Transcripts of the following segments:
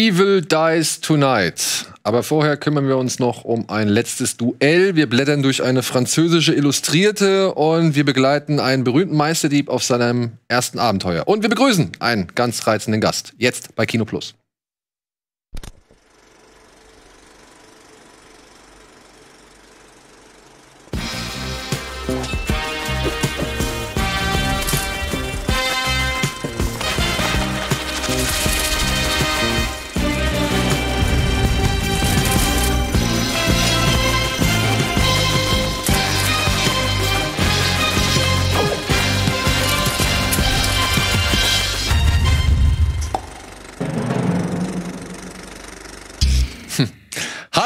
Evil Dies Tonight. Aber vorher kümmern wir uns noch um ein letztes Duell. Wir blättern durch eine französische Illustrierte und wir begleiten einen berühmten Meisterdieb auf seinem ersten Abenteuer. Und wir begrüßen einen ganz reizenden Gast. Jetzt bei Kino Plus.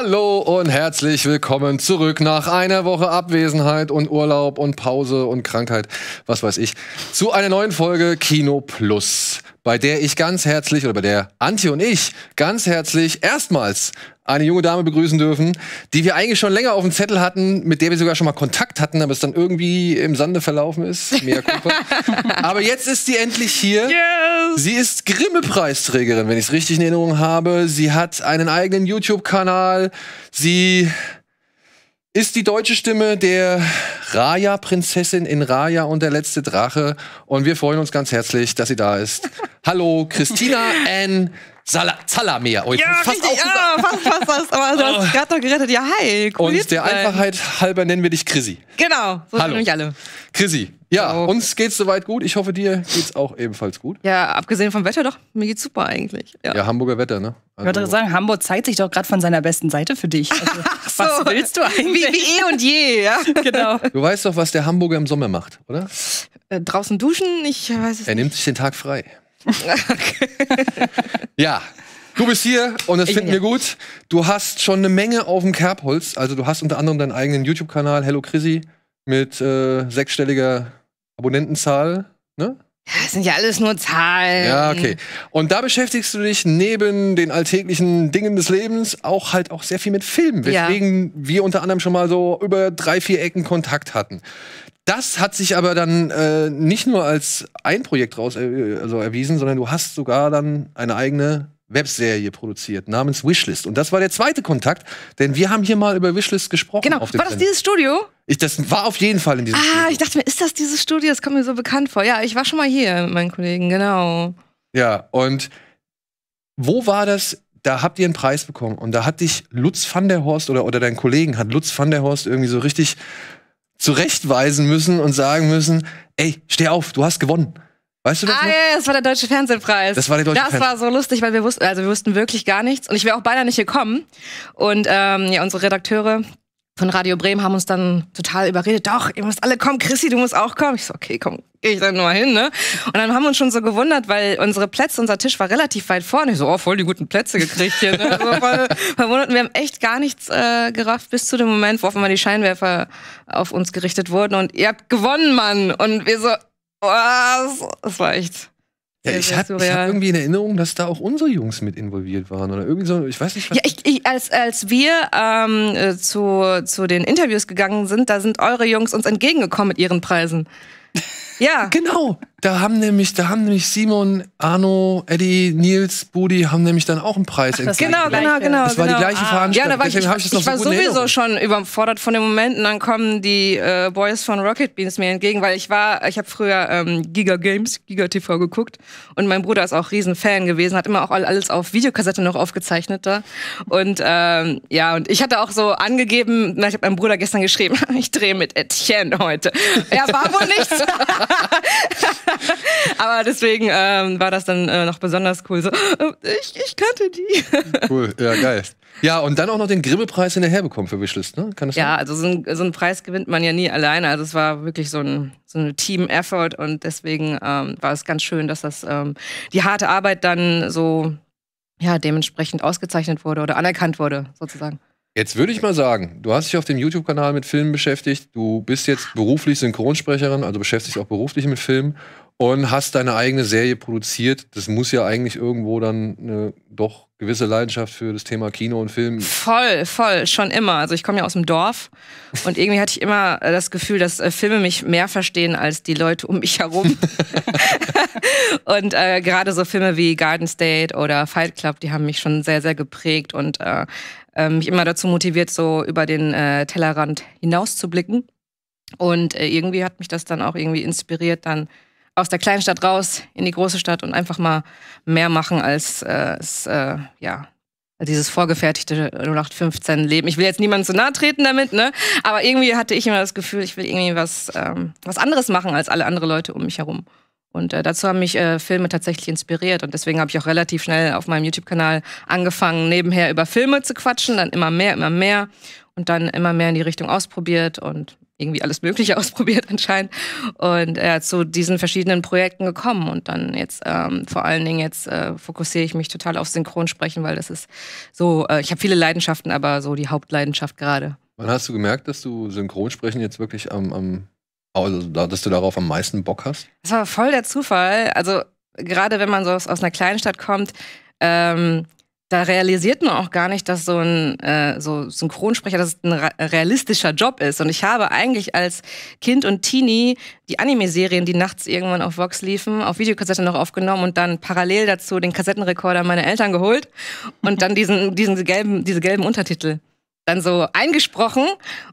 Hallo und herzlich willkommen zurück nach einer Woche Abwesenheit und Urlaub und Pause und Krankheit, was weiß ich, zu einer neuen Folge Kino Plus bei der ich ganz herzlich, oder bei der Antje und ich ganz herzlich erstmals eine junge Dame begrüßen dürfen, die wir eigentlich schon länger auf dem Zettel hatten, mit der wir sogar schon mal Kontakt hatten, aber es dann irgendwie im Sande verlaufen ist. aber jetzt ist sie endlich hier. Yes. Sie ist Grimme-Preisträgerin, wenn ich es richtig in Erinnerung habe. Sie hat einen eigenen YouTube-Kanal. Sie ist die deutsche Stimme der Raya-Prinzessin in Raya und der letzte Drache. Und wir freuen uns ganz herzlich, dass sie da ist. Hallo, Christina Ann Sala Zalamir. Oh, ja, fast richtig, ja, ah, fast, fast, fast, aber du hast gerade noch gerettet. Ja, hi. Cool Und der Einfachheit halber nennen wir dich Chrissy. Genau, so Hallo. nämlich alle. Chrissy, ja, so. uns geht's soweit gut. Ich hoffe, dir geht's auch ebenfalls gut. Ja, abgesehen vom Wetter doch, mir geht's super eigentlich. Ja, ja Hamburger Wetter, ne? Also, ich würde sagen, Hamburg zeigt sich doch gerade von seiner besten Seite für dich. Also, so. Was willst du eigentlich? Wie, wie eh und je, ja. genau. Du weißt doch, was der Hamburger im Sommer macht, oder? Äh, draußen duschen, ich weiß es er nicht. Er nimmt sich den Tag frei. ja. Du bist hier und das finden wir gut. Du hast schon eine Menge auf dem Kerbholz. Also du hast unter anderem deinen eigenen YouTube-Kanal Hello Chrissy mit äh, sechsstelliger Abonnentenzahl. Ne? Ja, das sind ja alles nur Zahlen. Ja, okay. Und da beschäftigst du dich neben den alltäglichen Dingen des Lebens auch halt auch sehr viel mit Filmen, weswegen ja. wir unter anderem schon mal so über drei, vier Ecken Kontakt hatten. Das hat sich aber dann äh, nicht nur als ein Projekt raus äh, also erwiesen, sondern du hast sogar dann eine eigene Webserie produziert namens Wishlist. Und das war der zweite Kontakt, denn wir haben hier mal über Wishlist gesprochen. Genau. war das dieses Studio? Ich, das war auf jeden Fall in diesem ah, Studio. Ah, ich dachte mir, ist das dieses Studio? Das kommt mir so bekannt vor. Ja, ich war schon mal hier mit meinen Kollegen, genau. Ja, und wo war das? Da habt ihr einen Preis bekommen und da hat dich Lutz van der Horst oder, oder dein Kollegen hat Lutz van der Horst irgendwie so richtig zurechtweisen müssen und sagen müssen, ey, steh auf, du hast gewonnen. Weißt du das? Ah, noch? ja, das war der Deutsche Fernsehpreis. Das war der Deutsche Das Fern war so lustig, weil wir wussten, also wir wussten wirklich gar nichts. Und ich wäre auch beinahe nicht gekommen. Und ähm, ja, unsere Redakteure, von Radio Bremen haben uns dann total überredet, doch, ihr müsst alle kommen, Chrissy, du musst auch kommen. Ich so, okay, komm, geh ich dann nur hin, ne? Und dann haben wir uns schon so gewundert, weil unsere Plätze, unser Tisch war relativ weit vorne. Ich so, oh, voll die guten Plätze gekriegt hier, ne? Also voll verwundert. Wir haben echt gar nichts äh, gerafft bis zu dem Moment, wo offenbar die Scheinwerfer auf uns gerichtet wurden und ihr habt gewonnen, Mann! Und wir so, was? Oh, das war echt ja, ich habe hab irgendwie in Erinnerung, dass da auch unsere Jungs mit involviert waren oder irgendwie so. Ich weiß nicht. Was ja, ich, ich, als, als wir ähm, äh, zu, zu den Interviews gegangen sind, da sind eure Jungs uns entgegengekommen mit ihren Preisen. Ja. genau. Da haben nämlich, da haben nämlich Simon, Arno, Eddie, Nils, Budi haben nämlich dann auch einen Preis Ach, Genau, genau, genau. Das war genau. die gleiche ah. Veranstaltung. Ja, da war Deswegen ich, ich, ich war so sowieso schon überfordert von dem Moment und dann kommen die äh, Boys von Rocket Beans mir entgegen, weil ich war, ich habe früher ähm, Giga Games, Giga TV geguckt und mein Bruder ist auch riesen Fan gewesen, hat immer auch alles auf Videokassette noch aufgezeichnet da und ähm, ja und ich hatte auch so angegeben, ich habe meinem Bruder gestern geschrieben, ich drehe mit Etienne heute. Er war wohl nichts. Aber deswegen ähm, war das dann äh, noch besonders cool. So, oh, ich, ich kannte die. cool, ja, geil. Ja, und dann auch noch den Grimme-Preis hinterher bekommen für Wishlist, ne? Kann das ja, sein? also so, ein, so einen Preis gewinnt man ja nie alleine. Also es war wirklich so ein, so ein Team-Effort und deswegen ähm, war es ganz schön, dass das ähm, die harte Arbeit dann so ja, dementsprechend ausgezeichnet wurde oder anerkannt wurde, sozusagen. Jetzt würde ich mal sagen, du hast dich auf dem YouTube-Kanal mit Filmen beschäftigt, du bist jetzt beruflich Synchronsprecherin, also beschäftigst dich auch beruflich mit Filmen und hast deine eigene Serie produziert. Das muss ja eigentlich irgendwo dann eine doch gewisse Leidenschaft für das Thema Kino und Film. Voll, voll, schon immer. Also ich komme ja aus dem Dorf und irgendwie hatte ich immer äh, das Gefühl, dass äh, Filme mich mehr verstehen als die Leute um mich herum. und äh, gerade so Filme wie Garden State oder Fight Club, die haben mich schon sehr, sehr geprägt und äh, äh, mich immer dazu motiviert, so über den äh, Tellerrand hinaus zu blicken. Und äh, irgendwie hat mich das dann auch irgendwie inspiriert, dann aus der kleinen Stadt raus in die große Stadt und einfach mal mehr machen als äh, äh, ja, dieses vorgefertigte 0815 Leben. Ich will jetzt niemandem zu nahe treten damit, ne? Aber irgendwie hatte ich immer das Gefühl, ich will irgendwie was, ähm, was anderes machen als alle anderen Leute um mich herum. Und äh, dazu haben mich äh, Filme tatsächlich inspiriert. Und deswegen habe ich auch relativ schnell auf meinem YouTube-Kanal angefangen, nebenher über Filme zu quatschen, dann immer mehr, immer mehr und dann immer mehr in die Richtung ausprobiert und irgendwie alles Mögliche ausprobiert anscheinend. Und äh, zu diesen verschiedenen Projekten gekommen. Und dann jetzt, ähm, vor allen Dingen jetzt äh, fokussiere ich mich total auf Synchronsprechen, weil das ist so, äh, ich habe viele Leidenschaften, aber so die Hauptleidenschaft gerade. Wann hast du gemerkt, dass du Synchronsprechen jetzt wirklich am, am also, dass du darauf am meisten Bock hast? Das war voll der Zufall. Also gerade wenn man so aus, aus einer Stadt kommt, ähm, da realisiert man auch gar nicht, dass so ein äh, so Synchronsprecher, dass es ein realistischer Job ist. Und ich habe eigentlich als Kind und Teenie die Anime-Serien, die nachts irgendwann auf Vox liefen, auf Videokassette noch aufgenommen und dann parallel dazu den Kassettenrekorder meiner Eltern geholt und dann diesen, diesen gelben, diese gelben Untertitel dann so eingesprochen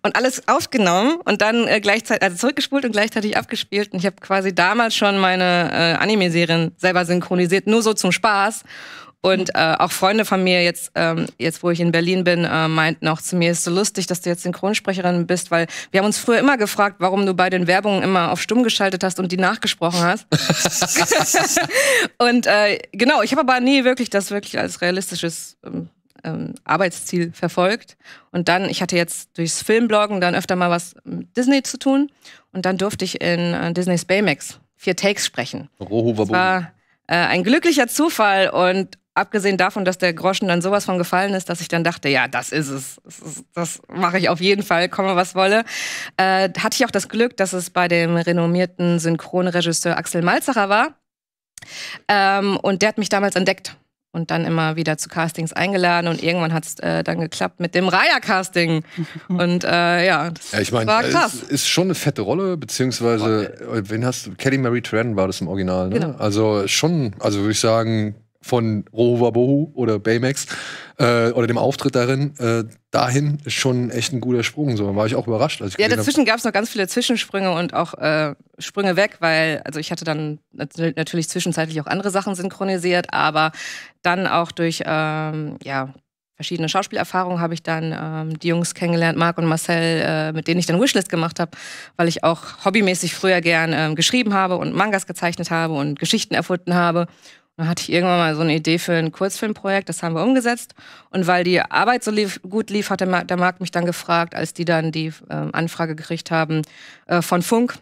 und alles aufgenommen und dann äh, gleichzeitig also zurückgespult und gleichzeitig abgespielt und ich habe quasi damals schon meine äh, Anime-Serien selber synchronisiert, nur so zum Spaß. Und äh, auch Freunde von mir jetzt, ähm, jetzt wo ich in Berlin bin, äh, meinten auch zu mir, ist so lustig, dass du jetzt Synchronsprecherin bist, weil wir haben uns früher immer gefragt, warum du bei den Werbungen immer auf stumm geschaltet hast und die nachgesprochen hast. und äh, genau, ich habe aber nie wirklich das wirklich als realistisches ähm, ähm, Arbeitsziel verfolgt. Und dann, ich hatte jetzt durchs Filmbloggen dann öfter mal was mit Disney zu tun. Und dann durfte ich in äh, Disneys Baymax vier Takes sprechen. Rohu das war äh, ein glücklicher Zufall und abgesehen davon, dass der Groschen dann sowas von gefallen ist, dass ich dann dachte, ja, das ist es. Das, das mache ich auf jeden Fall, komme was wolle. Äh, hatte ich auch das Glück, dass es bei dem renommierten Synchronregisseur Axel Malzacher war. Ähm, und der hat mich damals entdeckt und dann immer wieder zu Castings eingeladen und irgendwann hat es äh, dann geklappt mit dem Raya-Casting. Und äh, ja, das ja, ich mein, war krass. Ist, ist schon eine fette Rolle, beziehungsweise, oh, wen hast du? Kelly Mary Tran war das im Original, ne? Genau. Also schon, also würde ich sagen, von Rohova Bohu oder Baymax äh, oder dem Auftritt darin äh, dahin ist schon echt ein guter Sprung. So war ich auch überrascht. Als ich ja, dazwischen gab es noch ganz viele Zwischensprünge und auch äh, Sprünge weg, weil also ich hatte dann nat natürlich zwischenzeitlich auch andere Sachen synchronisiert, aber dann auch durch ähm, ja verschiedene Schauspielerfahrungen habe ich dann ähm, die Jungs kennengelernt, Marc und Marcel, äh, mit denen ich dann Wishlist gemacht habe, weil ich auch hobbymäßig früher gern ähm, geschrieben habe und Mangas gezeichnet habe und Geschichten erfunden habe dann hatte ich irgendwann mal so eine Idee für ein Kurzfilmprojekt, das haben wir umgesetzt. Und weil die Arbeit so lief, gut lief, hat der Markt, der Markt mich dann gefragt, als die dann die äh, Anfrage gekriegt haben äh, von Funk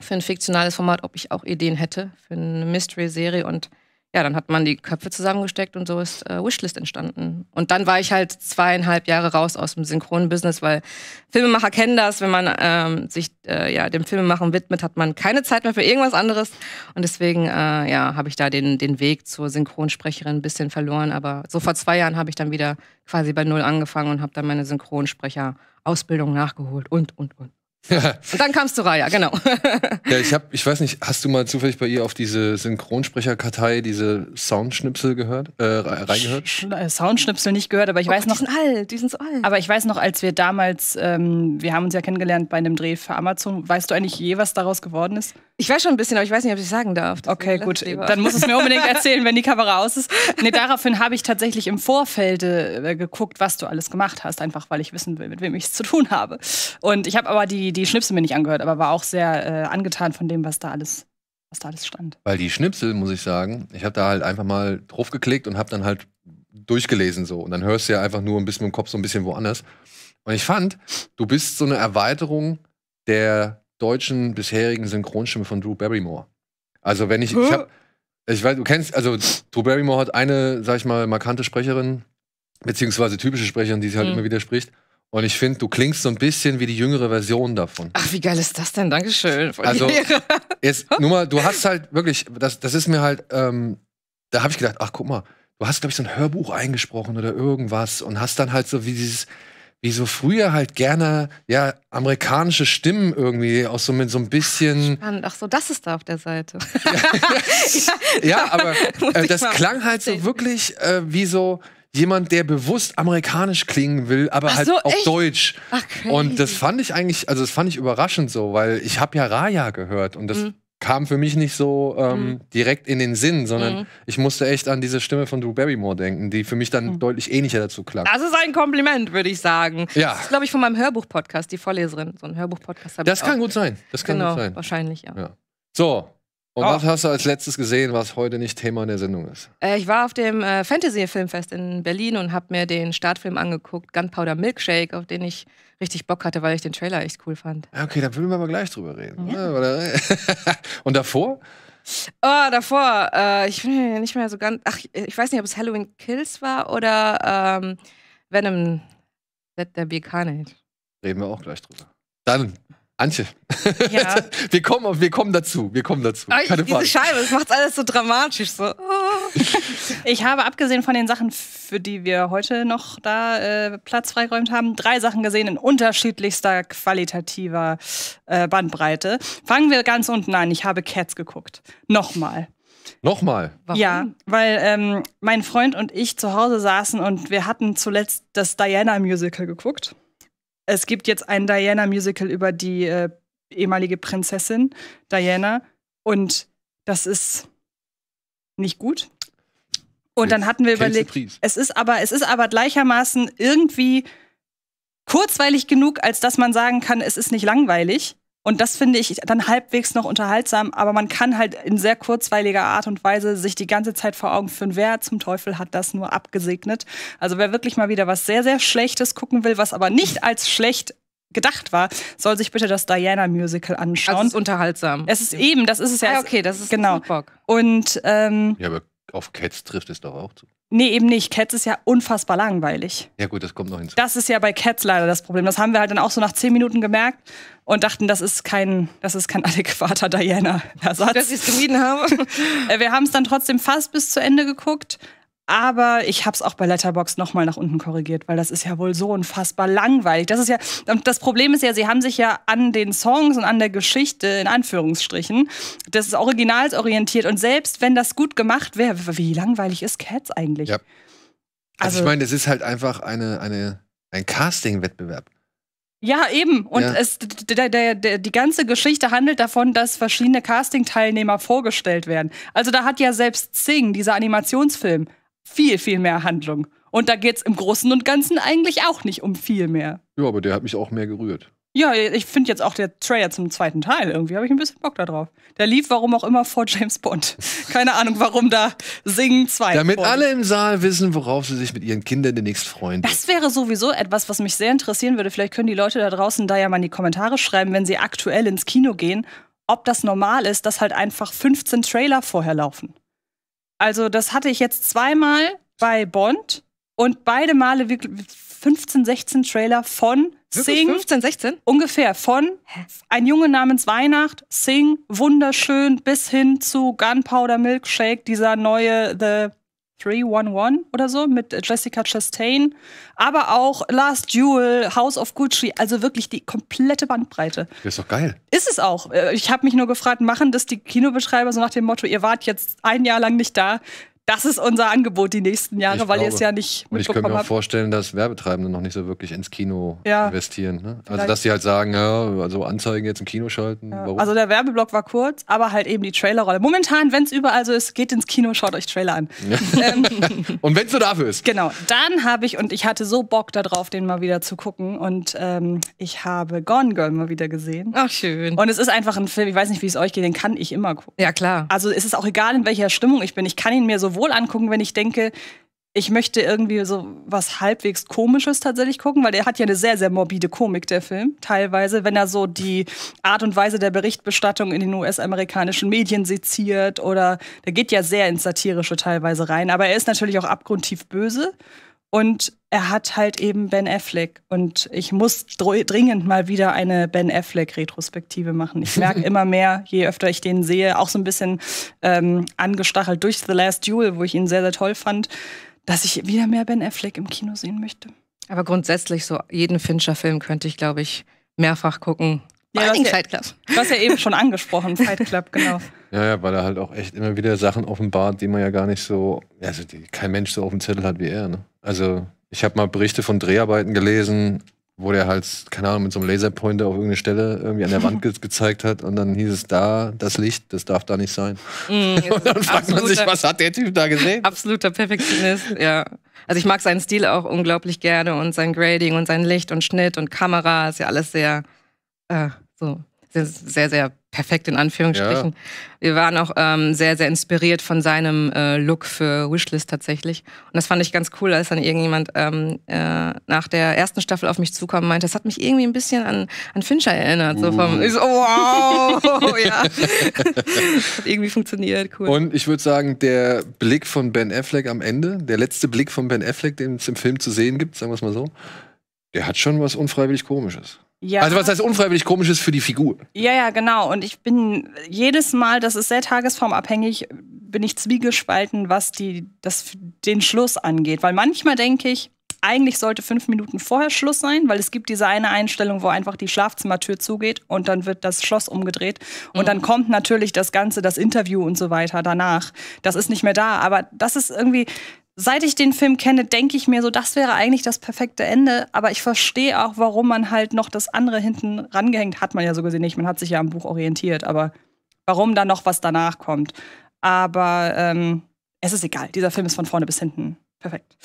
für ein fiktionales Format, ob ich auch Ideen hätte für eine Mystery-Serie. Und ja, dann hat man die Köpfe zusammengesteckt und so ist äh, Wishlist entstanden. Und dann war ich halt zweieinhalb Jahre raus aus dem Synchronbusiness, weil Filmemacher kennen das, wenn man ähm, sich äh, ja, dem Filmemachen widmet, hat man keine Zeit mehr für irgendwas anderes. Und deswegen äh, ja, habe ich da den, den Weg zur Synchronsprecherin ein bisschen verloren. Aber so vor zwei Jahren habe ich dann wieder quasi bei Null angefangen und habe dann meine Synchronsprecher-Ausbildung nachgeholt und, und, und und dann kamst du Raya, genau. ja, ich habe, ich weiß nicht, hast du mal zufällig bei ihr auf diese Synchronsprecherkartei diese Soundschnipsel gehört, äh, reingehört? Äh, Soundschnipsel nicht gehört, aber ich oh, weiß noch. Die sind alt, die sind so alt. Aber ich weiß noch, als wir damals, ähm, wir haben uns ja kennengelernt bei einem Dreh für Amazon. Weißt du eigentlich je, was daraus geworden ist? Ich weiß schon ein bisschen, aber ich weiß nicht, ob ich sagen darf. Okay, gut. Dann muss es mir unbedingt erzählen, wenn die Kamera aus ist. Nee, daraufhin habe ich tatsächlich im Vorfeld äh, geguckt, was du alles gemacht hast, einfach weil ich wissen will, mit wem ich es zu tun habe. Und ich habe aber die, die Schnipsel mir nicht angehört, aber war auch sehr äh, angetan von dem, was da alles was da alles stand. Weil die Schnipsel, muss ich sagen, ich habe da halt einfach mal draufgeklickt und habe dann halt durchgelesen so und dann hörst du ja einfach nur ein bisschen im Kopf so ein bisschen woanders. Und ich fand, du bist so eine Erweiterung der deutschen bisherigen Synchronstimme von Drew Barrymore. Also wenn ich, ich hab, ich weiß, du kennst, also Drew Barrymore hat eine, sag ich mal, markante Sprecherin, beziehungsweise typische Sprecherin, die sie halt mhm. immer wieder spricht. Und ich finde, du klingst so ein bisschen wie die jüngere Version davon. Ach, wie geil ist das denn? Dankeschön. also, jetzt, nur mal, du hast halt wirklich, das, das ist mir halt, ähm, da habe ich gedacht, ach, guck mal, du hast, glaube ich, so ein Hörbuch eingesprochen oder irgendwas und hast dann halt so wie dieses, wie so früher halt gerne ja amerikanische Stimmen irgendwie auch so mit so ein bisschen Spannend. ach so das ist da auf der Seite ja, ja, aber äh, das klang halt so wirklich äh, wie so jemand der bewusst amerikanisch klingen will aber ach halt so, auf echt? deutsch ach, und das fand ich eigentlich also das fand ich überraschend so weil ich habe ja Raya gehört und das mhm kam für mich nicht so ähm, mhm. direkt in den Sinn, sondern mhm. ich musste echt an diese Stimme von Drew Barrymore denken, die für mich dann mhm. deutlich ähnlicher eh dazu klang. Das ist ein Kompliment, würde ich sagen. Ja. Das ist, glaube ich, von meinem Hörbuch-Podcast, die Vorleserin. So ein Hörbuch-Podcast habe ich. Das kann auch. gut sein. Das kann genau, gut sein. Wahrscheinlich, ja. ja. So, und ah. was hast du als letztes gesehen, was heute nicht Thema in der Sendung ist? Äh, ich war auf dem äh, Fantasy-Filmfest in Berlin und habe mir den Startfilm angeguckt, Gunpowder Milkshake, auf den ich richtig Bock hatte, weil ich den Trailer echt cool fand. okay, da würden wir aber gleich drüber reden. Ja. Ne, und davor? Oh, davor. Äh, ich bin nicht mehr so ganz. Ach, ich weiß nicht, ob es Halloween Kills war oder ähm, Venom Let There Be Carnage. Reden wir auch gleich drüber. Dann Antje, ja. wir, kommen, wir kommen dazu, wir kommen dazu. Oh, Keine diese Scheibe, das macht alles so dramatisch. So. ich habe abgesehen von den Sachen, für die wir heute noch da äh, Platz freigeräumt haben, drei Sachen gesehen in unterschiedlichster qualitativer äh, Bandbreite. Fangen wir ganz unten an. Ich habe Cats geguckt. Nochmal. Nochmal. Warum? Ja, weil ähm, mein Freund und ich zu Hause saßen und wir hatten zuletzt das Diana-Musical geguckt es gibt jetzt ein Diana-Musical über die äh, ehemalige Prinzessin Diana und das ist nicht gut. Und dann hatten wir überlegt, es ist aber, es ist aber gleichermaßen irgendwie kurzweilig genug, als dass man sagen kann, es ist nicht langweilig. Und das finde ich dann halbwegs noch unterhaltsam, aber man kann halt in sehr kurzweiliger Art und Weise sich die ganze Zeit vor Augen führen, wer zum Teufel hat das nur abgesegnet. Also wer wirklich mal wieder was sehr, sehr Schlechtes gucken will, was aber nicht als schlecht gedacht war, soll sich bitte das Diana Musical anschauen. Also es ist unterhaltsam. Es ist eben, das ist es ja. Ah, okay, das ist genau. Bock. Und ähm, ja, aber auf Cats trifft es doch auch zu. Nee, eben nicht. Cats ist ja unfassbar langweilig. Ja, gut, das kommt noch hinzu. Das ist ja bei Cats leider das Problem. Das haben wir halt dann auch so nach zehn Minuten gemerkt und dachten, das ist kein, das ist kein adäquater Diana-Ersatz. Dass ich es gemieden habe. Äh, wir haben es dann trotzdem fast bis zu Ende geguckt, aber ich habe es auch bei Letterbox nochmal nach unten korrigiert, weil das ist ja wohl so unfassbar langweilig. Das ist ja und das Problem ist ja, sie haben sich ja an den Songs und an der Geschichte in Anführungsstrichen des Originals orientiert und selbst wenn das gut gemacht wäre, wie langweilig ist Cats eigentlich? Ja. Also, also ich meine, es ist halt einfach eine, eine ein Casting-Wettbewerb. Ja, eben. Und ja. Es, der, der, der, die ganze Geschichte handelt davon, dass verschiedene Casting-Teilnehmer vorgestellt werden. Also da hat ja selbst Sing, dieser Animationsfilm, viel, viel mehr Handlung. Und da geht es im Großen und Ganzen eigentlich auch nicht um viel mehr. Ja, aber der hat mich auch mehr gerührt. Ja, ich finde jetzt auch der Trailer zum zweiten Teil irgendwie, habe ich ein bisschen Bock darauf. Der lief, warum auch immer, vor James Bond. Keine Ahnung, warum da singen zwei. Damit Bond. alle im Saal wissen, worauf sie sich mit ihren Kindern demnächst freuen. Das wäre sowieso etwas, was mich sehr interessieren würde. Vielleicht können die Leute da draußen da ja mal in die Kommentare schreiben, wenn sie aktuell ins Kino gehen, ob das normal ist, dass halt einfach 15 Trailer vorher laufen. Also das hatte ich jetzt zweimal bei Bond und beide Male wirklich 15, 16 Trailer von wirklich Sing. 15, 16? Ungefähr von Ein Junge namens Weihnacht, Sing, wunderschön, bis hin zu Gunpowder Milkshake, dieser neue The 311 oder so mit Jessica Chastain, aber auch Last Duel, House of Gucci, also wirklich die komplette Bandbreite. Das ist doch geil. Ist es auch. Äh, ich habe mich nur gefragt, machen das die Kinobeschreiber so nach dem Motto, ihr wart jetzt ein Jahr lang nicht da, das ist unser Angebot die nächsten Jahre, ich weil ihr es ja nicht mitbekommen habt. Ich könnte mir auch vorstellen, dass Werbetreibende noch nicht so wirklich ins Kino ja, investieren. Ne? Also dass die halt sagen, ja, also Anzeigen jetzt im Kino schalten. Ja. Warum? Also der Werbeblock war kurz, aber halt eben die Trailerrolle. Momentan, wenn es überall so ist, geht ins Kino, schaut euch Trailer an. Ja. Ähm, und wenn es so dafür ist. Genau. Dann habe ich, und ich hatte so Bock darauf, den mal wieder zu gucken. Und ähm, ich habe Gone Girl mal wieder gesehen. Ach, schön. Und es ist einfach ein Film, ich weiß nicht, wie es euch geht, den kann ich immer gucken. Ja, klar. Also es ist auch egal, in welcher Stimmung ich bin. Ich kann ihn mir so mir wohl angucken, wenn ich denke, ich möchte irgendwie so was halbwegs Komisches tatsächlich gucken, weil er hat ja eine sehr, sehr morbide Komik, der Film, teilweise, wenn er so die Art und Weise der Berichtbestattung in den US-amerikanischen Medien seziert oder der geht ja sehr ins Satirische teilweise rein, aber er ist natürlich auch abgrundtief böse und er hat halt eben Ben Affleck. Und ich muss dringend mal wieder eine Ben Affleck-Retrospektive machen. Ich merke immer mehr, je öfter ich den sehe, auch so ein bisschen ähm, angestachelt durch The Last Duel, wo ich ihn sehr, sehr toll fand, dass ich wieder mehr Ben Affleck im Kino sehen möchte. Aber grundsätzlich so jeden Fincher-Film könnte ich, glaube ich, mehrfach gucken ja, Vor Fight Club. Du hast ja eben schon angesprochen, Fight Club, genau. Ja, ja, weil er halt auch echt immer wieder Sachen offenbart, die man ja gar nicht so, also die kein Mensch so auf dem Zettel hat wie er. Ne? Also ich habe mal Berichte von Dreharbeiten gelesen, wo der halt, keine Ahnung, mit so einem Laserpointer auf irgendeine Stelle irgendwie an der Wand ge gezeigt hat und dann hieß es da, das Licht, das darf da nicht sein. Mm, und dann fragt man sich, was hat der Typ da gesehen? Absoluter Perfektionist, ja. Also ich mag seinen Stil auch unglaublich gerne und sein Grading und sein Licht und Schnitt und Kamera, ist ja alles sehr äh, so sehr, sehr, perfekt in Anführungsstrichen. Ja. Wir waren auch ähm, sehr, sehr inspiriert von seinem äh, Look für Wishlist tatsächlich. Und das fand ich ganz cool, als dann irgendjemand ähm, äh, nach der ersten Staffel auf mich zukam und meinte, das hat mich irgendwie ein bisschen an, an Fincher erinnert. Uh. So vom, uh. ich so, wow, ja. hat irgendwie funktioniert, cool. Und ich würde sagen, der Blick von Ben Affleck am Ende, der letzte Blick von Ben Affleck, den es im Film zu sehen gibt, sagen wir es mal so, der hat schon was unfreiwillig Komisches. Ja. Also was heißt unfreiwillig komisches für die Figur? Ja, ja, genau. Und ich bin jedes Mal, das ist sehr tagesformabhängig, bin ich zwiegespalten, was die, das, den Schluss angeht. Weil manchmal denke ich, eigentlich sollte fünf Minuten vorher Schluss sein, weil es gibt diese eine Einstellung, wo einfach die Schlafzimmertür zugeht und dann wird das Schloss umgedreht und mhm. dann kommt natürlich das Ganze, das Interview und so weiter danach. Das ist nicht mehr da, aber das ist irgendwie, seit ich den Film kenne, denke ich mir so, das wäre eigentlich das perfekte Ende. Aber ich verstehe auch, warum man halt noch das andere hinten rangehängt hat. Man ja so gesehen nicht. Man hat sich ja am Buch orientiert. Aber warum da noch was danach kommt. Aber ähm, es ist egal. Dieser Film ist von vorne bis hinten Perfekt.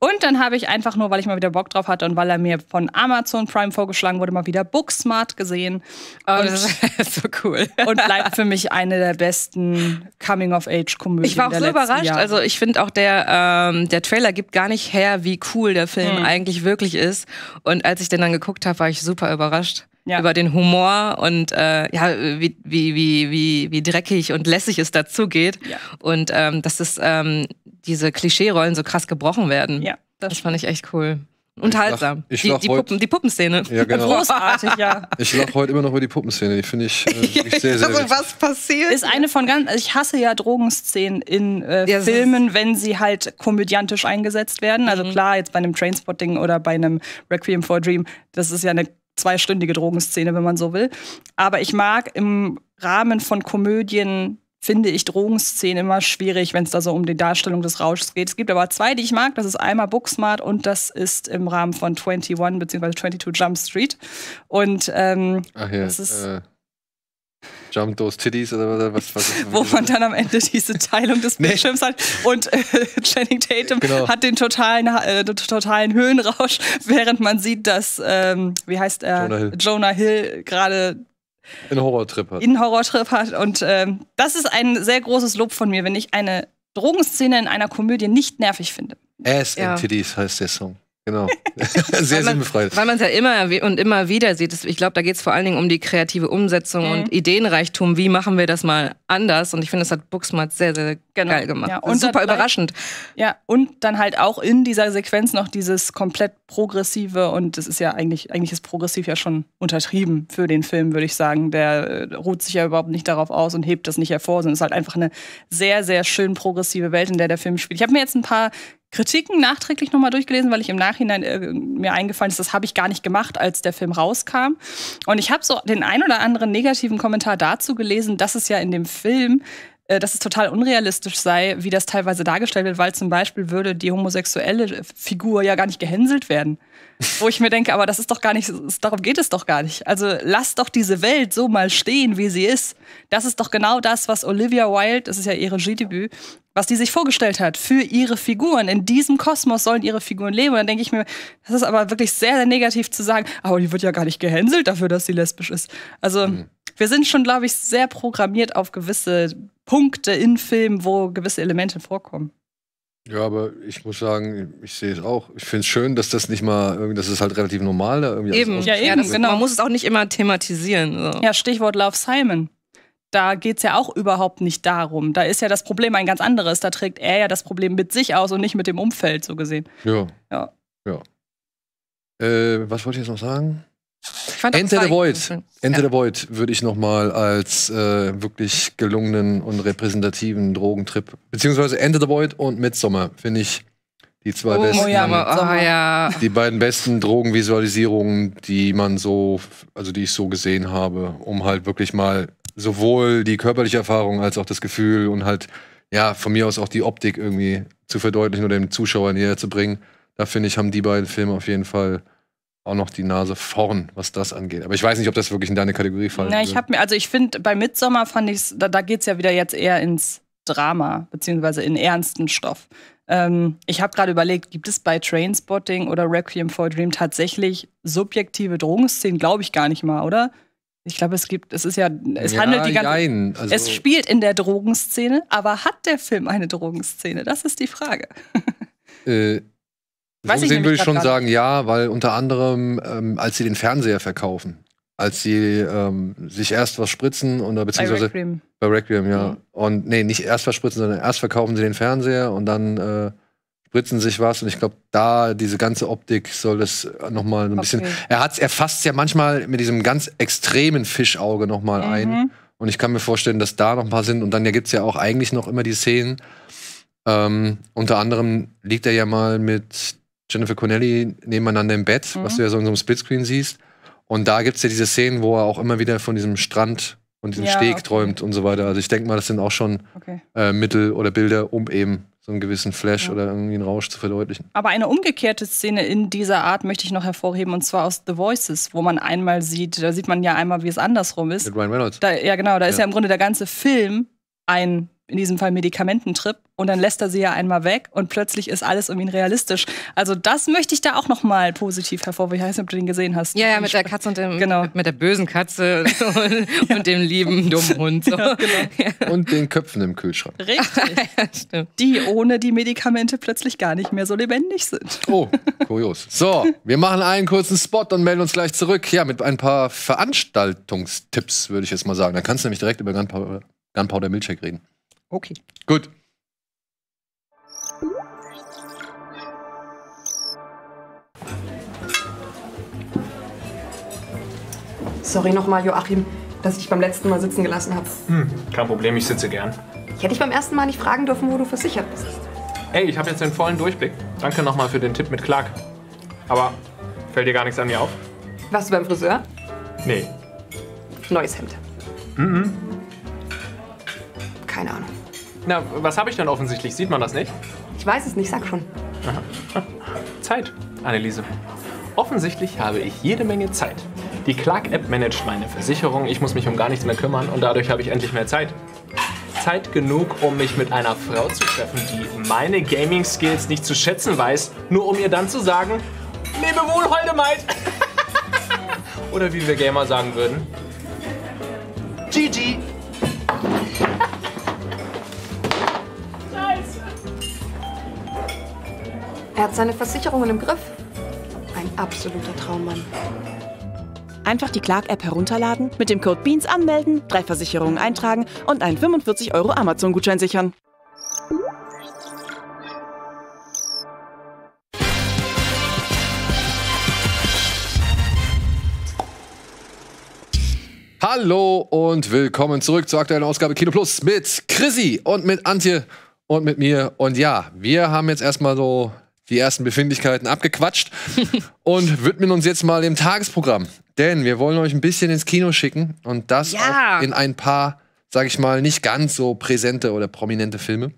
Und dann habe ich einfach nur, weil ich mal wieder Bock drauf hatte und weil er mir von Amazon Prime vorgeschlagen wurde, mal wieder Booksmart gesehen. Oh, und, das ist so cool. Und bleibt für mich eine der besten Coming-of-Age-Komödien. Ich war auch so überrascht. Jahr. Also ich finde auch der, ähm, der Trailer gibt gar nicht her, wie cool der Film hm. eigentlich wirklich ist. Und als ich den dann geguckt habe, war ich super überrascht ja. über den Humor und äh, ja, wie, wie, wie, wie, dreckig und lässig es dazu geht. Ja. Und ähm, dass es, ähm, diese Klischee-Rollen so krass gebrochen werden. Ja, das, das fand ich echt cool. Unterhaltsam. Ich lach, ich die, die, Puppen, die Puppenszene. Ja, genau. Großartig, ja. Ich lache heute immer noch über die Puppenszene. Die finde ich, äh, ja, ich sehr, sehr, sehr Was passiert? Ist eine von ganz. Also ich hasse ja Drogenszenen in äh, ja, Filmen, wenn sie halt komödiantisch eingesetzt werden. Also mhm. klar, jetzt bei einem Trainspotting oder bei einem Requiem for a Dream, das ist ja eine zweistündige Drogenszene, wenn man so will. Aber ich mag im Rahmen von Komödien finde ich Drogenszenen immer schwierig, wenn es da so um die Darstellung des Rauschs geht. Es gibt aber zwei, die ich mag. Das ist einmal Booksmart und das ist im Rahmen von 21 bzw. 22 Jump Street. Und ähm, Ach ja, das ist äh, Jump Those Titties oder was? was man dann am Ende diese Teilung des Bildschirms hat und äh, Channing Tatum genau. hat den totalen, äh, totalen Höhenrausch, während man sieht, dass, ähm, wie heißt er, Jonah Hill, Hill gerade in Horrortrip hat. In Horrortrip hat. Und ähm, das ist ein sehr großes Lob von mir, wenn ich eine Drogenszene in einer Komödie nicht nervig finde. Ass ja. and Titties heißt der Song. Genau. Sehr sinnbefreit. Weil man es ja immer und immer wieder sieht. Ich glaube, da geht es vor allen Dingen um die kreative Umsetzung mhm. und Ideenreichtum. Wie machen wir das mal anders? Und ich finde, das hat Buxmart sehr, sehr genau. geil gemacht. Ja, und super halt überraschend. Ja, und dann halt auch in dieser Sequenz noch dieses komplett progressive und das ist ja eigentlich, eigentlich ist progressiv ja schon untertrieben für den Film, würde ich sagen. Der äh, ruht sich ja überhaupt nicht darauf aus und hebt das nicht hervor, sondern es ist halt einfach eine sehr, sehr schön progressive Welt, in der der Film spielt. Ich habe mir jetzt ein paar Kritiken nachträglich nochmal durchgelesen, weil ich im Nachhinein äh, mir eingefallen ist, das habe ich gar nicht gemacht, als der Film rauskam. Und ich habe so den ein oder anderen negativen Kommentar dazu gelesen, dass es ja in dem Film äh, dass es total unrealistisch sei, wie das teilweise dargestellt wird, weil zum Beispiel würde die homosexuelle Figur ja gar nicht gehänselt werden. Wo ich mir denke, aber das ist doch gar nicht, darum geht es doch gar nicht. Also lass doch diese Welt so mal stehen, wie sie ist. Das ist doch genau das, was Olivia Wilde, das ist ja ihr Regiedebüt, was die sich vorgestellt hat für ihre Figuren. In diesem Kosmos sollen ihre Figuren leben. Und dann denke ich mir, das ist aber wirklich sehr, sehr negativ zu sagen, aber ah, die wird ja gar nicht gehänselt dafür, dass sie lesbisch ist. Also mhm. wir sind schon, glaube ich, sehr programmiert auf gewisse Punkte in Filmen, wo gewisse Elemente vorkommen. Ja, aber ich muss sagen, ich sehe es auch. Ich finde es schön, dass das nicht mal, das ist halt relativ normal da irgendwie. Eben, ja, eben, genau. Man muss es auch nicht immer thematisieren. So. Ja, Stichwort Love Simon da geht es ja auch überhaupt nicht darum. Da ist ja das Problem ein ganz anderes. Da trägt er ja das Problem mit sich aus und nicht mit dem Umfeld, so gesehen. Ja. Ja. ja. Äh, was wollte ich jetzt noch sagen? Enter the Void. Enter ja. the Void würde ich nochmal als äh, wirklich gelungenen und repräsentativen Drogentrip, beziehungsweise Enter the Void und Midsommar, finde ich die zwei oh, besten, Moyama, oh, ah, die beiden besten Drogenvisualisierungen, die man so, also die ich so gesehen habe, um halt wirklich mal sowohl die körperliche Erfahrung als auch das Gefühl und halt, ja, von mir aus auch die Optik irgendwie zu verdeutlichen oder dem Zuschauer näher zu bringen. Da finde ich, haben die beiden Filme auf jeden Fall auch noch die Nase vorn, was das angeht. Aber ich weiß nicht, ob das wirklich in deine Kategorie fallen Na, ich habe mir, also ich finde, bei Midsommer fand ich da, da geht es ja wieder jetzt eher ins Drama, beziehungsweise in ernsten Stoff. Ähm, ich habe gerade überlegt, gibt es bei Trainspotting oder Requiem for a Dream tatsächlich subjektive Drogenszenen? Glaube ich gar nicht mal, oder? Ich glaube, es gibt, es ist ja, es ja, handelt die ganze. Nein, also es spielt in der Drogenszene, aber hat der Film eine Drogenszene? Das ist die Frage. Äh, Weiß so gesehen ich würde ich schon sagen, ja, weil unter anderem, ähm, als sie den Fernseher verkaufen, als sie ähm, sich erst was spritzen oder beziehungsweise bei Requiem, bei Requiem ja. Mhm. Und nee, nicht erst was spritzen, sondern erst verkaufen sie den Fernseher und dann äh, spritzen sich was und ich glaube, da diese ganze Optik soll es noch mal ein okay. bisschen. Er hat's, er fasst ja manchmal mit diesem ganz extremen Fischauge noch mal mhm. ein und ich kann mir vorstellen, dass da noch ein paar sind und dann ja es ja auch eigentlich noch immer die Szenen. Ähm, unter anderem liegt er ja mal mit Jennifer Connelly nebeneinander im Bett, mhm. was du ja so in so einem Splitscreen siehst. Und da gibt es ja diese Szenen, wo er auch immer wieder von diesem Strand und diesem ja, Steg okay. träumt und so weiter. Also ich denke mal, das sind auch schon okay. äh, Mittel oder Bilder, um eben so einen gewissen Flash ja. oder irgendwie einen Rausch zu verdeutlichen. Aber eine umgekehrte Szene in dieser Art möchte ich noch hervorheben, und zwar aus The Voices, wo man einmal sieht, da sieht man ja einmal, wie es andersrum ist. Mit Ryan Reynolds. Da, ja, genau, da ja. ist ja im Grunde der ganze Film ein in diesem Fall Medikamententrip und dann lässt er sie ja einmal weg und plötzlich ist alles um ihn realistisch. Also das möchte ich da auch noch mal positiv hervorheben. Ich weiß nicht, ob du den gesehen hast. Ja, ja, mit der Katze und dem genau. mit der bösen Katze und, ja. und dem lieben dummen Hund so. ja, genau. und den Köpfen im Kühlschrank. Richtig. ja, die ohne die Medikamente plötzlich gar nicht mehr so lebendig sind. Oh, kurios. So, wir machen einen kurzen Spot und melden uns gleich zurück. Ja, mit ein paar Veranstaltungstipps würde ich jetzt mal sagen. Dann kannst du nämlich direkt über Gunpowder Milkshake reden. Okay. Gut. Sorry nochmal, Joachim, dass ich dich beim letzten Mal sitzen gelassen habe. Hm, kein Problem, ich sitze gern. Ich hätte dich beim ersten Mal nicht fragen dürfen, wo du versichert bist. Ey, ich habe jetzt den vollen Durchblick. Danke nochmal für den Tipp mit Clark. Aber fällt dir gar nichts an mir auf? Warst du beim Friseur? Nee. Neues Hemd. Mhm. Keine Ahnung. Na, was habe ich denn offensichtlich? Sieht man das nicht? Ich weiß es nicht, sag schon. Zeit, Anneliese. Offensichtlich habe ich jede Menge Zeit. Die Clark-App managt meine Versicherung, ich muss mich um gar nichts mehr kümmern und dadurch habe ich endlich mehr Zeit. Zeit genug, um mich mit einer Frau zu treffen, die meine Gaming-Skills nicht zu schätzen weiß, nur um ihr dann zu sagen, lebe wohl, holde Maid. Oder wie wir Gamer sagen würden, GG. Er hat seine Versicherungen im Griff. Ein absoluter Traummann. Einfach die Clark-App herunterladen, mit dem Code BEANS anmelden, drei Versicherungen eintragen und einen 45 Euro Amazon-Gutschein sichern. Hallo und willkommen zurück zur aktuellen Ausgabe Kino Plus mit Chrissy und mit Antje und mit mir. Und ja, wir haben jetzt erstmal so die ersten Befindlichkeiten abgequatscht und widmen uns jetzt mal dem Tagesprogramm. Denn wir wollen euch ein bisschen ins Kino schicken und das ja. auch in ein paar, sag ich mal, nicht ganz so präsente oder prominente Filme.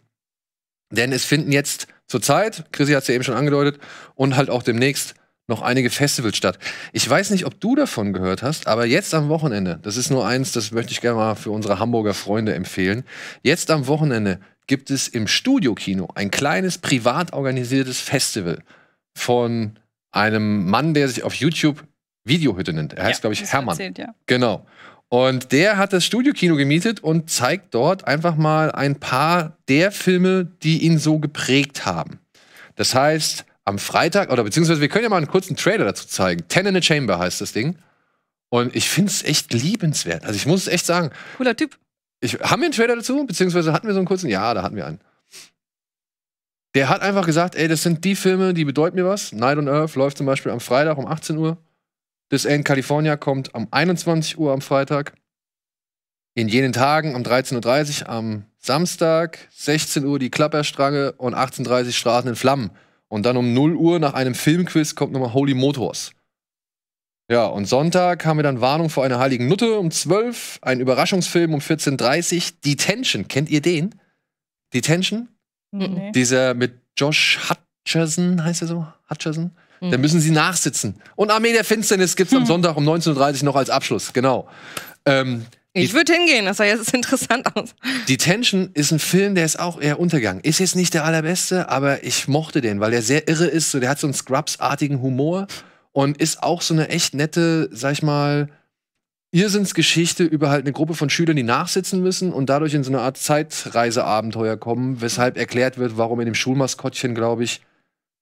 Denn es finden jetzt zurzeit, Chrissy hat es ja eben schon angedeutet, und halt auch demnächst noch einige Festivals statt. Ich weiß nicht, ob du davon gehört hast, aber jetzt am Wochenende, das ist nur eins, das möchte ich gerne mal für unsere Hamburger Freunde empfehlen. Jetzt am Wochenende gibt es im Studiokino ein kleines privat organisiertes Festival von einem Mann, der sich auf YouTube Videohütte nennt. Er heißt, ja, glaube ich, Hermann. Erzählt, ja. Genau. Und der hat das Studiokino gemietet und zeigt dort einfach mal ein paar der Filme, die ihn so geprägt haben. Das heißt, am Freitag, oder beziehungsweise wir können ja mal einen kurzen Trailer dazu zeigen. Ten in a Chamber heißt das Ding. Und ich finde es echt liebenswert. Also ich muss es echt sagen. Cooler Typ. Ich, haben wir einen Trailer dazu? Beziehungsweise hatten wir so einen kurzen? Ja, da hatten wir einen. Der hat einfach gesagt, ey, das sind die Filme, die bedeuten mir was. Night on Earth läuft zum Beispiel am Freitag um 18 Uhr. This End California kommt um 21 Uhr am Freitag. In jenen Tagen um 13.30 Uhr am Samstag, 16 Uhr die Klapperstrange und 18.30 Uhr Straßen in Flammen. Und dann um 0 Uhr nach einem Filmquiz kommt nochmal Holy Motors. Ja, und Sonntag haben wir dann Warnung vor einer heiligen Nutte um 12, ein Überraschungsfilm um 14.30 Uhr, Detention, kennt ihr den? Detention? Mhm. Nee. Dieser mit Josh Hutcherson, heißt er so? Hutcherson? Mhm. Da müssen sie nachsitzen. Und Armee der Finsternis gibt es am Sonntag um 19.30 Uhr noch als Abschluss, genau. Ähm, ich würde hingehen, das sah jetzt interessant aus. Detention ist ein Film, der ist auch eher Untergang. Ist jetzt nicht der allerbeste, aber ich mochte den, weil der sehr irre ist. So, der hat so einen Scrubs-artigen Humor und ist auch so eine echt nette, sag ich mal, Irrsinnsgeschichte über halt eine Gruppe von Schülern, die nachsitzen müssen und dadurch in so eine Art Zeitreiseabenteuer kommen, weshalb erklärt wird, warum in dem Schulmaskottchen, glaube ich,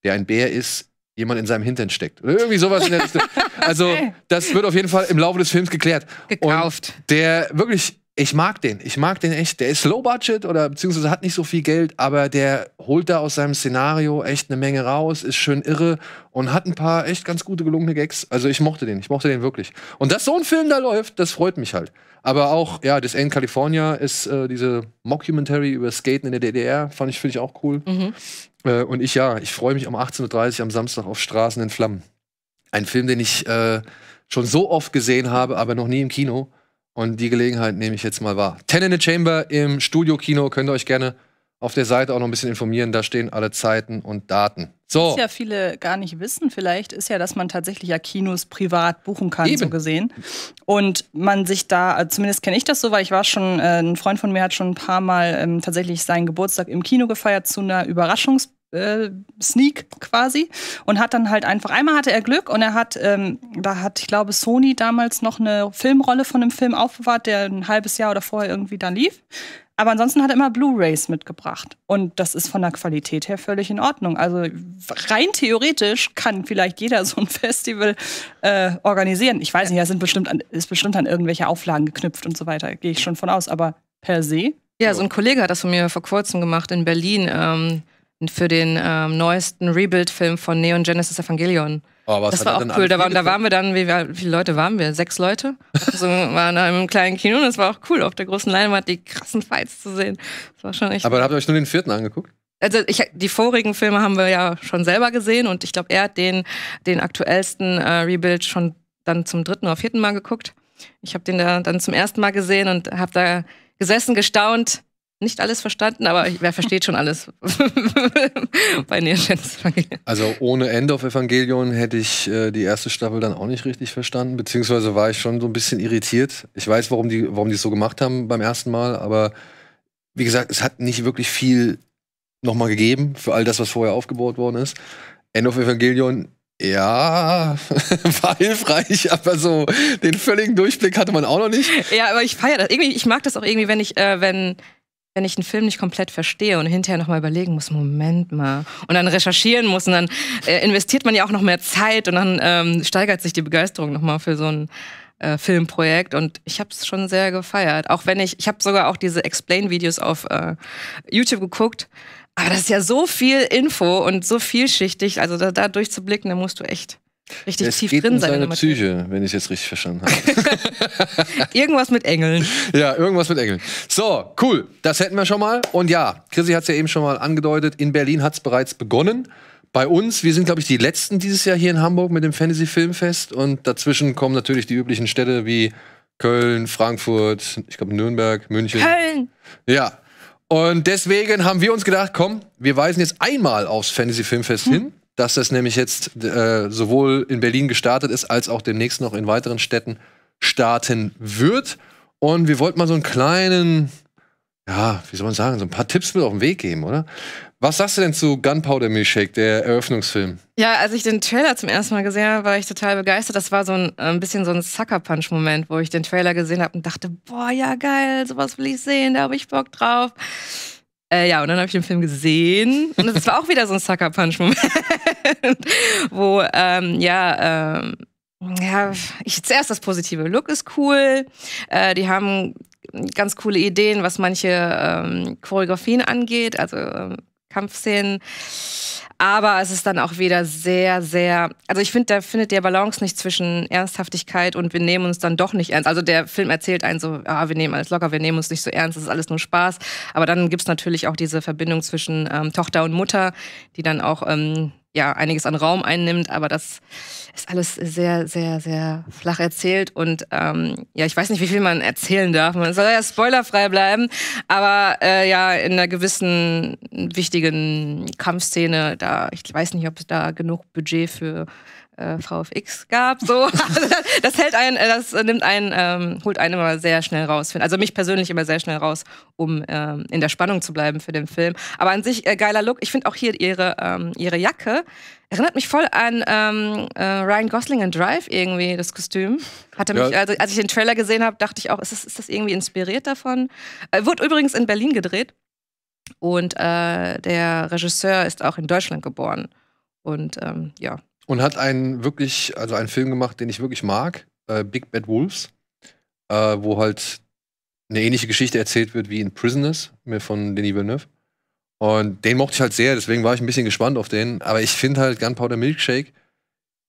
der ein Bär ist, jemand in seinem Hintern steckt. Oder irgendwie sowas in der Also, das wird auf jeden Fall im Laufe des Films geklärt. Gekauft. Und der wirklich ich mag den. Ich mag den echt. Der ist low budget oder beziehungsweise hat nicht so viel Geld, aber der holt da aus seinem Szenario echt eine Menge raus, ist schön irre und hat ein paar echt ganz gute gelungene Gags. Also ich mochte den. Ich mochte den wirklich. Und dass so ein Film da läuft, das freut mich halt. Aber auch, ja, das End California ist äh, diese Mockumentary über Skaten in der DDR. Fand ich, finde ich auch cool. Mhm. Äh, und ich, ja, ich freue mich um 18.30 Uhr am Samstag auf Straßen in Flammen. Ein Film, den ich äh, schon so oft gesehen habe, aber noch nie im Kino. Und die Gelegenheit nehme ich jetzt mal wahr. Ten in the Chamber im Studio-Kino. Könnt ihr euch gerne auf der Seite auch noch ein bisschen informieren. Da stehen alle Zeiten und Daten. So. Was ja viele gar nicht wissen, vielleicht ist ja, dass man tatsächlich ja Kinos privat buchen kann, Eben. so gesehen. Und man sich da, äh, zumindest kenne ich das so, weil ich war schon, äh, ein Freund von mir hat schon ein paar Mal ähm, tatsächlich seinen Geburtstag im Kino gefeiert zu einer Überraschungs- äh, Sneak quasi und hat dann halt einfach, einmal hatte er Glück und er hat, ähm, da hat, ich glaube, Sony damals noch eine Filmrolle von einem Film aufbewahrt, der ein halbes Jahr oder vorher irgendwie dann lief. Aber ansonsten hat er immer Blu-rays mitgebracht. Und das ist von der Qualität her völlig in Ordnung. Also rein theoretisch kann vielleicht jeder so ein Festival äh, organisieren. Ich weiß nicht, er sind bestimmt an, ist bestimmt an irgendwelche Auflagen geknüpft und so weiter. Gehe ich schon von aus. Aber per se. Ja, so ein Kollege hat das von mir vor kurzem gemacht in Berlin. Ähm für den ähm, neuesten Rebuild-Film von Neon Genesis Evangelion. Oh, das war auch cool. Da waren, da waren, wir dann, wie, viele Leute waren wir? Sechs Leute. Also waren in einem kleinen Kino und es war auch cool, auf der großen Leinwand die krassen Fights zu sehen. Das war schon echt. Aber cool. habt ihr euch nur den vierten angeguckt? Also ich, die vorigen Filme haben wir ja schon selber gesehen und ich glaube, er hat den, den aktuellsten äh, Rebuild schon dann zum dritten oder vierten Mal geguckt. Ich habe den da dann zum ersten Mal gesehen und habe da gesessen, gestaunt nicht alles verstanden, aber wer versteht schon alles bei Nirschens Also ohne End of Evangelion hätte ich äh, die erste Staffel dann auch nicht richtig verstanden, beziehungsweise war ich schon so ein bisschen irritiert. Ich weiß, warum die warum die es so gemacht haben beim ersten Mal, aber wie gesagt, es hat nicht wirklich viel nochmal gegeben für all das, was vorher aufgebaut worden ist. End of Evangelion ja, war hilfreich, aber so den völligen Durchblick hatte man auch noch nicht. Ja, aber ich feiere das. Irgendwie, ich mag das auch irgendwie, wenn ich, äh, wenn wenn ich einen Film nicht komplett verstehe und hinterher nochmal überlegen muss, Moment mal, und dann recherchieren muss und dann äh, investiert man ja auch noch mehr Zeit und dann ähm, steigert sich die Begeisterung nochmal für so ein äh, Filmprojekt und ich habe es schon sehr gefeiert. Auch wenn ich, ich habe sogar auch diese Explain-Videos auf äh, YouTube geguckt, aber das ist ja so viel Info und so vielschichtig, also da, da durchzublicken, da musst du echt richtig es tief geht drin um sein. Seine Psyche, wenn ich es jetzt richtig verstanden habe. irgendwas mit Engeln. Ja, irgendwas mit Engeln. So, cool. Das hätten wir schon mal. Und ja, Chrissy hat es ja eben schon mal angedeutet. In Berlin hat es bereits begonnen. Bei uns, wir sind, glaube ich, die letzten dieses Jahr hier in Hamburg mit dem Fantasy Filmfest. Und dazwischen kommen natürlich die üblichen Städte wie Köln, Frankfurt, ich glaube Nürnberg, München. Köln! Ja. Und deswegen haben wir uns gedacht, komm, wir weisen jetzt einmal aufs Fantasy Filmfest hm. hin dass das nämlich jetzt äh, sowohl in Berlin gestartet ist, als auch demnächst noch in weiteren Städten starten wird. Und wir wollten mal so einen kleinen, ja, wie soll man sagen, so ein paar Tipps mit auf den Weg geben, oder? Was sagst du denn zu Gunpowder Milkshake, der Eröffnungsfilm? Ja, als ich den Trailer zum ersten Mal gesehen habe, war ich total begeistert. Das war so ein, äh, ein bisschen so ein Sucker Punch Moment, wo ich den Trailer gesehen habe und dachte, boah, ja geil, sowas will ich sehen, da habe ich Bock drauf. Äh, ja, und dann habe ich den Film gesehen und es war auch wieder so ein Sucker Punch Moment, wo ähm, ja, ähm, ja, ich zuerst das Positive. Look ist cool. Äh, die haben ganz coole Ideen, was manche ähm, Choreografien angeht, also ähm, Kampfszenen. Aber es ist dann auch wieder sehr, sehr. Also ich finde, da findet der Balance nicht zwischen Ernsthaftigkeit und wir nehmen uns dann doch nicht ernst. Also der Film erzählt einen so, ah, wir nehmen alles locker, wir nehmen uns nicht so ernst, es ist alles nur Spaß. Aber dann gibt es natürlich auch diese Verbindung zwischen ähm, Tochter und Mutter, die dann auch ähm, ja einiges an Raum einnimmt, aber das ist alles sehr, sehr, sehr flach erzählt und ähm, ja, ich weiß nicht, wie viel man erzählen darf. Man soll ja spoilerfrei bleiben, aber äh, ja, in einer gewissen wichtigen Kampfszene, da ich weiß nicht, ob es da genug Budget für äh, VFX gab. So. das hält einen, äh, das äh, nimmt einen, ähm, holt einen immer sehr schnell raus. Also mich persönlich immer sehr schnell raus, um ähm, in der Spannung zu bleiben für den Film. Aber an sich äh, geiler Look. Ich finde auch hier ihre, ähm, ihre Jacke. Erinnert mich voll an ähm, äh, Ryan Gosling in Drive irgendwie, das Kostüm. Hatte ja. also als ich den Trailer gesehen habe, dachte ich auch, ist das, ist das irgendwie inspiriert davon? Äh, wurde übrigens in Berlin gedreht. Und der Regisseur ist auch in Deutschland geboren. Und ähm, ja, und hat einen wirklich, also einen Film gemacht, den ich wirklich mag, äh, Big Bad Wolves, äh, wo halt eine ähnliche Geschichte erzählt wird wie in Prisoners mir von Denis Villeneuve. Und den mochte ich halt sehr, deswegen war ich ein bisschen gespannt auf den. Aber ich finde halt Gunpowder Milkshake,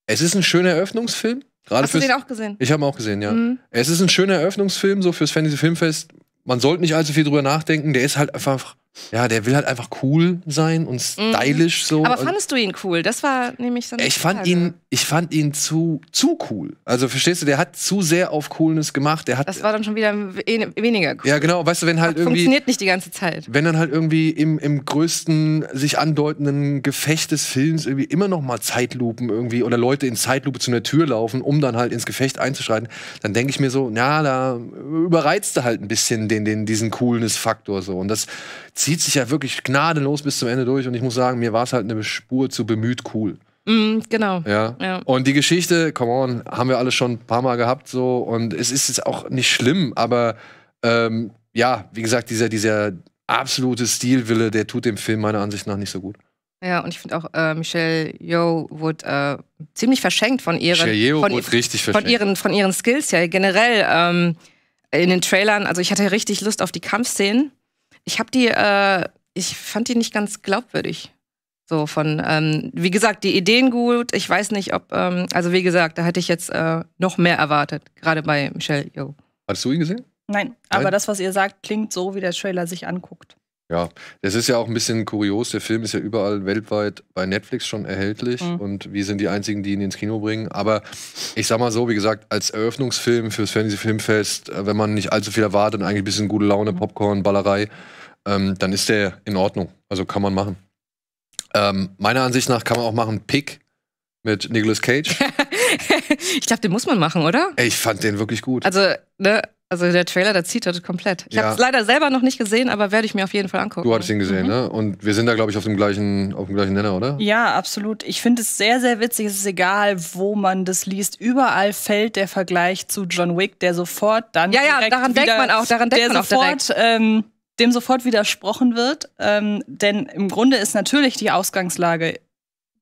es ist ein schöner Eröffnungsfilm. Gerade Hast du den auch gesehen? Ich habe ihn auch gesehen, ja. Mhm. Es ist ein schöner Eröffnungsfilm, so fürs Fantasy Filmfest. Man sollte nicht allzu viel drüber nachdenken. Der ist halt einfach ja, der will halt einfach cool sein und mhm. stylisch mhm. so. Aber fandest du ihn cool? Das war nämlich so eine Ich Frage. ihn, ich fand ihn zu, zu cool. Also verstehst du, der hat zu sehr auf Coolness gemacht. Der hat, das war dann schon wieder weniger cool. Ja, genau, weißt du, wenn halt das irgendwie. Funktioniert nicht die ganze Zeit. Wenn dann halt irgendwie im, im größten sich andeutenden Gefecht des Films irgendwie immer noch mal Zeitlupen irgendwie oder Leute in Zeitlupe zu einer Tür laufen, um dann halt ins Gefecht einzuschreiten, dann denke ich mir so, na, da überreizt du halt ein bisschen den, den, diesen Coolness-Faktor so. Und das zieht sich ja wirklich gnadenlos bis zum Ende durch. Und ich muss sagen, mir war es halt eine Spur zu bemüht cool. Mm, genau. Ja. ja. Und die Geschichte, come on, haben wir alle schon ein paar Mal gehabt so. Und es ist jetzt auch nicht schlimm, aber ähm, ja, wie gesagt, dieser, dieser absolute Stilwille, der tut dem Film meiner Ansicht nach nicht so gut. Ja, und ich finde auch, äh, Michelle Yeoh wurde äh, ziemlich verschenkt von ihren, von, wurde richtig von, verschenkt. ihren von ihren Skills ja Generell ähm, in den Trailern, also ich hatte richtig Lust auf die Kampfszenen ich habe die, äh, ich fand die nicht ganz glaubwürdig. So von, ähm, wie gesagt, die Ideen gut. Ich weiß nicht, ob, ähm, also wie gesagt, da hätte ich jetzt äh, noch mehr erwartet, gerade bei Michelle Yo. Hattest du ihn gesehen? Nein, aber Nein? das, was ihr sagt, klingt so, wie der Trailer sich anguckt. Ja, das ist ja auch ein bisschen kurios. Der Film ist ja überall weltweit bei Netflix schon erhältlich mhm. und wir sind die einzigen, die ihn ins Kino bringen. Aber ich sag mal so, wie gesagt, als Eröffnungsfilm fürs Fantasy Filmfest, äh, wenn man nicht allzu viel erwartet, eigentlich ein bisschen gute Laune, mhm. Popcorn, Ballerei, ähm, dann ist der in Ordnung. Also kann man machen. Ähm, meiner Ansicht nach kann man auch machen Pick mit Nicolas Cage. ich glaube, den muss man machen, oder? Ey, ich fand den wirklich gut. Also, ne, also der Trailer, der zieht das komplett. Ich ja. habe es leider selber noch nicht gesehen, aber werde ich mir auf jeden Fall angucken. Du hattest ihn gesehen, mhm. ne? Und wir sind da, glaube ich, auf dem, gleichen, auf dem gleichen Nenner, oder? Ja, absolut. Ich finde es sehr, sehr witzig. Es ist egal, wo man das liest. Überall fällt der Vergleich zu John Wick, der sofort dann. Ja, ja, daran denkt man auch. Daran denkt der man sofort, auch direkt. Ähm, dem sofort widersprochen wird, ähm, denn im Grunde ist natürlich die Ausgangslage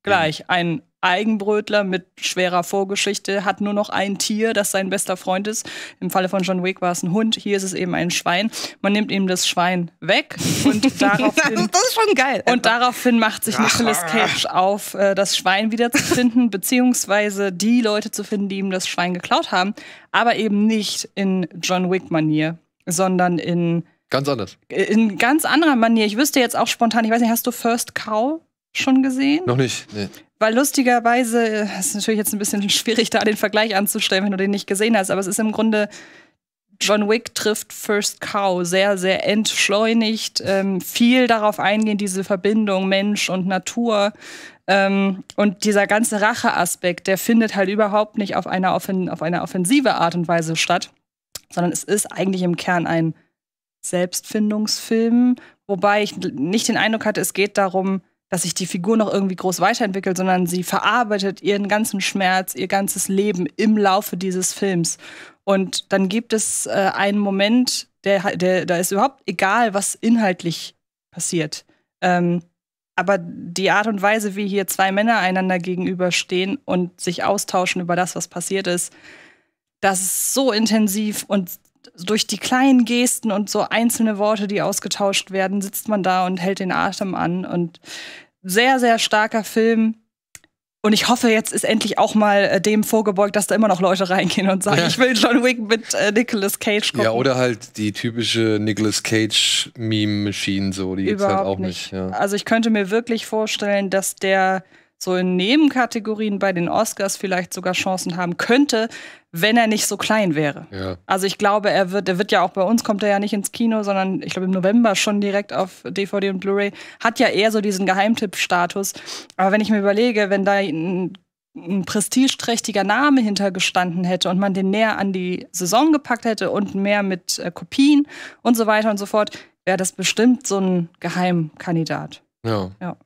gleich. Mhm. Ein Eigenbrötler mit schwerer Vorgeschichte hat nur noch ein Tier, das sein bester Freund ist. Im Falle von John Wick war es ein Hund, hier ist es eben ein Schwein. Man nimmt ihm das Schwein weg und daraufhin, das ist schon geil. Und daraufhin macht sich Nicholas ah. Cage auf, äh, das Schwein wiederzufinden, beziehungsweise die Leute zu finden, die ihm das Schwein geklaut haben, aber eben nicht in John Wick-Manier, sondern in Ganz anders. Äh, in ganz anderer Manier. Ich wüsste jetzt auch spontan, ich weiß nicht, hast du First Cow schon gesehen? Noch nicht, nee. Weil lustigerweise, es äh, ist natürlich jetzt ein bisschen schwierig, da den Vergleich anzustellen, wenn du den nicht gesehen hast, aber es ist im Grunde, John Wick trifft First Cow sehr, sehr entschleunigt, ähm, viel darauf eingehen, diese Verbindung Mensch und Natur. Ähm, und dieser ganze Racheaspekt, der findet halt überhaupt nicht auf eine, auf einer offensive Art und Weise statt, sondern es ist eigentlich im Kern ein Selbstfindungsfilm, wobei ich nicht den Eindruck hatte, es geht darum, dass sich die Figur noch irgendwie groß weiterentwickelt, sondern sie verarbeitet ihren ganzen Schmerz, ihr ganzes Leben im Laufe dieses Films. Und dann gibt es äh, einen Moment, der, der, da ist überhaupt egal, was inhaltlich passiert. Ähm, aber die Art und Weise, wie hier zwei Männer einander gegenüberstehen und sich austauschen über das, was passiert ist, das ist so intensiv und durch die kleinen Gesten und so einzelne Worte, die ausgetauscht werden, sitzt man da und hält den Atem an. Und sehr, sehr starker Film. Und ich hoffe, jetzt ist endlich auch mal äh, dem vorgebeugt, dass da immer noch Leute reingehen und sagen, ja. ich will John Wick mit äh, Nicolas Cage gucken. Ja, oder halt die typische Nicolas Cage-Meme-Machine, so, die gibt's halt auch nicht. nicht. Ja. Also ich könnte mir wirklich vorstellen, dass der so in Nebenkategorien bei den Oscars vielleicht sogar Chancen haben könnte, wenn er nicht so klein wäre. Ja. Also ich glaube, er wird, er wird ja auch bei uns, kommt er ja nicht ins Kino, sondern ich glaube im November schon direkt auf DVD und Blu-ray, hat ja eher so diesen Geheimtipp-Status. Aber wenn ich mir überlege, wenn da ein ein prestigeträchtiger Name hintergestanden hätte und man den näher an die Saison gepackt hätte und mehr mit äh, Kopien und so weiter und so fort, wäre das bestimmt so ein Geheimkandidat. Ja. ja.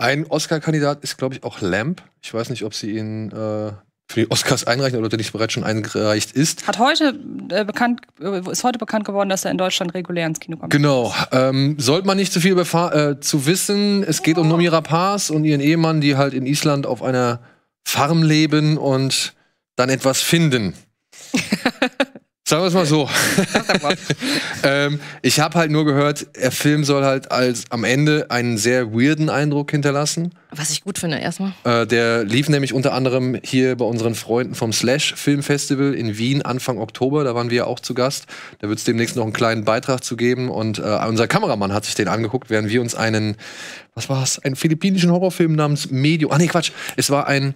Ein Oscar-Kandidat ist, glaube ich, auch Lamp. Ich weiß nicht, ob sie ihn äh, für die Oscars einreichen oder ob der nicht bereits schon eingereicht ist. Hat heute äh, bekannt, äh, ist heute bekannt geworden, dass er in Deutschland regulär ins Kino kommt. Genau. Ähm, sollte man nicht zu viel äh, zu wissen. Es geht oh. um Nomi Rapaz und ihren Ehemann, die halt in Island auf einer Farm leben und dann etwas finden. Sagen wir es mal so. ähm, ich habe halt nur gehört, der Film soll halt als am Ende einen sehr weirden Eindruck hinterlassen. Was ich gut finde, erstmal. Äh, der lief nämlich unter anderem hier bei unseren Freunden vom Slash Film Festival in Wien Anfang Oktober. Da waren wir auch zu Gast. Da wird es demnächst noch einen kleinen Beitrag zu geben. Und äh, unser Kameramann hat sich den angeguckt, während wir uns einen, was war es, einen philippinischen Horrorfilm namens Medio. Ah, nee, Quatsch. Es war ein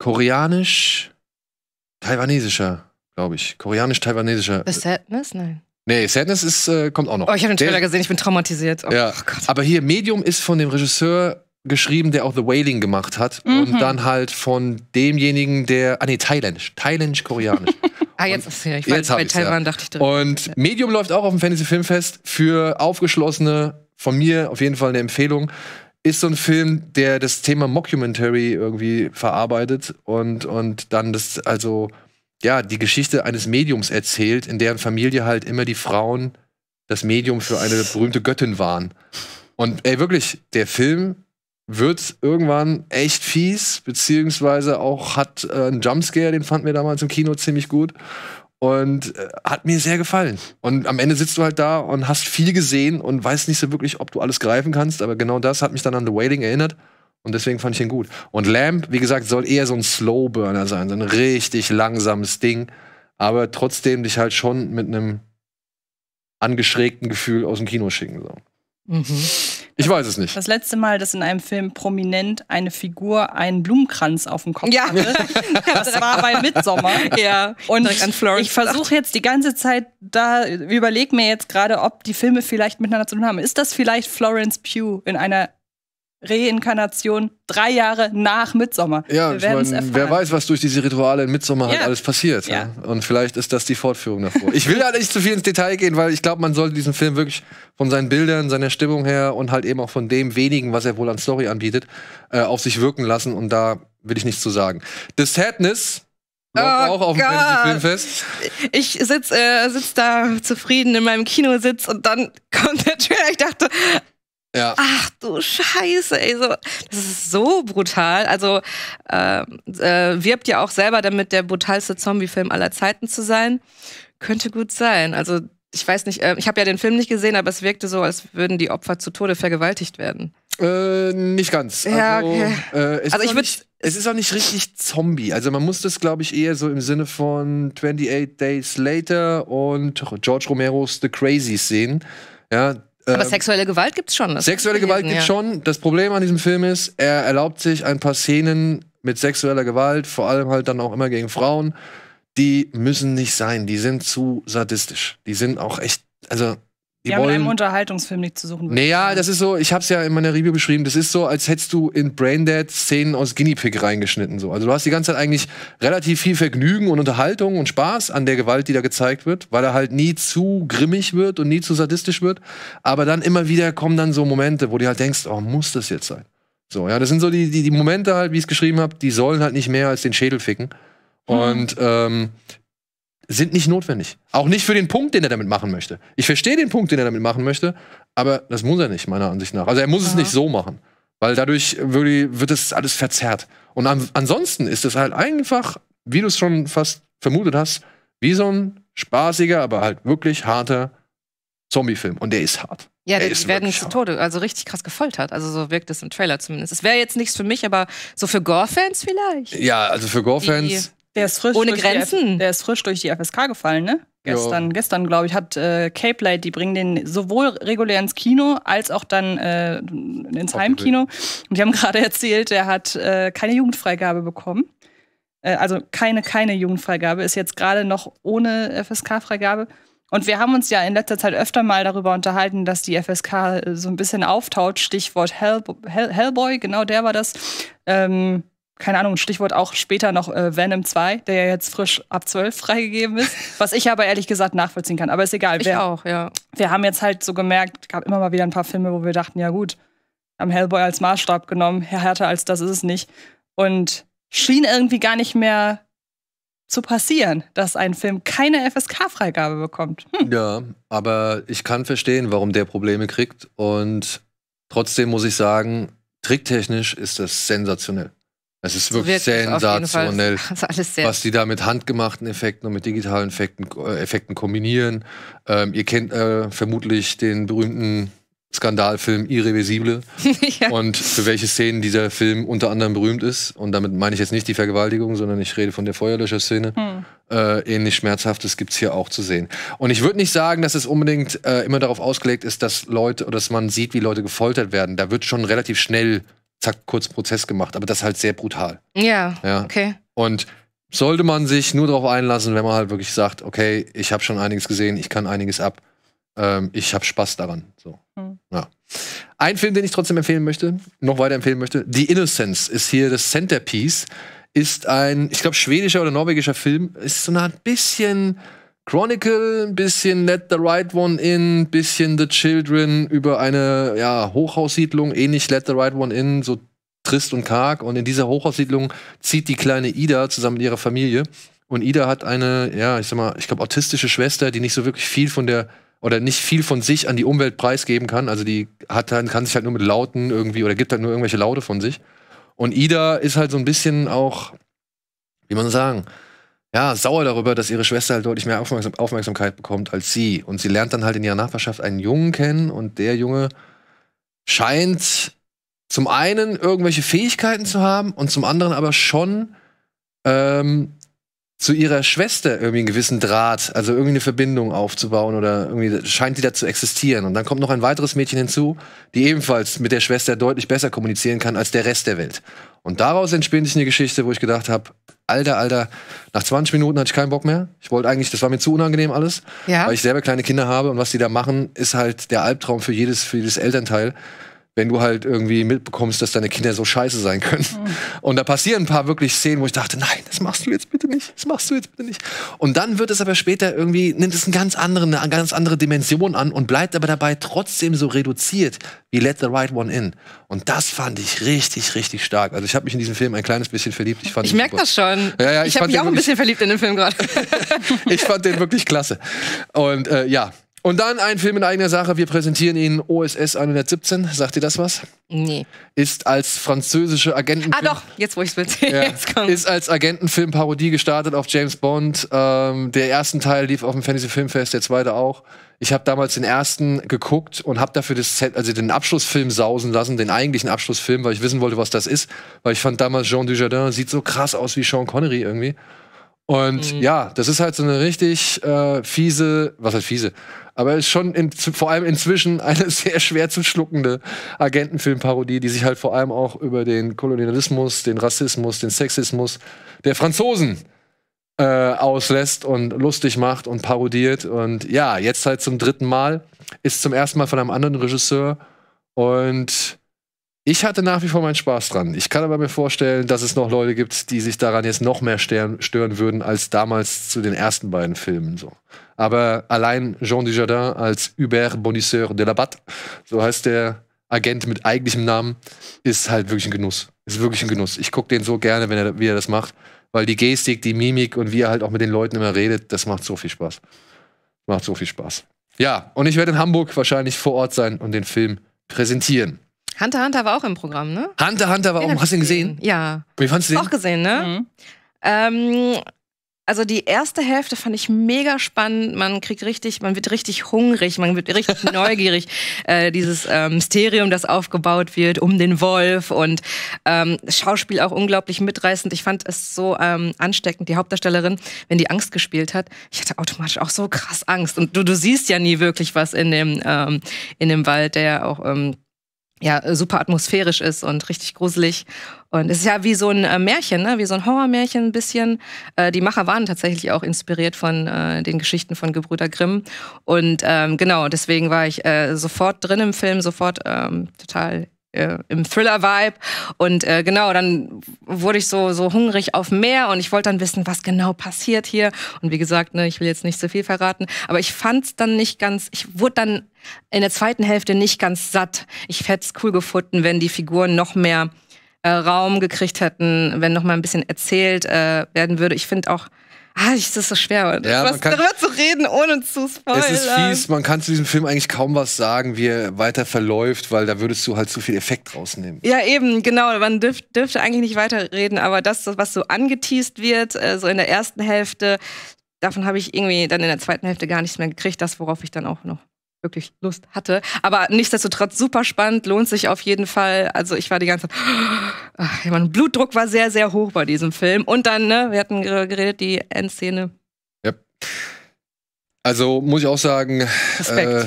koreanisch-taiwanesischer glaube ich. Koreanisch-taiwanesischer. The äh Sadness? Nein. Nee, Sadness ist, äh, kommt auch noch. Oh, ich habe den Trailer der, gesehen, ich bin traumatisiert. Oh, ja. Oh Aber hier, Medium ist von dem Regisseur geschrieben, der auch The Wailing gemacht hat. Mhm. Und dann halt von demjenigen, der. Ah, nee, thailändisch. Thailändisch-koreanisch. ah, jetzt ist es ja, ich weiß, bei Taiwan ja. dachte ich drin. Und Medium läuft auch auf dem Fantasy Filmfest für aufgeschlossene, von mir auf jeden Fall eine Empfehlung. Ist so ein Film, der das Thema Mockumentary irgendwie verarbeitet und, und dann das, also ja, die Geschichte eines Mediums erzählt, in deren Familie halt immer die Frauen das Medium für eine berühmte Göttin waren. Und ey, wirklich, der Film wird irgendwann echt fies, beziehungsweise auch hat äh, einen Jumpscare, den fanden wir damals im Kino ziemlich gut. Und äh, hat mir sehr gefallen. Und am Ende sitzt du halt da und hast viel gesehen und weißt nicht so wirklich, ob du alles greifen kannst, aber genau das hat mich dann an The Wailing erinnert. Und deswegen fand ich ihn gut. Und Lamb, wie gesagt, soll eher so ein Slowburner sein, so ein richtig langsames Ding, aber trotzdem dich halt schon mit einem angeschrägten Gefühl aus dem Kino schicken. So. Mhm. Ich weiß es nicht. Das letzte Mal, dass in einem Film prominent eine Figur einen Blumenkranz auf dem Kopf ja. hatte, das war bei Midsommer. Ja. Und Direkt an Florence ich versuche jetzt die ganze Zeit da, überleg mir jetzt gerade, ob die Filme vielleicht miteinander zu tun haben. Ist das vielleicht Florence Pugh in einer Reinkarnation drei Jahre nach Mitsommer. Ja, ich mein, wer weiß, was durch diese Rituale in Mitsommer halt ja. halt alles passiert. Ja. Ja? Und vielleicht ist das die Fortführung davor. ich will da nicht zu viel ins Detail gehen, weil ich glaube, man sollte diesen Film wirklich von seinen Bildern, seiner Stimmung her und halt eben auch von dem wenigen, was er wohl an Story anbietet, äh, auf sich wirken lassen. Und da will ich nichts zu sagen. The Sadness Oh, auch auf dem Filmfest. Ich sitze äh, sitz da zufrieden in meinem Kinositz und dann kommt der Trailer. Ich dachte, ja. Ach du Scheiße, ey, so, das ist so brutal. Also äh, äh, wirbt ja auch selber damit, der brutalste Zombie-Film aller Zeiten zu sein. Könnte gut sein. Also ich weiß nicht, äh, ich habe ja den Film nicht gesehen, aber es wirkte so, als würden die Opfer zu Tode vergewaltigt werden. Äh, nicht ganz. Ja, also, okay. äh, es, also ist ich nicht, es ist auch nicht richtig Zombie. Also man muss das, glaube ich, eher so im Sinne von 28 Days Later und George Romeros The Crazies sehen. Ja, aber ähm, sexuelle Gewalt gibt's schon. Sexuelle Gewalt gewesen, gibt's ja. schon. Das Problem an diesem Film ist, er erlaubt sich ein paar Szenen mit sexueller Gewalt, vor allem halt dann auch immer gegen Frauen. Die müssen nicht sein. Die sind zu sadistisch. Die sind auch echt, also die, haben wollen, in einem Unterhaltungsfilm nichts zu suchen. Naja, das ist so, ich habe es ja in meiner Review beschrieben, das ist so, als hättest du in Braindead Szenen aus Guinea Pig reingeschnitten. So. Also du hast die ganze Zeit eigentlich relativ viel Vergnügen und Unterhaltung und Spaß an der Gewalt, die da gezeigt wird, weil er halt nie zu grimmig wird und nie zu sadistisch wird. Aber dann immer wieder kommen dann so Momente, wo du halt denkst, oh, muss das jetzt sein? So, ja, das sind so die, die, die Momente halt, wie ich es geschrieben habe, die sollen halt nicht mehr als den Schädel ficken. Und mhm. ähm, sind nicht notwendig. Auch nicht für den Punkt, den er damit machen möchte. Ich verstehe den Punkt, den er damit machen möchte, aber das muss er nicht, meiner Ansicht nach. Also er muss Aha. es nicht so machen, weil dadurch wird es alles verzerrt. Und an, ansonsten ist es halt einfach, wie du es schon fast vermutet hast, wie so ein spaßiger, aber halt wirklich harter Zombie-Film. Und der ist hart. Ja, der die werden zu Tode, also richtig krass gefoltert. Also so wirkt es im Trailer zumindest. Es wäre jetzt nichts für mich, aber so für Gore-Fans vielleicht. Ja, also für Gore-Fans der ist frisch ohne Grenzen. Die, der ist frisch durch die FSK gefallen, ne? Gestern, gestern glaube ich, hat äh, Cape Light, die bringen den sowohl regulär ins Kino als auch dann äh, ins Heimkino. Und die haben gerade erzählt, der hat äh, keine Jugendfreigabe bekommen. Äh, also keine, keine Jugendfreigabe, ist jetzt gerade noch ohne FSK-Freigabe. Und wir haben uns ja in letzter Zeit öfter mal darüber unterhalten, dass die FSK äh, so ein bisschen auftaut. Stichwort Hell, Hell, Hellboy, genau der war das. Ähm, keine Ahnung, Stichwort auch später noch äh, Venom 2, der ja jetzt frisch ab 12 freigegeben ist, was ich aber ehrlich gesagt nachvollziehen kann. Aber ist egal. Ich auch, ja. Wir haben jetzt halt so gemerkt, gab immer mal wieder ein paar Filme, wo wir dachten, ja gut, haben Hellboy als Maßstab genommen, härter als das ist es nicht. Und schien irgendwie gar nicht mehr zu passieren, dass ein Film keine FSK-Freigabe bekommt. Hm. Ja, aber ich kann verstehen, warum der Probleme kriegt. Und trotzdem muss ich sagen, tricktechnisch ist das sensationell. Es ist wirklich so sensationell, sehr was die da mit handgemachten Effekten und mit digitalen Effekten, äh, Effekten kombinieren. Ähm, ihr kennt äh, vermutlich den berühmten Skandalfilm Irreversible ja. und für welche Szenen dieser Film unter anderem berühmt ist. Und damit meine ich jetzt nicht die Vergewaltigung, sondern ich rede von der Feuerlöscher-Szene. Hm. Äh, ähnlich Schmerzhaftes gibt es hier auch zu sehen. Und ich würde nicht sagen, dass es unbedingt äh, immer darauf ausgelegt ist, dass Leute oder dass man sieht, wie Leute gefoltert werden. Da wird schon relativ schnell zack, kurz Prozess gemacht, aber das halt sehr brutal. Ja, ja. okay. Und sollte man sich nur darauf einlassen, wenn man halt wirklich sagt, okay, ich habe schon einiges gesehen, ich kann einiges ab, ähm, ich habe Spaß daran. So. Mhm. Ja. Ein Film, den ich trotzdem empfehlen möchte, noch weiter empfehlen möchte, The Innocence ist hier das Centerpiece, ist ein, ich glaube, schwedischer oder norwegischer Film, ist so eine Art bisschen Chronicle, ein bisschen Let the Right One In, bisschen The Children über eine ja, Hochhaussiedlung, ähnlich Let the Right One In, so trist und karg. Und in dieser Hochhaussiedlung zieht die kleine Ida zusammen mit ihrer Familie. Und Ida hat eine, ja, ich sag mal, ich glaube, autistische Schwester, die nicht so wirklich viel von der oder nicht viel von sich an die Umwelt preisgeben kann. Also die hat dann, kann sich halt nur mit Lauten irgendwie oder gibt halt nur irgendwelche Laute von sich. Und Ida ist halt so ein bisschen auch, wie man sagen, ja, sauer darüber, dass ihre Schwester halt deutlich mehr Aufmerksam Aufmerksamkeit bekommt als sie. Und sie lernt dann halt in ihrer Nachbarschaft einen Jungen kennen und der Junge scheint zum einen irgendwelche Fähigkeiten zu haben und zum anderen aber schon ähm, zu ihrer Schwester irgendwie einen gewissen Draht, also irgendwie eine Verbindung aufzubauen oder irgendwie scheint die da zu existieren. Und dann kommt noch ein weiteres Mädchen hinzu, die ebenfalls mit der Schwester deutlich besser kommunizieren kann als der Rest der Welt. Und daraus entspinnt sich eine Geschichte, wo ich gedacht habe, Alter, Alter, nach 20 Minuten hatte ich keinen Bock mehr. Ich wollte eigentlich, das war mir zu unangenehm alles, ja. weil ich selber kleine Kinder habe und was die da machen, ist halt der Albtraum für jedes, für jedes Elternteil wenn du halt irgendwie mitbekommst, dass deine Kinder so scheiße sein können. Mhm. Und da passieren ein paar wirklich Szenen, wo ich dachte, nein, das machst du jetzt bitte nicht, das machst du jetzt bitte nicht. Und dann wird es aber später irgendwie, nimmt es einen ganz anderen, eine ganz andere Dimension an und bleibt aber dabei trotzdem so reduziert wie Let the Right One In. Und das fand ich richtig, richtig stark. Also ich habe mich in diesen Film ein kleines bisschen verliebt. Ich, ich merke das schon. Ja, ja, ich ich habe mich auch ein bisschen verliebt in den Film gerade. ich fand den wirklich klasse. Und äh, ja, und dann ein Film in eigener Sache. Wir präsentieren Ihnen OSS 117. Sagt ihr das was? Nee. Ist als französische Agentenfilm. Ah, doch, jetzt wo ich es will. ja. Ist als Agentenfilm-Parodie gestartet auf James Bond. Ähm, der erste Teil lief auf dem Fantasy Filmfest, der zweite auch. Ich habe damals den ersten geguckt und habe dafür das Set, also den Abschlussfilm sausen lassen, den eigentlichen Abschlussfilm, weil ich wissen wollte, was das ist. Weil ich fand damals Jean Dujardin sieht so krass aus wie Sean Connery irgendwie. Und mhm. ja, das ist halt so eine richtig äh, fiese, was heißt fiese, aber ist schon in, vor allem inzwischen eine sehr schwer zu schluckende Agentenfilmparodie, die sich halt vor allem auch über den Kolonialismus, den Rassismus, den Sexismus der Franzosen äh, auslässt und lustig macht und parodiert. Und ja, jetzt halt zum dritten Mal, ist zum ersten Mal von einem anderen Regisseur und ich hatte nach wie vor meinen Spaß dran. Ich kann aber mir vorstellen, dass es noch Leute gibt, die sich daran jetzt noch mehr stören, würden als damals zu den ersten beiden Filmen. So. Aber allein Jean Dujardin als Hubert Bonisseur de la Batte, so heißt der Agent mit eigentlichem Namen, ist halt wirklich ein Genuss. Ist wirklich ein Genuss. Ich gucke den so gerne, wenn er, wie er das macht, weil die Gestik, die Mimik und wie er halt auch mit den Leuten immer redet, das macht so viel Spaß. Macht so viel Spaß. Ja, und ich werde in Hamburg wahrscheinlich vor Ort sein und den Film präsentieren. Hunter Hunter war auch im Programm, ne? Hunter Hunter war auch. Hast du ihn gesehen? Ja. Wie fandest du den? Auch gesehen, ne? Mhm. Ähm, also die erste Hälfte fand ich mega spannend. Man kriegt richtig, man wird richtig hungrig, man wird richtig neugierig. Äh, dieses äh, Mysterium, das aufgebaut wird um den Wolf und ähm, Schauspiel auch unglaublich mitreißend. Ich fand es so ähm, ansteckend, die Hauptdarstellerin, wenn die Angst gespielt hat. Ich hatte automatisch auch so krass Angst und du, du siehst ja nie wirklich was in dem ähm, in dem Wald, der ja auch ähm, ja, äh, super atmosphärisch ist und richtig gruselig. Und es ist ja wie so ein äh, Märchen, ne? wie so ein Horrormärchen ein bisschen. Äh, die Macher waren tatsächlich auch inspiriert von äh, den Geschichten von Gebrüder Grimm. Und ähm, genau, deswegen war ich äh, sofort drin im Film, sofort ähm, total äh, im Thriller-Vibe. Und äh, genau, dann wurde ich so, so hungrig auf mehr und ich wollte dann wissen, was genau passiert hier. Und wie gesagt, ne, ich will jetzt nicht so viel verraten, aber ich fand es dann nicht ganz, ich wurde dann in der zweiten Hälfte nicht ganz satt. Ich hätte es cool gefunden, wenn die Figuren noch mehr äh, Raum gekriegt hätten, wenn noch mal ein bisschen erzählt äh, werden würde. Ich finde auch, Ah, das ist so schwer, ja, was kann, darüber zu reden, ohne zu spoilern. Es ist fies, man kann zu diesem Film eigentlich kaum was sagen, wie er weiter verläuft, weil da würdest du halt zu viel Effekt rausnehmen. Ja, eben, genau. Man dürf, dürfte eigentlich nicht weiterreden, aber das, was so angeteased wird, äh, so in der ersten Hälfte, davon habe ich irgendwie dann in der zweiten Hälfte gar nichts mehr gekriegt, das, worauf ich dann auch noch wirklich Lust hatte. Aber nichtsdestotrotz super spannend, lohnt sich auf jeden Fall. Also ich war die ganze Zeit, ah, mein Blutdruck war sehr, sehr hoch bei diesem Film. Und dann, ne, wir hatten geredet, die Endszene. Yep. Also muss ich auch sagen, äh,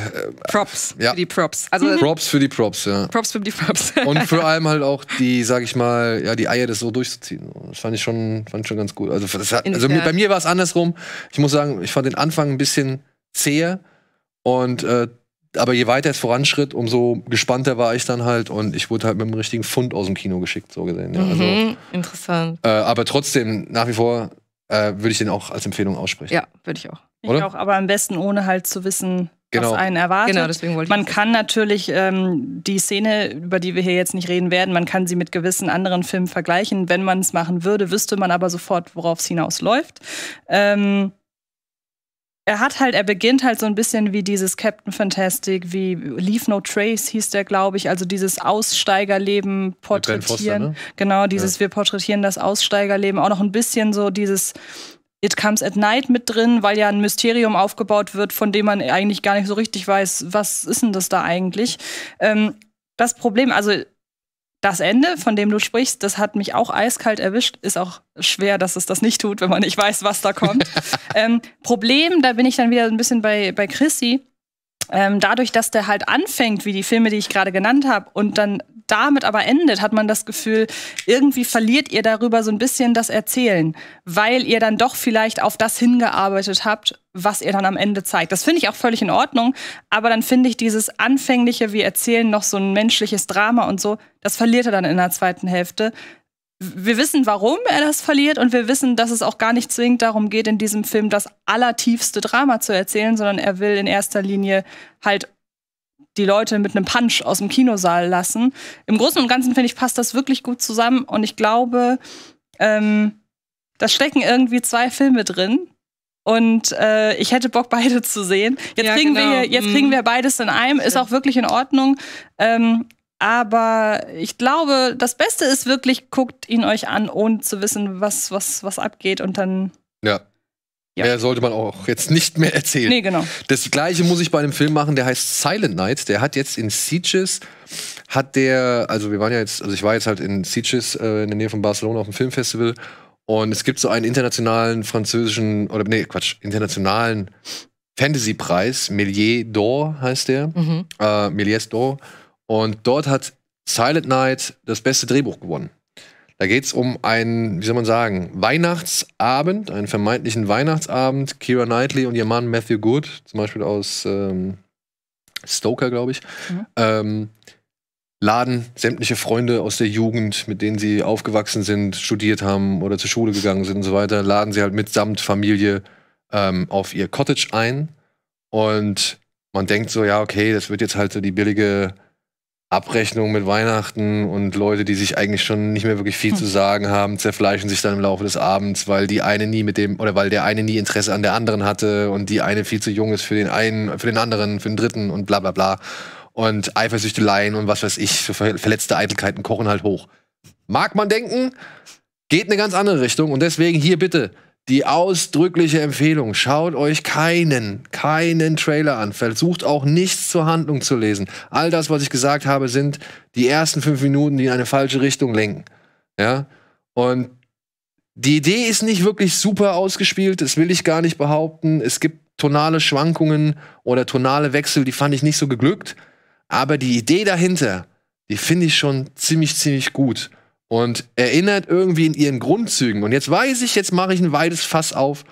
Props äh, ja. für die Props. Also, mhm. Props für die Props, ja. Props für die Props. Und vor allem halt auch die, sag ich mal, ja, die Eier, das so durchzuziehen. Das fand ich schon, fand ich schon ganz gut. Also, hat, also bei mir war es andersrum. Ich muss sagen, ich fand den Anfang ein bisschen zäher. Und äh, aber je weiter es voranschritt, umso gespannter war ich dann halt und ich wurde halt mit dem richtigen Fund aus dem Kino geschickt, so gesehen. Ja. Also, mhm, interessant. Äh, aber trotzdem, nach wie vor äh, würde ich den auch als Empfehlung aussprechen. Ja, würde ich auch. Oder? Ich auch, aber am besten ohne halt zu wissen, genau. was einen erwartet. Genau, deswegen wollte ich man kann natürlich ähm, die Szene, über die wir hier jetzt nicht reden werden, man kann sie mit gewissen anderen Filmen vergleichen. Wenn man es machen würde, wüsste man aber sofort, worauf es hinausläuft. Ähm, er hat halt, er beginnt halt so ein bisschen wie dieses Captain Fantastic, wie Leave No Trace hieß der, glaube ich. Also dieses Aussteigerleben porträtieren. Foster, ne? Genau, dieses ja. wir porträtieren das Aussteigerleben. Auch noch ein bisschen so dieses It Comes at Night mit drin, weil ja ein Mysterium aufgebaut wird, von dem man eigentlich gar nicht so richtig weiß, was ist denn das da eigentlich. Ähm, das Problem, also das Ende, von dem du sprichst, das hat mich auch eiskalt erwischt. Ist auch schwer, dass es das nicht tut, wenn man nicht weiß, was da kommt. ähm, Problem, da bin ich dann wieder ein bisschen bei, bei Chrissy. Ähm, dadurch, dass der halt anfängt, wie die Filme, die ich gerade genannt habe, und dann damit aber endet, hat man das Gefühl, irgendwie verliert ihr darüber so ein bisschen das Erzählen, weil ihr dann doch vielleicht auf das hingearbeitet habt, was ihr dann am Ende zeigt. Das finde ich auch völlig in Ordnung, aber dann finde ich dieses anfängliche, wir erzählen noch so ein menschliches Drama und so, das verliert er dann in der zweiten Hälfte. Wir wissen, warum er das verliert und wir wissen, dass es auch gar nicht zwingend darum geht, in diesem Film das allertiefste Drama zu erzählen, sondern er will in erster Linie halt die Leute mit einem Punch aus dem Kinosaal lassen. Im Großen und Ganzen, finde ich, passt das wirklich gut zusammen. Und ich glaube, ähm, da stecken irgendwie zwei Filme drin. Und äh, ich hätte Bock, beide zu sehen. Jetzt, ja, kriegen, genau. wir, jetzt mhm. kriegen wir beides in einem. Ist auch wirklich in Ordnung. Ähm, aber ich glaube, das Beste ist wirklich, guckt ihn euch an, ohne zu wissen, was, was, was abgeht. Und dann ja. Ja. Mehr sollte man auch jetzt nicht mehr erzählen. Nee, genau. Das gleiche muss ich bei einem Film machen, der heißt Silent Night. Der hat jetzt in Sieges, hat der, also wir waren ja jetzt, also ich war jetzt halt in Sieges äh, in der Nähe von Barcelona auf dem Filmfestival und es gibt so einen internationalen französischen, oder nee, Quatsch, internationalen Fantasy-Preis, Millier d'Or heißt der, mhm. Äh, Milliers d'Or. Und dort hat Silent Night das beste Drehbuch gewonnen. Da geht es um einen, wie soll man sagen, Weihnachtsabend, einen vermeintlichen Weihnachtsabend. Kira Knightley und ihr Mann Matthew Good, zum Beispiel aus ähm, Stoker, glaube ich, mhm. ähm, laden sämtliche Freunde aus der Jugend, mit denen sie aufgewachsen sind, studiert haben oder zur Schule gegangen sind und so weiter, laden sie halt mitsamt Familie ähm, auf ihr Cottage ein. Und man denkt so, ja, okay, das wird jetzt halt so die billige Abrechnung mit Weihnachten und Leute, die sich eigentlich schon nicht mehr wirklich viel hm. zu sagen haben, zerfleischen sich dann im Laufe des Abends, weil die eine nie mit dem oder weil der eine nie Interesse an der anderen hatte und die eine viel zu jung ist für den einen, für den anderen, für den dritten und bla bla bla. Und Eifersüchteleien und was weiß ich, verletzte Eitelkeiten kochen halt hoch. Mag man denken, geht in eine ganz andere Richtung und deswegen hier bitte die ausdrückliche Empfehlung, schaut euch keinen, keinen Trailer an. Versucht auch nichts zur Handlung zu lesen. All das, was ich gesagt habe, sind die ersten fünf Minuten, die in eine falsche Richtung lenken. Ja? Und die Idee ist nicht wirklich super ausgespielt, das will ich gar nicht behaupten. Es gibt tonale Schwankungen oder tonale Wechsel, die fand ich nicht so geglückt. Aber die Idee dahinter, die finde ich schon ziemlich, ziemlich gut und erinnert irgendwie in ihren Grundzügen. Und jetzt weiß ich, jetzt mache ich ein weites Fass auf,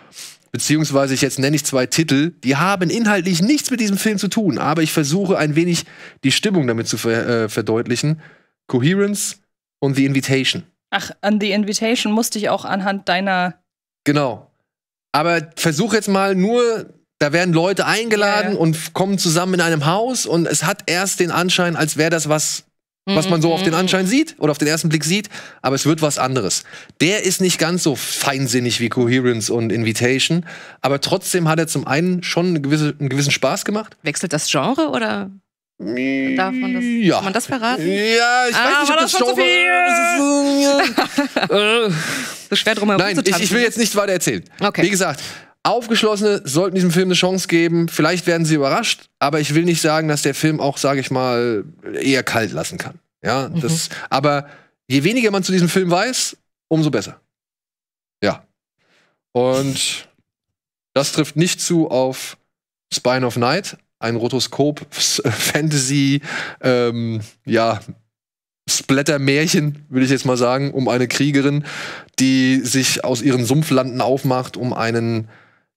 beziehungsweise jetzt nenne ich zwei Titel, die haben inhaltlich nichts mit diesem Film zu tun, aber ich versuche ein wenig die Stimmung damit zu ver äh, verdeutlichen. Coherence und The Invitation. Ach, an The Invitation musste ich auch anhand deiner. Genau. Aber versuche jetzt mal nur, da werden Leute eingeladen ja, ja. und kommen zusammen in einem Haus und es hat erst den Anschein, als wäre das was was man so auf den mhm, mhm, Anschein mhm. sieht oder auf den ersten Blick sieht, aber es wird was anderes. Der ist nicht ganz so feinsinnig wie Coherence und Invitation, aber trotzdem hat er zum einen schon eine gewisse, einen gewissen Spaß gemacht. Wechselt das Genre oder Darf man das, ja. man das verraten? Ja, ich ah, weiß nicht, ob das, das schon so viel. so schwer drum herum zu ich, ich will jetzt nicht weiter erzählen. Okay. Wie gesagt, Aufgeschlossene sollten diesem Film eine Chance geben. Vielleicht werden sie überrascht, aber ich will nicht sagen, dass der Film auch, sage ich mal, eher kalt lassen kann. Ja, mhm. das, aber je weniger man zu diesem Film weiß, umso besser. Ja. Und das trifft nicht zu auf Spine of Night, ein Rotoskop-Fantasy, ähm, ja, Splatter-Märchen, würde ich jetzt mal sagen, um eine Kriegerin, die sich aus ihren Sumpflanden aufmacht, um einen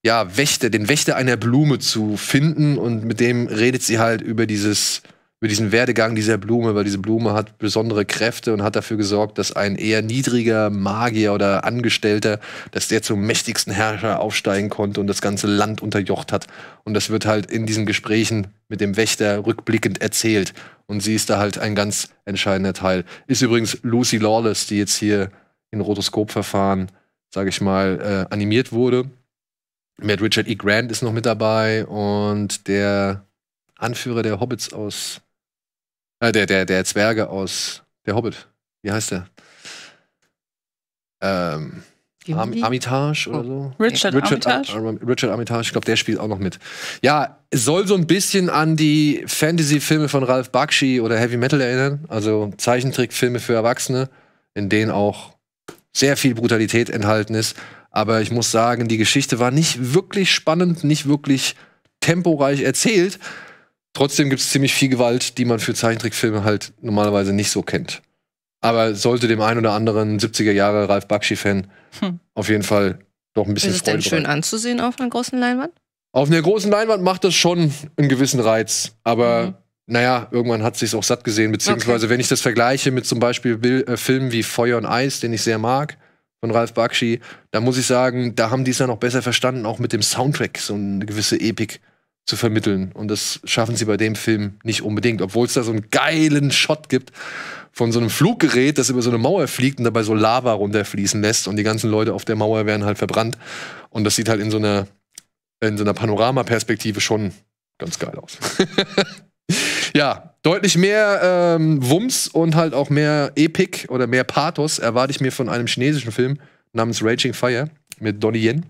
ja, Wächter, den Wächter einer Blume zu finden und mit dem redet sie halt über dieses, über diesen Werdegang dieser Blume, weil diese Blume hat besondere Kräfte und hat dafür gesorgt, dass ein eher niedriger Magier oder Angestellter, dass der zum mächtigsten Herrscher aufsteigen konnte und das ganze Land unterjocht hat. Und das wird halt in diesen Gesprächen mit dem Wächter rückblickend erzählt. Und sie ist da halt ein ganz entscheidender Teil. Ist übrigens Lucy Lawless, die jetzt hier in Rotoskopverfahren, sage ich mal, äh, animiert wurde mit Richard E. Grant ist noch mit dabei und der Anführer der Hobbits aus, äh, der, der, der Zwerge aus, der Hobbit, wie heißt der? Ähm, Am, Armitage oder oh. so? Richard, Richard Armitage? Ar Richard Armitage, ich glaube, der spielt auch noch mit. Ja, es soll so ein bisschen an die Fantasy-Filme von Ralph Bakshi oder Heavy Metal erinnern, also Zeichentrickfilme für Erwachsene, in denen auch sehr viel Brutalität enthalten ist, aber ich muss sagen, die Geschichte war nicht wirklich spannend, nicht wirklich temporeich erzählt. Trotzdem gibt es ziemlich viel Gewalt, die man für Zeichentrickfilme halt normalerweise nicht so kennt. Aber sollte dem einen oder anderen 70er Jahre Ralf Bakshi-Fan hm. auf jeden Fall doch ein bisschen Ist es Freude denn schön bereit. anzusehen auf einer großen Leinwand? Auf einer großen Leinwand macht das schon einen gewissen Reiz. Aber mhm naja, irgendwann hat sich's auch satt gesehen, beziehungsweise okay. wenn ich das vergleiche mit zum Beispiel Bil äh, Filmen wie Feuer und Eis, den ich sehr mag, von Ralf Bakshi, da muss ich sagen, da haben die es ja noch besser verstanden, auch mit dem Soundtrack so eine gewisse Epik zu vermitteln. Und das schaffen sie bei dem Film nicht unbedingt, obwohl es da so einen geilen Shot gibt von so einem Fluggerät, das über so eine Mauer fliegt und dabei so Lava runterfließen lässt und die ganzen Leute auf der Mauer werden halt verbrannt. Und das sieht halt in so einer, in so einer Panoramaperspektive schon ganz geil aus. ja, deutlich mehr ähm, Wumms und halt auch mehr Epic oder mehr Pathos erwarte ich mir von einem chinesischen Film namens Raging Fire mit Donnie Yen.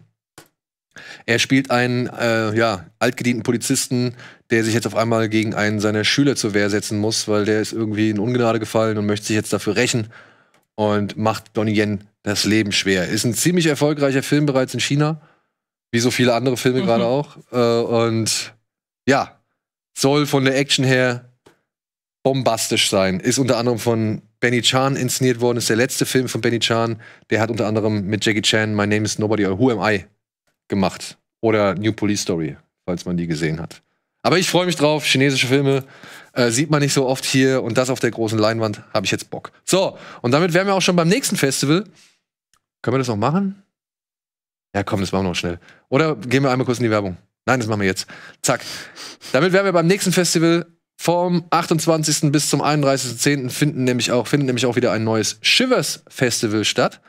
Er spielt einen äh, ja, altgedienten Polizisten, der sich jetzt auf einmal gegen einen seiner Schüler zur Wehr setzen muss, weil der ist irgendwie in Ungnade gefallen und möchte sich jetzt dafür rächen und macht Donnie Yen das Leben schwer. Ist ein ziemlich erfolgreicher Film bereits in China, wie so viele andere Filme mhm. gerade auch. Äh, und ja, soll von der Action her bombastisch sein. Ist unter anderem von Benny Chan inszeniert worden, ist der letzte Film von Benny Chan. Der hat unter anderem mit Jackie Chan My Name is Nobody or Who Am I gemacht. Oder New Police Story, falls man die gesehen hat. Aber ich freue mich drauf. Chinesische Filme äh, sieht man nicht so oft hier und das auf der großen Leinwand habe ich jetzt Bock. So, und damit wären wir auch schon beim nächsten Festival. Können wir das noch machen? Ja, komm, das machen wir noch schnell. Oder gehen wir einmal kurz in die Werbung. Nein, das machen wir jetzt. Zack. Damit wären wir beim nächsten Festival vom 28. bis zum 31.10. finden nämlich auch finden nämlich auch wieder ein neues Shivers Festival statt.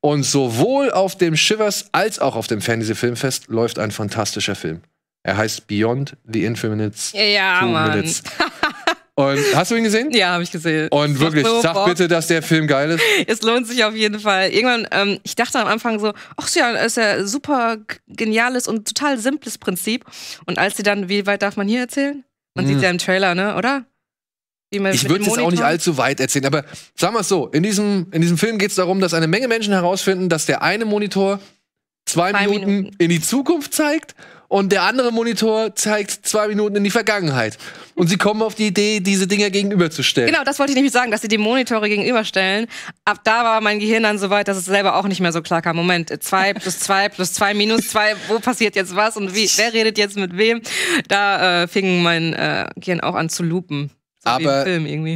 Und sowohl auf dem Shivers als auch auf dem Fantasy Filmfest läuft ein fantastischer Film. Er heißt Beyond the Infinites. Ja, Two Mann. Minutes. Und hast du ihn gesehen? Ja, habe ich gesehen. Und wirklich, so sag Bock. bitte, dass der Film geil ist. Es lohnt sich auf jeden Fall. Irgendwann, ähm, ich dachte am Anfang so, ach ja, ist ja super geniales und total simples Prinzip. Und als sie dann, wie weit darf man hier erzählen? Man mhm. sieht ja im Trailer, ne? Oder? ich würde jetzt auch nicht allzu weit erzählen, aber sagen wir es so: In diesem, in diesem Film geht es darum, dass eine Menge Menschen herausfinden, dass der eine Monitor zwei, zwei Minuten, Minuten, in die Zukunft zeigt und der andere Monitor zeigt zwei Minuten in die Vergangenheit. Und sie kommen auf die Idee, diese Dinger gegenüberzustellen. Genau, das wollte ich nämlich sagen, dass sie die Monitore gegenüberstellen. Ab da war mein Gehirn dann so weit, dass es selber auch nicht mehr so klar kam. Moment, zwei plus zwei plus zwei minus zwei, wo passiert jetzt was und wie, wer redet jetzt mit wem? Da äh, fing mein äh, Gehirn auch an zu lupen. So aber,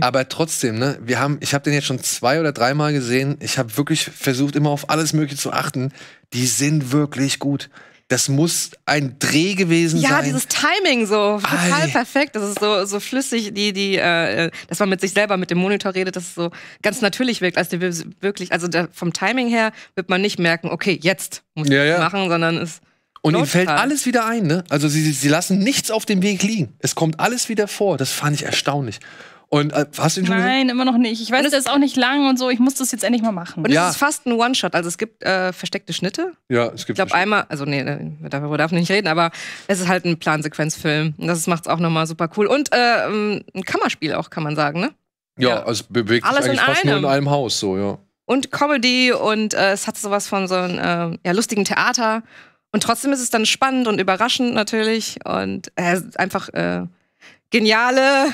aber trotzdem, ne? Wir haben, ich habe den jetzt schon zwei oder dreimal gesehen. Ich habe wirklich versucht, immer auf alles Mögliche zu achten. Die sind wirklich gut das muss ein Dreh gewesen ja, sein. Ja, dieses Timing so total Ei. perfekt. Das ist so, so flüssig, die, die, äh, dass man mit sich selber mit dem Monitor redet, dass es so ganz natürlich wirkt. Also wirklich, also da, vom Timing her wird man nicht merken, okay, jetzt muss ich ja, ja. machen, sondern es. Und ihnen fällt alles wieder ein, ne? Also sie, sie lassen nichts auf dem Weg liegen. Es kommt alles wieder vor. Das fand ich erstaunlich. Und äh, hast du ihn schon Nein, gesehen? immer noch nicht. Ich weiß, der ist auch nicht lang und so. Ich muss das jetzt endlich mal machen. Und ja. es ist fast ein One-Shot. Also es gibt äh, versteckte Schnitte. Ja, es gibt. Ich glaube einmal, also nee, darüber darf man nicht reden, aber es ist halt ein Plansequenzfilm. Das macht es auch nochmal super cool. Und äh, ein Kammerspiel auch, kann man sagen, ne? Ja, ja. also bewegt Alles sich eigentlich fast nur in einem Haus, so, ja. Und Comedy und äh, es hat sowas von so einem ähm, ja, lustigen Theater. Und trotzdem ist es dann spannend und überraschend natürlich und äh, einfach äh, geniale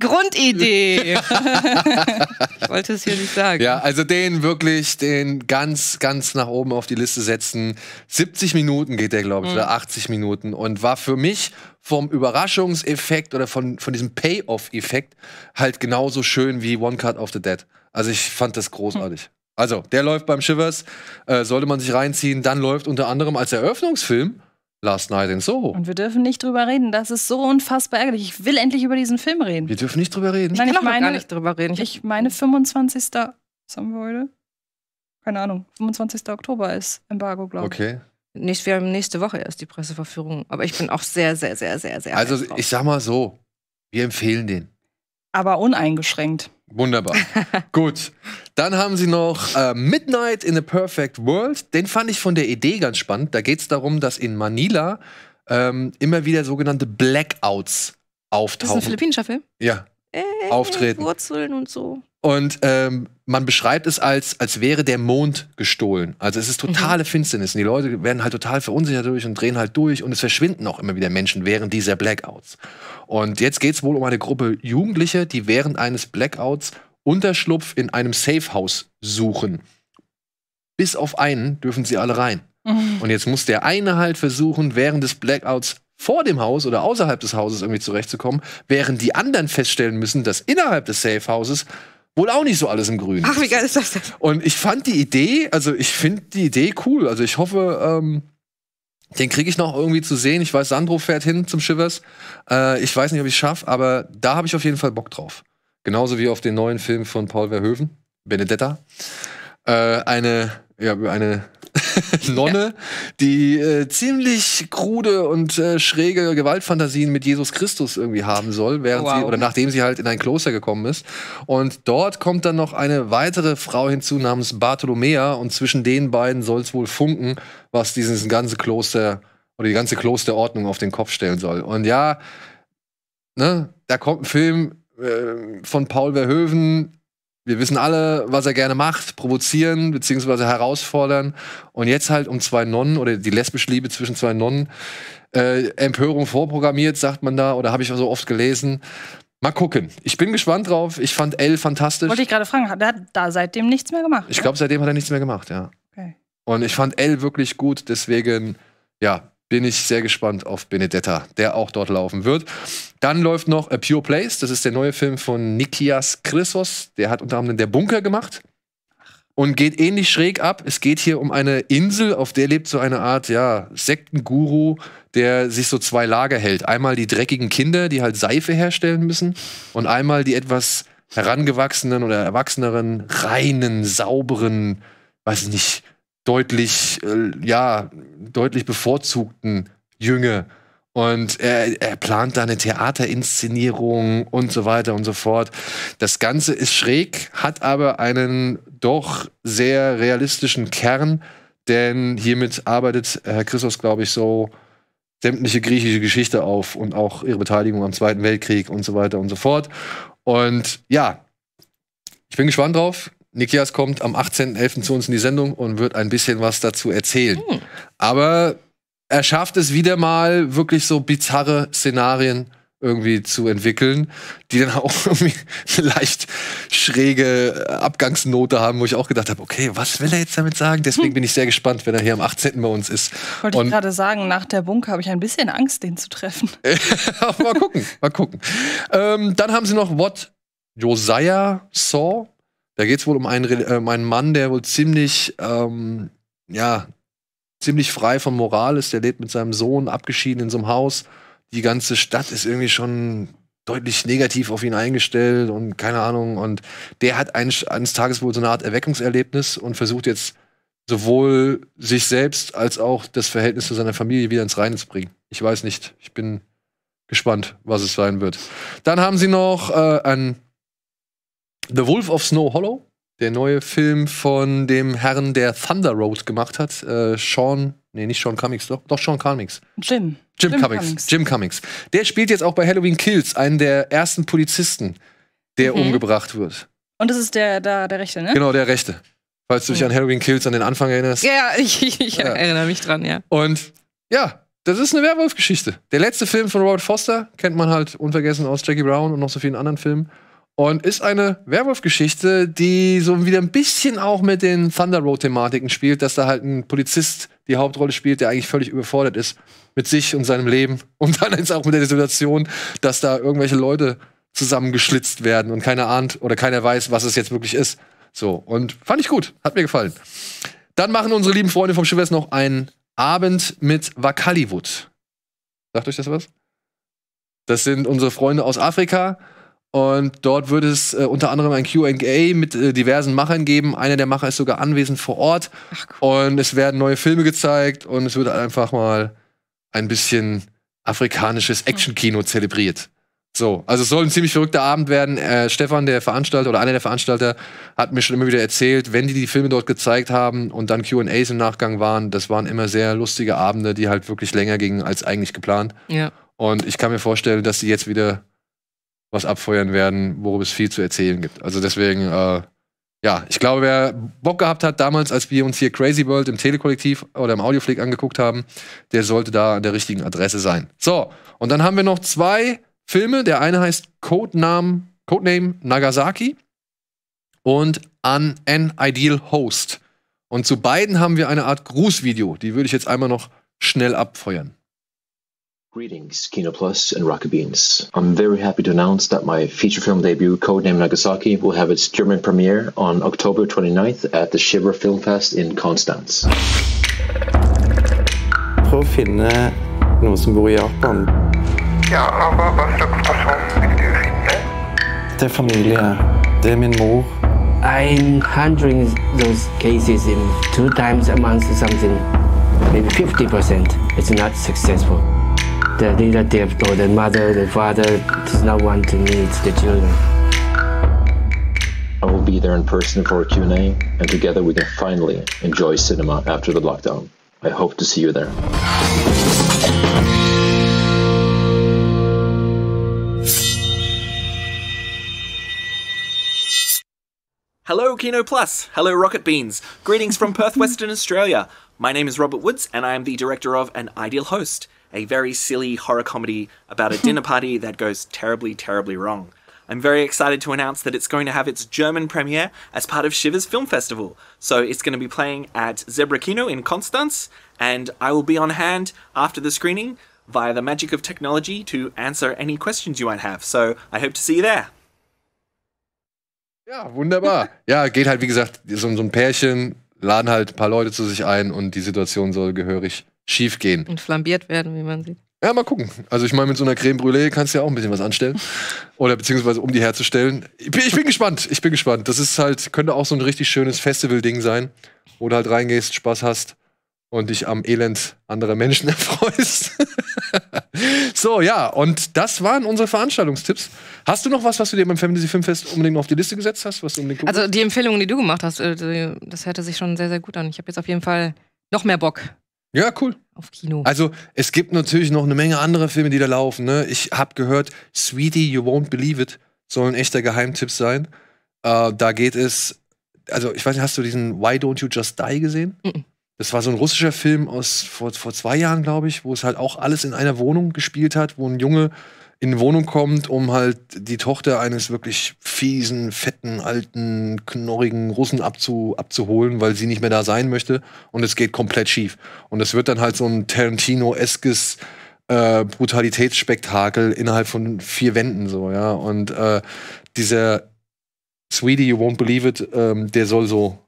Grundidee. ich wollte es hier nicht sagen. Ja, also den wirklich, den ganz, ganz nach oben auf die Liste setzen. 70 Minuten geht der, glaube ich, mhm. oder 80 Minuten. Und war für mich vom Überraschungseffekt oder von, von diesem Payoff-Effekt halt genauso schön wie One Cut of the Dead. Also ich fand das großartig. Mhm. Also, der läuft beim Shivers, äh, sollte man sich reinziehen. Dann läuft unter anderem als Eröffnungsfilm Last Night in Soho. Und wir dürfen nicht drüber reden. Das ist so unfassbar ärgerlich. Ich will endlich über diesen Film reden. Wir dürfen nicht drüber reden. Ich Nein, kann ich meine, gar nicht drüber reden. Ich meine 25. Was haben wir heute? Keine Ahnung. 25. Oktober ist Embargo, glaube ich. Okay. Nicht, wir haben nächste Woche erst die Presseverführung. Aber ich bin auch sehr, sehr, sehr, sehr, sehr. Also, ich sag mal so, wir empfehlen den. Aber uneingeschränkt. Wunderbar. Gut. Dann haben sie noch äh, Midnight in a Perfect World. Den fand ich von der Idee ganz spannend. Da geht es darum, dass in Manila ähm, immer wieder sogenannte Blackouts auftauchen. Das ist ein philippinischer Film? Ja. Äh, auftreten. Wurzeln und so. Und ähm, man beschreibt es als, als wäre der Mond gestohlen. Also es ist totale mhm. Finsternis. Und die Leute werden halt total verunsichert durch und drehen halt durch. Und es verschwinden auch immer wieder Menschen während dieser Blackouts. Und jetzt geht es wohl um eine Gruppe Jugendliche, die während eines Blackouts Unterschlupf in einem Safehouse suchen. Bis auf einen dürfen sie alle rein. Mhm. Und jetzt muss der eine halt versuchen, während des Blackouts vor dem Haus oder außerhalb des Hauses irgendwie zurechtzukommen, während die anderen feststellen müssen, dass innerhalb des Safehouses wohl auch nicht so alles im Grün. Ach, wie geil ist das denn? Und ich fand die Idee, also ich finde die Idee cool. Also ich hoffe, ähm, den kriege ich noch irgendwie zu sehen. Ich weiß, Sandro fährt hin zum Shivers. Äh, ich weiß nicht, ob ich es schaffe, aber da habe ich auf jeden Fall Bock drauf. Genauso wie auf den neuen Film von Paul Verhoeven, Benedetta. Äh, eine, ja, eine Nonne, die äh, ziemlich krude und äh, schräge Gewaltfantasien mit Jesus Christus irgendwie haben soll, während wow. sie oder nachdem sie halt in ein Kloster gekommen ist. Und dort kommt dann noch eine weitere Frau hinzu namens Bartholomea und zwischen den beiden soll es wohl funken, was dieses ganze Kloster oder die ganze Klosterordnung auf den Kopf stellen soll. Und ja, ne, da kommt ein Film äh, von Paul Verhoeven wir wissen alle, was er gerne macht, provozieren beziehungsweise herausfordern. Und jetzt halt um zwei Nonnen oder die lesbische Liebe zwischen zwei Nonnen, äh, Empörung vorprogrammiert, sagt man da, oder habe ich so oft gelesen. Mal gucken. Ich bin gespannt drauf. Ich fand L fantastisch. Wollte ich gerade fragen, hat er da seitdem nichts mehr gemacht? Ich glaube, ne? seitdem hat er nichts mehr gemacht, ja. Okay. Und ich fand L wirklich gut, deswegen, ja, bin ich sehr gespannt auf Benedetta, der auch dort laufen wird. Dann läuft noch A Pure Place, das ist der neue Film von Nikias Chrysos. Der hat unter anderem Der Bunker gemacht und geht ähnlich schräg ab. Es geht hier um eine Insel, auf der lebt so eine Art, ja, Sektenguru, der sich so zwei Lager hält. Einmal die dreckigen Kinder, die halt Seife herstellen müssen und einmal die etwas herangewachsenen oder erwachseneren, reinen, sauberen, weiß ich nicht, deutlich, äh, ja, deutlich bevorzugten Jünge. Und er, er plant da eine Theaterinszenierung und so weiter und so fort. Das Ganze ist schräg, hat aber einen doch sehr realistischen Kern, denn hiermit arbeitet Herr Christos, glaube ich, so sämtliche griechische Geschichte auf und auch ihre Beteiligung am Zweiten Weltkrieg und so weiter und so fort. Und ja, ich bin gespannt drauf. Nikias kommt am 18.11. zu uns in die Sendung und wird ein bisschen was dazu erzählen. Hm. Aber er schafft es wieder mal, wirklich so bizarre Szenarien irgendwie zu entwickeln, die dann auch irgendwie eine leicht schräge Abgangsnote haben, wo ich auch gedacht habe, okay, was will er jetzt damit sagen? Deswegen hm. bin ich sehr gespannt, wenn er hier am 18. bei uns ist. Wollte und ich gerade sagen, nach der Bunker habe ich ein bisschen Angst, den zu treffen. mal gucken, mal gucken. Ähm, dann haben sie noch What Josiah Saw da geht es wohl um einen, äh, um einen Mann, der wohl ziemlich, ähm, ja, ziemlich frei von Moral ist. Der lebt mit seinem Sohn abgeschieden in so einem Haus. Die ganze Stadt ist irgendwie schon deutlich negativ auf ihn eingestellt und keine Ahnung. Und der hat eines, eines Tages wohl so eine Art Erweckungserlebnis und versucht jetzt sowohl sich selbst als auch das Verhältnis zu seiner Familie wieder ins Reine zu bringen. Ich weiß nicht. Ich bin gespannt, was es sein wird. Dann haben sie noch äh, ein The Wolf of Snow Hollow, der neue Film von dem Herrn, der Thunder Road gemacht hat, äh, Sean, nee, nicht Sean Cummings, doch, doch Sean Cummings. Jim. Jim, Jim Cummings. Cummings. Jim Cummings. Der spielt jetzt auch bei Halloween Kills einen der ersten Polizisten, der mhm. umgebracht wird. Und das ist der, der, der Rechte, ne? Genau, der Rechte. Falls du dich mhm. an Halloween Kills an den Anfang erinnerst. Ja, ich, ich ja. erinnere mich dran, ja. Und ja, das ist eine Werwolf-Geschichte. Der letzte Film von Robert Foster kennt man halt unvergessen aus Jackie Brown und noch so vielen anderen Filmen. Und ist eine Werwolf-Geschichte, die so wieder ein bisschen auch mit den Thunder Road-Thematiken spielt, dass da halt ein Polizist die Hauptrolle spielt, der eigentlich völlig überfordert ist mit sich und seinem Leben. Und dann jetzt auch mit der Situation, dass da irgendwelche Leute zusammengeschlitzt werden und keiner ahnt oder keiner weiß, was es jetzt wirklich ist. So, und fand ich gut, hat mir gefallen. Dann machen unsere lieben Freunde vom Schiffers noch einen Abend mit Wakaliwood. Sagt euch das was? Das sind unsere Freunde aus Afrika und dort würde es äh, unter anderem ein QA mit äh, diversen Machern geben. Einer der Macher ist sogar anwesend vor Ort. Cool. Und es werden neue Filme gezeigt und es wird einfach mal ein bisschen afrikanisches hm. Actionkino zelebriert. So, also es soll ein ziemlich verrückter Abend werden. Äh, Stefan, der Veranstalter oder einer der Veranstalter, hat mir schon immer wieder erzählt, wenn die die Filme dort gezeigt haben und dann Q&As im Nachgang waren, das waren immer sehr lustige Abende, die halt wirklich länger gingen als eigentlich geplant. Ja. Und ich kann mir vorstellen, dass die jetzt wieder was abfeuern werden, worüber es viel zu erzählen gibt. Also deswegen, äh, ja, ich glaube, wer Bock gehabt hat damals, als wir uns hier Crazy World im Telekollektiv oder im Audioflick angeguckt haben, der sollte da an der richtigen Adresse sein. So, und dann haben wir noch zwei Filme. Der eine heißt Codename, Codename Nagasaki und An An Ideal Host. Und zu beiden haben wir eine Art Grußvideo. Die würde ich jetzt einmal noch schnell abfeuern. Greetings, KinoPlus and Rocket Beans. I'm very happy to announce that my feature film debut, Codename Nagasaki, will have its German premiere on October 29th at the Shiver Film Fest in Konstanz. Prøv å finne noen som bor Japan. Yeah, but what's the person vil du finne? Det er familie. mother. I'm handling those cases in two times a month or something. Maybe 50%. It's not successful the relative or the mother, the father does not want to meet the children. I will be there in person for a Q&A, and together we can finally enjoy cinema after the lockdown. I hope to see you there. Hello, Kino Plus. Hello, Rocket Beans. Greetings from Perth, Western Australia. My name is Robert Woods, and I am the director of An Ideal Host a very silly horror comedy about a dinner party that goes terribly, terribly wrong. I'm very excited to announce that it's going to have its German premiere as part of Shivers Film Festival. So it's going to be playing at Zebra Kino in Konstanz, and I will be on hand after the screening via the magic of technology to answer any questions you might have. So I hope to see you there. Ja, wunderbar. ja, geht halt, wie gesagt, so, so ein Pärchen, laden halt ein paar Leute zu sich ein und die Situation soll gehörig schief gehen. Und flambiert werden, wie man sieht. Ja, mal gucken. Also ich meine, mit so einer Creme Brûlée kannst du ja auch ein bisschen was anstellen. Oder beziehungsweise um die herzustellen. Ich bin, ich bin gespannt. Ich bin gespannt. Das ist halt, könnte auch so ein richtig schönes Festival-Ding sein, wo du halt reingehst, Spaß hast und dich am Elend anderer Menschen erfreust. so, ja, und das waren unsere Veranstaltungstipps. Hast du noch was, was du dir beim Fantasy Filmfest unbedingt noch auf die Liste gesetzt hast? Was unbedingt also die Empfehlungen, die du gemacht hast, äh, das hörte sich schon sehr, sehr gut an. Ich habe jetzt auf jeden Fall noch mehr Bock ja, cool. Auf Kino. Also, es gibt natürlich noch eine Menge andere Filme, die da laufen. Ne? Ich habe gehört, Sweetie, You Won't Believe It soll ein echter Geheimtipp sein. Äh, da geht es, also ich weiß nicht, hast du diesen Why Don't You Just Die gesehen? Mm -mm. Das war so ein russischer Film aus vor, vor zwei Jahren, glaube ich, wo es halt auch alles in einer Wohnung gespielt hat, wo ein Junge in die Wohnung kommt, um halt die Tochter eines wirklich fiesen, fetten, alten, knorrigen Russen abzu abzuholen, weil sie nicht mehr da sein möchte. Und es geht komplett schief. Und es wird dann halt so ein Tarantino-eskes äh, Brutalitätsspektakel innerhalb von vier Wänden so, ja. Und äh, dieser Sweetie, you won't believe it, ähm, der soll so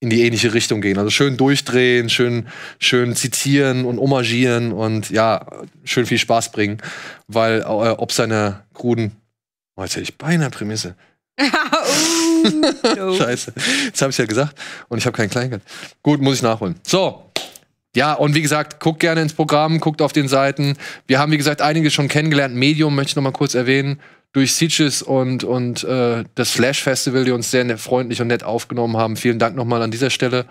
in die ähnliche Richtung gehen. Also schön durchdrehen, schön, schön zitieren und homagieren und ja, schön viel Spaß bringen. Weil äh, ob seine kruden. Oh, jetzt hätte ich beinahe Prämisse. uh, Scheiße. das habe ich ja gesagt. Und ich habe kein Kleingeld. Gut, muss ich nachholen. So. Ja, und wie gesagt, guckt gerne ins Programm, guckt auf den Seiten. Wir haben, wie gesagt, einige schon kennengelernt. Medium möchte ich noch mal kurz erwähnen durch Sieges und, und äh, das Flash Festival, die uns sehr ne-, freundlich und nett aufgenommen haben. Vielen Dank nochmal an dieser Stelle.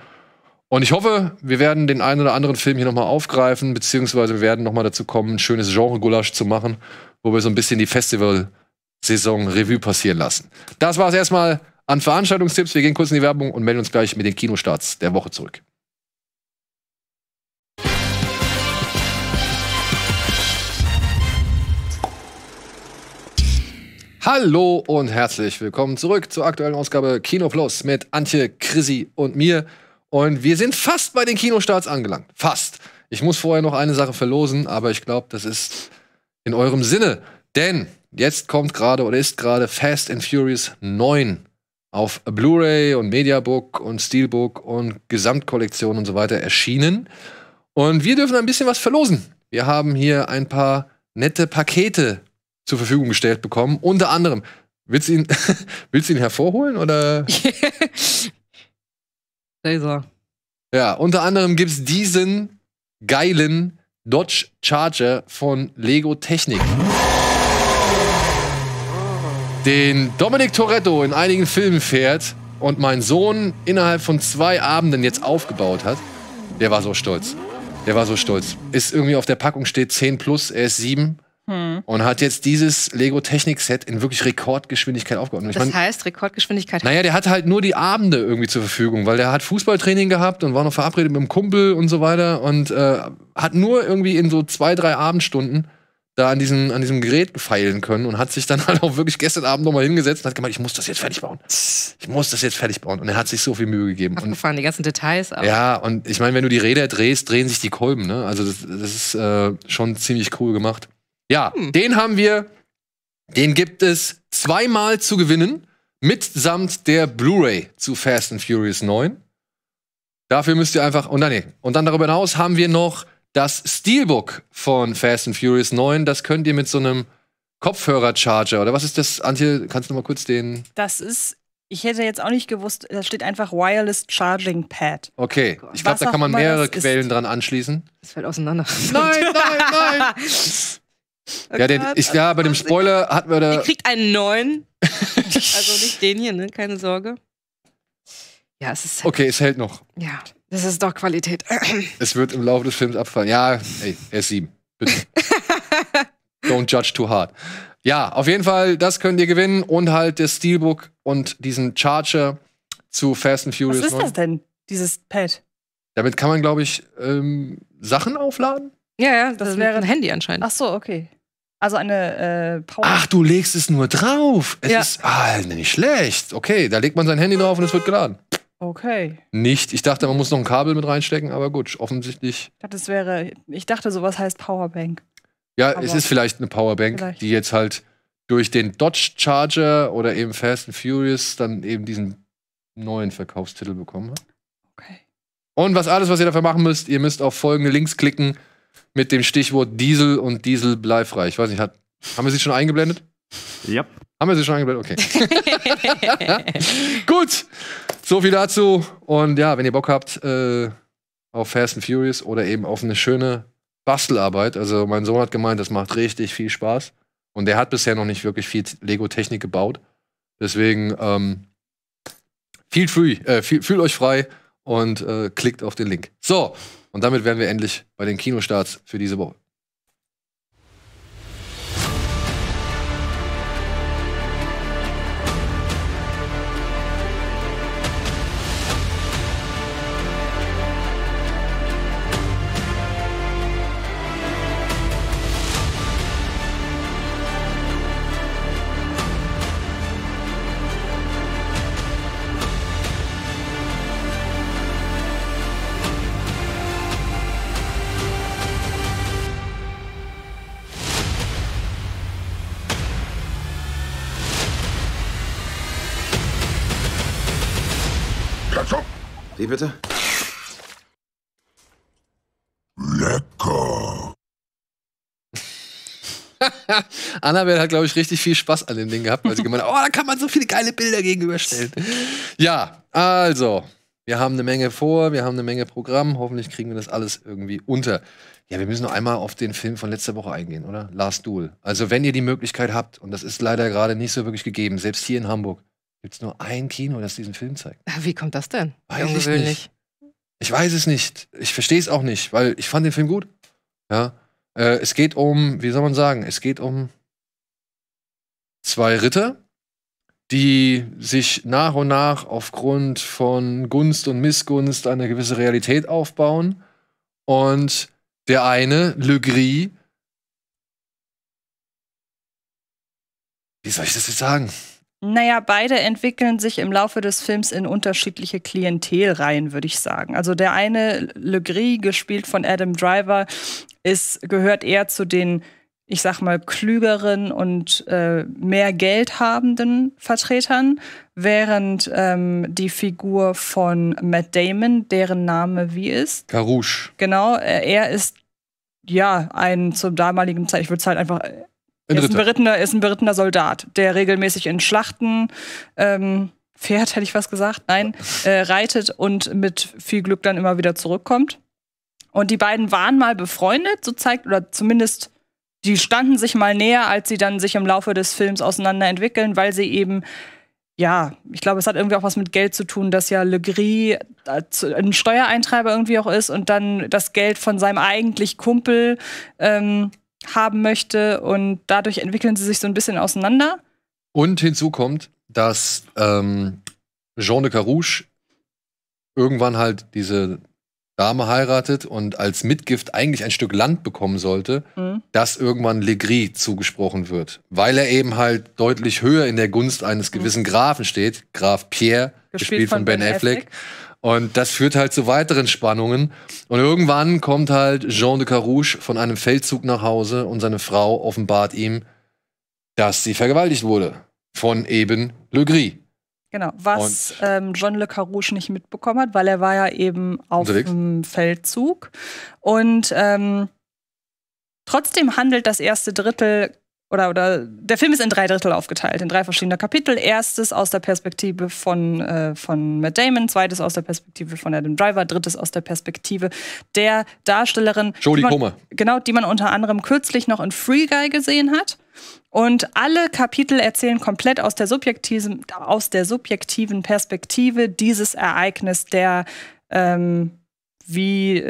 Und ich hoffe, wir werden den einen oder anderen Film hier nochmal aufgreifen, beziehungsweise wir werden nochmal dazu kommen, ein schönes Genre-Gulasch zu machen, wo wir so ein bisschen die Festival-Saison Revue passieren lassen. Das war es erstmal an Veranstaltungstipps. Wir gehen kurz in die Werbung und melden uns gleich mit den Kinostarts der Woche zurück. Hallo und herzlich willkommen zurück zur aktuellen Ausgabe Kino Plus mit Antje, Chrissy und mir. Und wir sind fast bei den Kinostarts angelangt. Fast. Ich muss vorher noch eine Sache verlosen, aber ich glaube, das ist in eurem Sinne. Denn jetzt kommt gerade oder ist gerade Fast and Furious 9 auf Blu-ray und Mediabook und Steelbook und Gesamtkollektion und so weiter erschienen. Und wir dürfen ein bisschen was verlosen. Wir haben hier ein paar nette Pakete zur Verfügung gestellt bekommen. Unter anderem, willst du ihn, willst du ihn hervorholen oder? da Ja, unter anderem gibt es diesen geilen Dodge Charger von Lego Technik. Den Dominic Toretto in einigen Filmen fährt und mein Sohn innerhalb von zwei Abenden jetzt aufgebaut hat. Der war so stolz. Der war so stolz. Ist irgendwie auf der Packung steht 10 plus, er ist 7, hm. Und hat jetzt dieses Lego-Technik-Set in wirklich Rekordgeschwindigkeit aufgebaut. Das ich mein, heißt, Rekordgeschwindigkeit? Naja, der hatte halt nur die Abende irgendwie zur Verfügung, weil der hat Fußballtraining gehabt und war noch verabredet mit einem Kumpel und so weiter und äh, hat nur irgendwie in so zwei, drei Abendstunden da an diesem, an diesem Gerät feilen können und hat sich dann halt auch wirklich gestern Abend nochmal hingesetzt und hat gemeint, ich muss das jetzt fertig bauen. Ich muss das jetzt fertig bauen. Und er hat sich so viel Mühe gegeben. Abgefahren, die ganzen Details auch. Ja, und ich meine, wenn du die Räder drehst, drehen sich die Kolben. Ne? Also das, das ist äh, schon ziemlich cool gemacht. Ja, hm. den haben wir. Den gibt es zweimal zu gewinnen, mitsamt der Blu-ray zu Fast and Furious 9. Dafür müsst ihr einfach. Und dann, nee. und dann darüber hinaus haben wir noch das Steelbook von Fast and Furious 9. Das könnt ihr mit so einem Kopfhörer-Charger oder was ist das? Antje, kannst du noch mal kurz den. Das ist ich hätte jetzt auch nicht gewusst, da steht einfach Wireless Charging Pad. Okay, oh ich glaube, da kann man mehrere Quellen dran anschließen. Das fällt auseinander. Nein, nein, nein! Okay, ja, der, ich, ja, bei dem Spoiler hatten wir da. Ihr kriegt einen neuen. also nicht den hier, ne? Keine Sorge. Ja, es ist. Halt okay, es hält noch. Ja, das ist doch Qualität. es wird im Laufe des Films abfallen. Ja, ey, R7. Bitte. Don't judge too hard. Ja, auf jeden Fall, das könnt ihr gewinnen und halt das Steelbook und diesen Charger zu Fast and Furious. Was ist das denn, dieses Pad? Damit kann man, glaube ich, ähm, Sachen aufladen. Ja, ja, das, das äh, wäre ein Handy anscheinend. Ach so, okay. Also eine äh, Power. Ach, du legst es nur drauf. Es ja. ist ah, nicht schlecht. Okay, da legt man sein Handy drauf und es wird geladen. Okay. Nicht. Ich dachte, man muss noch ein Kabel mit reinstecken, aber gut, offensichtlich. Ich dachte, wäre. Ich dachte, sowas heißt Powerbank. Ja, aber es ist vielleicht eine Powerbank, vielleicht. die jetzt halt durch den Dodge Charger oder eben Fast and Furious dann eben diesen neuen Verkaufstitel bekommen hat. Okay. Und was alles, was ihr dafür machen müsst, ihr müsst auf folgende Links klicken mit dem Stichwort Diesel und Diesel bleifrei. Ich weiß nicht, hat, haben wir sie schon eingeblendet? Ja. Yep. Haben wir sie schon eingeblendet? Okay. Gut, so viel dazu. Und ja, wenn ihr Bock habt äh, auf Fast and Furious oder eben auf eine schöne Bastelarbeit, also mein Sohn hat gemeint, das macht richtig viel Spaß. Und der hat bisher noch nicht wirklich viel Lego-Technik gebaut. Deswegen ähm, viel free, äh, fühlt euch frei und äh, klickt auf den Link. So, und damit wären wir endlich bei den Kinostarts für diese Woche. Handy bitte. Lecker. Annabelle hat, glaube ich, richtig viel Spaß an dem Ding gehabt, weil sie gemeint hat, oh, da kann man so viele geile Bilder gegenüberstellen. Ja, also, wir haben eine Menge vor, wir haben eine Menge Programm, hoffentlich kriegen wir das alles irgendwie unter. Ja, wir müssen noch einmal auf den Film von letzter Woche eingehen, oder? Last Duel. Also, wenn ihr die Möglichkeit habt, und das ist leider gerade nicht so wirklich gegeben, selbst hier in Hamburg, gibt es nur ein Kino, das diesen Film zeigt. Wie kommt das denn? Weiß ich nicht. Ich weiß es nicht. Ich verstehe es auch nicht, weil ich fand den Film gut. Ja. Äh, es geht um, wie soll man sagen, es geht um zwei Ritter, die sich nach und nach aufgrund von Gunst und Missgunst eine gewisse Realität aufbauen. Und der eine, Le Gris, wie soll ich das jetzt sagen? Naja, beide entwickeln sich im Laufe des Films in unterschiedliche Klientelreihen, würde ich sagen. Also der eine, Le Gris, gespielt von Adam Driver, ist, gehört eher zu den, ich sag mal, klügeren und äh, mehr Geld habenden Vertretern, während ähm, die Figur von Matt Damon, deren Name wie ist? Carouche. Genau, äh, er ist ja ein zum damaligen Zeit, ich würde es halt einfach ein ist, ein berittener, ist ein berittener Soldat, der regelmäßig in Schlachten ähm, fährt, hätte ich was gesagt, nein, äh, reitet und mit viel Glück dann immer wieder zurückkommt. Und die beiden waren mal befreundet, so zeigt, oder zumindest die standen sich mal näher, als sie dann sich im Laufe des Films auseinander entwickeln, weil sie eben, ja, ich glaube, es hat irgendwie auch was mit Geld zu tun, dass ja Le Legris ein Steuereintreiber irgendwie auch ist und dann das Geld von seinem eigentlich Kumpel ähm, haben möchte und dadurch entwickeln sie sich so ein bisschen auseinander. Und hinzu kommt, dass ähm, Jean de Carouche irgendwann halt diese Dame heiratet und als Mitgift eigentlich ein Stück Land bekommen sollte, mhm. das irgendwann Legris zugesprochen wird, weil er eben halt deutlich höher in der Gunst eines mhm. gewissen Grafen steht, Graf Pierre, gespielt, gespielt von, von, Ben Affleck. Affleck. Und das führt halt zu weiteren Spannungen. Und irgendwann kommt halt Jean de Carouche von einem Feldzug nach Hause und seine Frau offenbart ihm, dass sie vergewaltigt wurde von eben Le Gris. Genau, was ähm, John Le Carrouche nicht mitbekommen hat, weil er war ja eben auf dem Feldzug. Und ähm, trotzdem handelt das erste Drittel oder, oder der Film ist in drei Drittel aufgeteilt, in drei verschiedene Kapitel. Erstes aus der Perspektive von, äh, von Matt Damon, zweites aus der Perspektive von Adam Driver, drittes aus der Perspektive der Darstellerin. Jodie Comer. Genau, die man unter anderem kürzlich noch in Free Guy gesehen hat. Und alle Kapitel erzählen komplett aus der subjektiven, aus der subjektiven Perspektive dieses Ereignis der ähm, wie äh,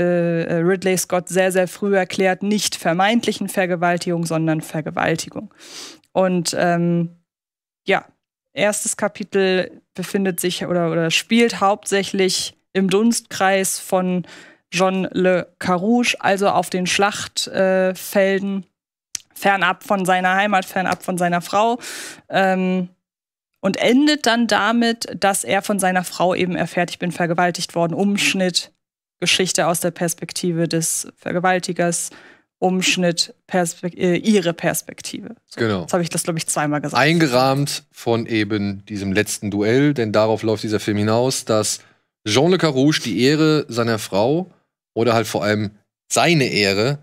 äh, Ridley Scott sehr, sehr früh erklärt, nicht vermeintlichen Vergewaltigung, sondern Vergewaltigung. Und ähm, ja, erstes Kapitel befindet sich oder, oder spielt hauptsächlich im Dunstkreis von John Le Carouge, also auf den Schlachtfelden, äh, fernab von seiner Heimat, fernab von seiner Frau. Ähm, und endet dann damit, dass er von seiner Frau eben erfährt, ich bin vergewaltigt worden, Umschnitt Geschichte aus der Perspektive des Vergewaltigers, Umschnitt, Perspekt äh, ihre Perspektive. So, genau. Jetzt habe ich das, glaube ich, zweimal gesagt. Eingerahmt von eben diesem letzten Duell, denn darauf läuft dieser Film hinaus, dass Jean Le Carouge die Ehre seiner Frau oder halt vor allem seine Ehre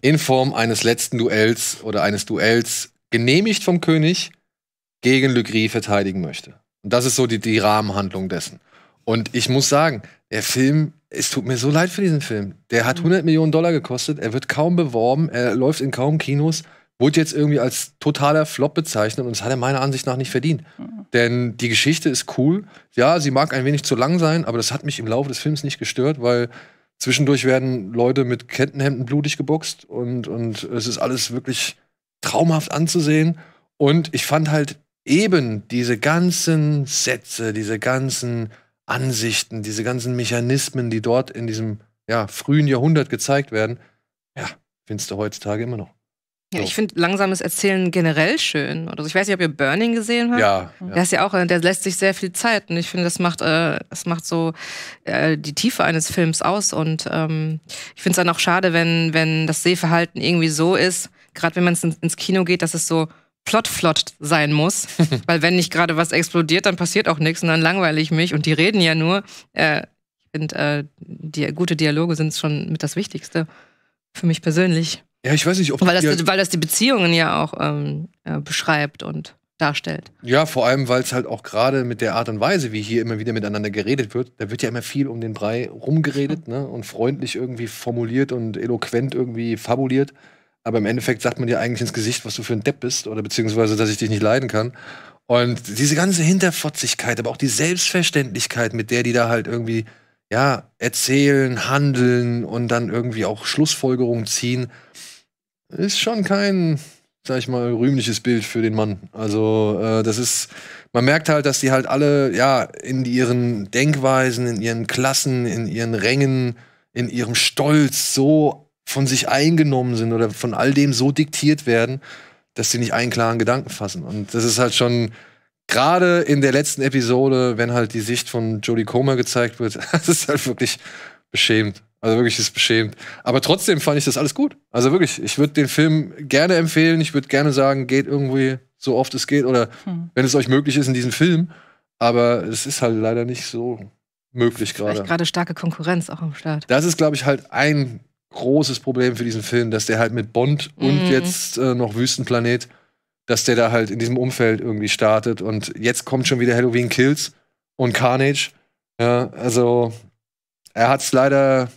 in Form eines letzten Duells oder eines Duells genehmigt vom König gegen Le Gris verteidigen möchte. Und das ist so die, die Rahmenhandlung dessen. Und ich muss sagen, der Film, es tut mir so leid für diesen Film. Der hat 100 mhm. Millionen Dollar gekostet, er wird kaum beworben, er läuft in kaum Kinos, wurde jetzt irgendwie als totaler Flop bezeichnet und das hat er meiner Ansicht nach nicht verdient. Mhm. Denn die Geschichte ist cool. Ja, sie mag ein wenig zu lang sein, aber das hat mich im Laufe des Films nicht gestört, weil zwischendurch werden Leute mit Kettenhemden blutig geboxt und, und es ist alles wirklich traumhaft anzusehen. Und ich fand halt eben diese ganzen Sätze, diese ganzen Ansichten, diese ganzen Mechanismen, die dort in diesem ja, frühen Jahrhundert gezeigt werden, ja, findest du heutzutage immer noch. Ja, so. ich finde langsames Erzählen generell schön. Also ich weiß nicht, ob ihr Burning gesehen habt. Ja. Mhm. ja. Der ist ja auch, äh, der lässt sich sehr viel Zeit. Und ich finde, das macht, äh, das macht so äh, die Tiefe eines Films aus. Und ähm, ich finde es dann auch schade, wenn, wenn das Sehverhalten irgendwie so ist, gerade wenn man ins Kino geht, dass es so plotflott sein muss, weil wenn nicht gerade was explodiert, dann passiert auch nichts und dann langweile ich mich und die reden ja nur. Äh, ich finde, äh, die, gute Dialoge sind schon mit das Wichtigste für mich persönlich. Ja, ich weiß nicht, ob weil das, die, halt weil das die Beziehungen ja auch ähm, äh, beschreibt und darstellt. Ja, vor allem, weil es halt auch gerade mit der Art und Weise, wie hier immer wieder miteinander geredet wird, da wird ja immer viel um den Brei rumgeredet ne? und freundlich irgendwie formuliert und eloquent irgendwie fabuliert. Aber im Endeffekt sagt man dir eigentlich ins Gesicht, was du für ein Depp bist oder beziehungsweise, dass ich dich nicht leiden kann. Und diese ganze Hinterfotzigkeit, aber auch die Selbstverständlichkeit, mit der die da halt irgendwie, ja, erzählen, handeln und dann irgendwie auch Schlussfolgerungen ziehen, ist schon kein, sag ich mal, rühmliches Bild für den Mann. Also, äh, das ist, man merkt halt, dass die halt alle, ja, in ihren Denkweisen, in ihren Klassen, in ihren Rängen, in ihrem Stolz so von sich eingenommen sind oder von all dem so diktiert werden, dass sie nicht einen klaren Gedanken fassen. Und das ist halt schon gerade in der letzten Episode, wenn halt die Sicht von Jodie Comer gezeigt wird, das ist halt wirklich beschämt. Also wirklich ist beschämt. Aber trotzdem fand ich das alles gut. Also wirklich, ich würde den Film gerne empfehlen. Ich würde gerne sagen, geht irgendwie so oft es geht oder hm. wenn es euch möglich ist in diesem Film. Aber es ist halt leider nicht so möglich gerade. Gerade starke Konkurrenz auch am Start. Das ist, glaube ich, halt ein großes Problem für diesen Film, dass der halt mit Bond mhm. und jetzt äh, noch Wüstenplanet, dass der da halt in diesem Umfeld irgendwie startet. Und jetzt kommt schon wieder Halloween Kills und Carnage. Ja, also er hat es leider,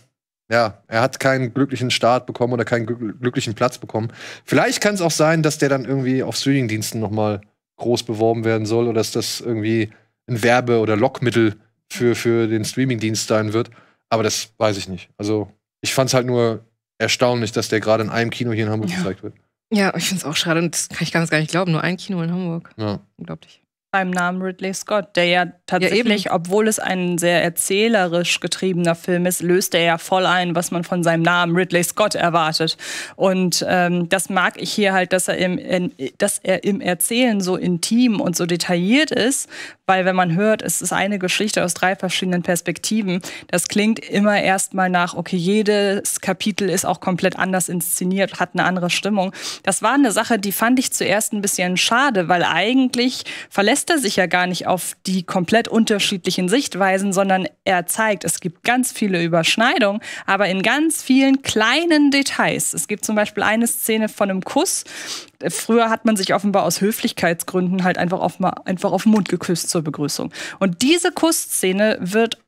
ja, er hat keinen glücklichen Start bekommen oder keinen glücklichen Platz bekommen. Vielleicht kann es auch sein, dass der dann irgendwie auf Streamingdiensten noch mal groß beworben werden soll oder dass das irgendwie ein Werbe- oder Lockmittel für, für den Streamingdienst sein wird. Aber das weiß ich nicht. Also ich fand es halt nur erstaunlich, dass der gerade in einem Kino hier in Hamburg ja. gezeigt wird. Ja, ich finde es auch schade und das kann ich ganz gar nicht glauben. Nur ein Kino in Hamburg. Ja. Unglaublich beim Namen Ridley Scott, der ja tatsächlich, ja, obwohl es ein sehr erzählerisch getriebener Film ist, löst er ja voll ein, was man von seinem Namen Ridley Scott erwartet. Und ähm, das mag ich hier halt, dass er, im, in, dass er im Erzählen so intim und so detailliert ist, weil wenn man hört, es ist eine Geschichte aus drei verschiedenen Perspektiven, das klingt immer erstmal nach, okay, jedes Kapitel ist auch komplett anders inszeniert, hat eine andere Stimmung. Das war eine Sache, die fand ich zuerst ein bisschen schade, weil eigentlich verlässt verlässt er sich ja gar nicht auf die komplett unterschiedlichen Sichtweisen, sondern er zeigt, es gibt ganz viele Überschneidungen, aber in ganz vielen kleinen Details. Es gibt zum Beispiel eine Szene von einem Kuss. Früher hat man sich offenbar aus Höflichkeitsgründen halt einfach auf, einfach auf den Mund geküsst zur Begrüßung. Und diese Kussszene wird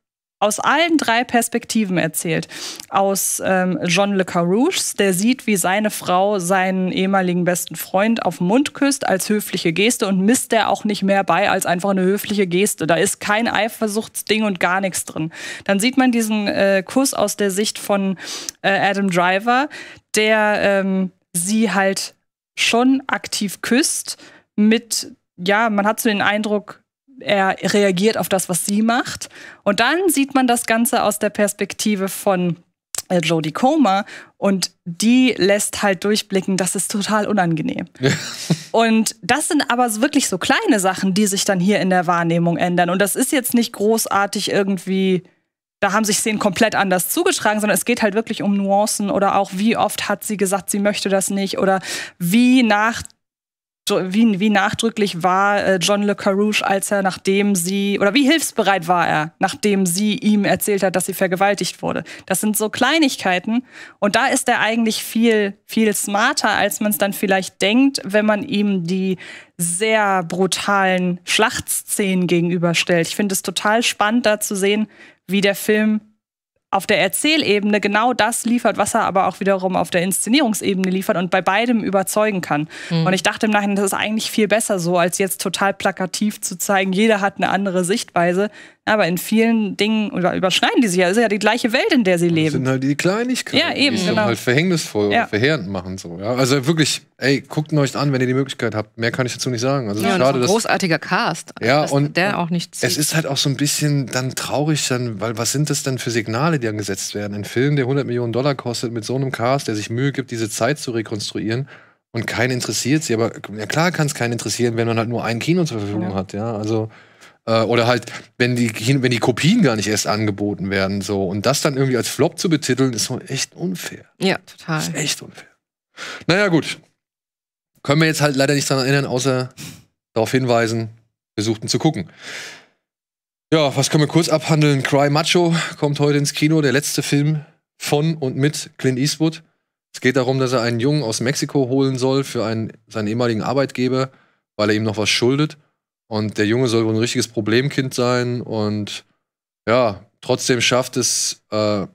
aus allen drei Perspektiven erzählt. Aus ähm, John Le Carouche, der sieht, wie seine Frau seinen ehemaligen besten Freund auf den Mund küsst als höfliche Geste und misst der auch nicht mehr bei als einfach eine höfliche Geste. Da ist kein Eifersuchtsding und gar nichts drin. Dann sieht man diesen äh, Kuss aus der Sicht von äh, Adam Driver, der ähm, sie halt schon aktiv küsst mit, ja, man hat so den Eindruck, er reagiert auf das, was sie macht. Und dann sieht man das Ganze aus der Perspektive von äh, Jodie Comer und die lässt halt durchblicken, das ist total unangenehm. und das sind aber wirklich so kleine Sachen, die sich dann hier in der Wahrnehmung ändern. Und das ist jetzt nicht großartig irgendwie, da haben sich Szenen komplett anders zugetragen, sondern es geht halt wirklich um Nuancen oder auch wie oft hat sie gesagt, sie möchte das nicht oder wie nach wie, wie nachdrücklich war äh, John Le Carouche, als er, nachdem sie, oder wie hilfsbereit war er, nachdem sie ihm erzählt hat, dass sie vergewaltigt wurde. Das sind so Kleinigkeiten. Und da ist er eigentlich viel, viel smarter, als man es dann vielleicht denkt, wenn man ihm die sehr brutalen Schlachtszenen gegenüberstellt. Ich finde es total spannend, da zu sehen, wie der Film auf der Erzählebene genau das liefert, was er aber auch wiederum auf der Inszenierungsebene liefert und bei beidem überzeugen kann. Mhm. Und ich dachte im Nachhinein, das ist eigentlich viel besser so, als jetzt total plakativ zu zeigen, jeder hat eine andere Sichtweise, aber in vielen Dingen über, überschneiden die sich ja. Das ist ja die gleiche Welt, in der sie leben. Das sind halt die Kleinigkeiten, ja, eben, die genau. halt verhängnisvoll ja. und verheerend machen. So, ja? Also wirklich, ey, guckt euch an, wenn ihr die Möglichkeit habt. Mehr kann ich dazu nicht sagen. Also ja, schade, ein dass, großartiger Cast. Ja, und der auch nicht zieht. Es ist halt auch so ein bisschen dann traurig, dann, weil was sind das denn für Signale, die dann gesetzt werden? Ein Film, der 100 Millionen Dollar kostet, mit so einem Cast, der sich Mühe gibt, diese Zeit zu rekonstruieren und keinen interessiert sie. Aber ja, klar kann es keinen interessieren, wenn man halt nur ein Kino zur Verfügung ja. hat. Ja, also äh, oder halt, wenn die, wenn die Kopien gar nicht erst angeboten werden, so. Und das dann irgendwie als Flop zu betiteln, ist so echt unfair. Ja, total. ist echt unfair. Naja, gut. Können wir jetzt halt leider nicht daran erinnern, außer darauf hinweisen, versuchten zu gucken. Ja, was können wir kurz abhandeln? Cry Macho kommt heute ins Kino, der letzte Film von und mit Clint Eastwood. Es geht darum, dass er einen Jungen aus Mexiko holen soll für einen, seinen ehemaligen Arbeitgeber, weil er ihm noch was schuldet. Und der Junge soll wohl ein richtiges Problemkind sein. Und ja, trotzdem schafft es, äh,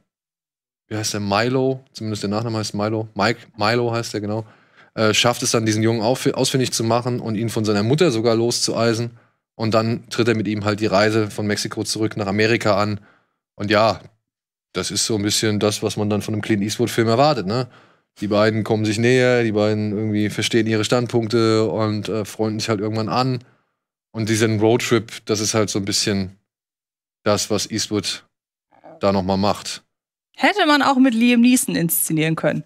wie heißt der, Milo, zumindest der Nachname heißt Milo, Mike, Milo heißt der genau, äh, schafft es dann, diesen Jungen ausfindig zu machen und ihn von seiner Mutter sogar loszueisen. Und dann tritt er mit ihm halt die Reise von Mexiko zurück nach Amerika an. Und ja, das ist so ein bisschen das, was man dann von einem Clint Eastwood-Film erwartet, ne? Die beiden kommen sich näher, die beiden irgendwie verstehen ihre Standpunkte und äh, freunden sich halt irgendwann an. Und diesen Roadtrip, das ist halt so ein bisschen das, was Eastwood da nochmal macht. Hätte man auch mit Liam Neeson inszenieren können.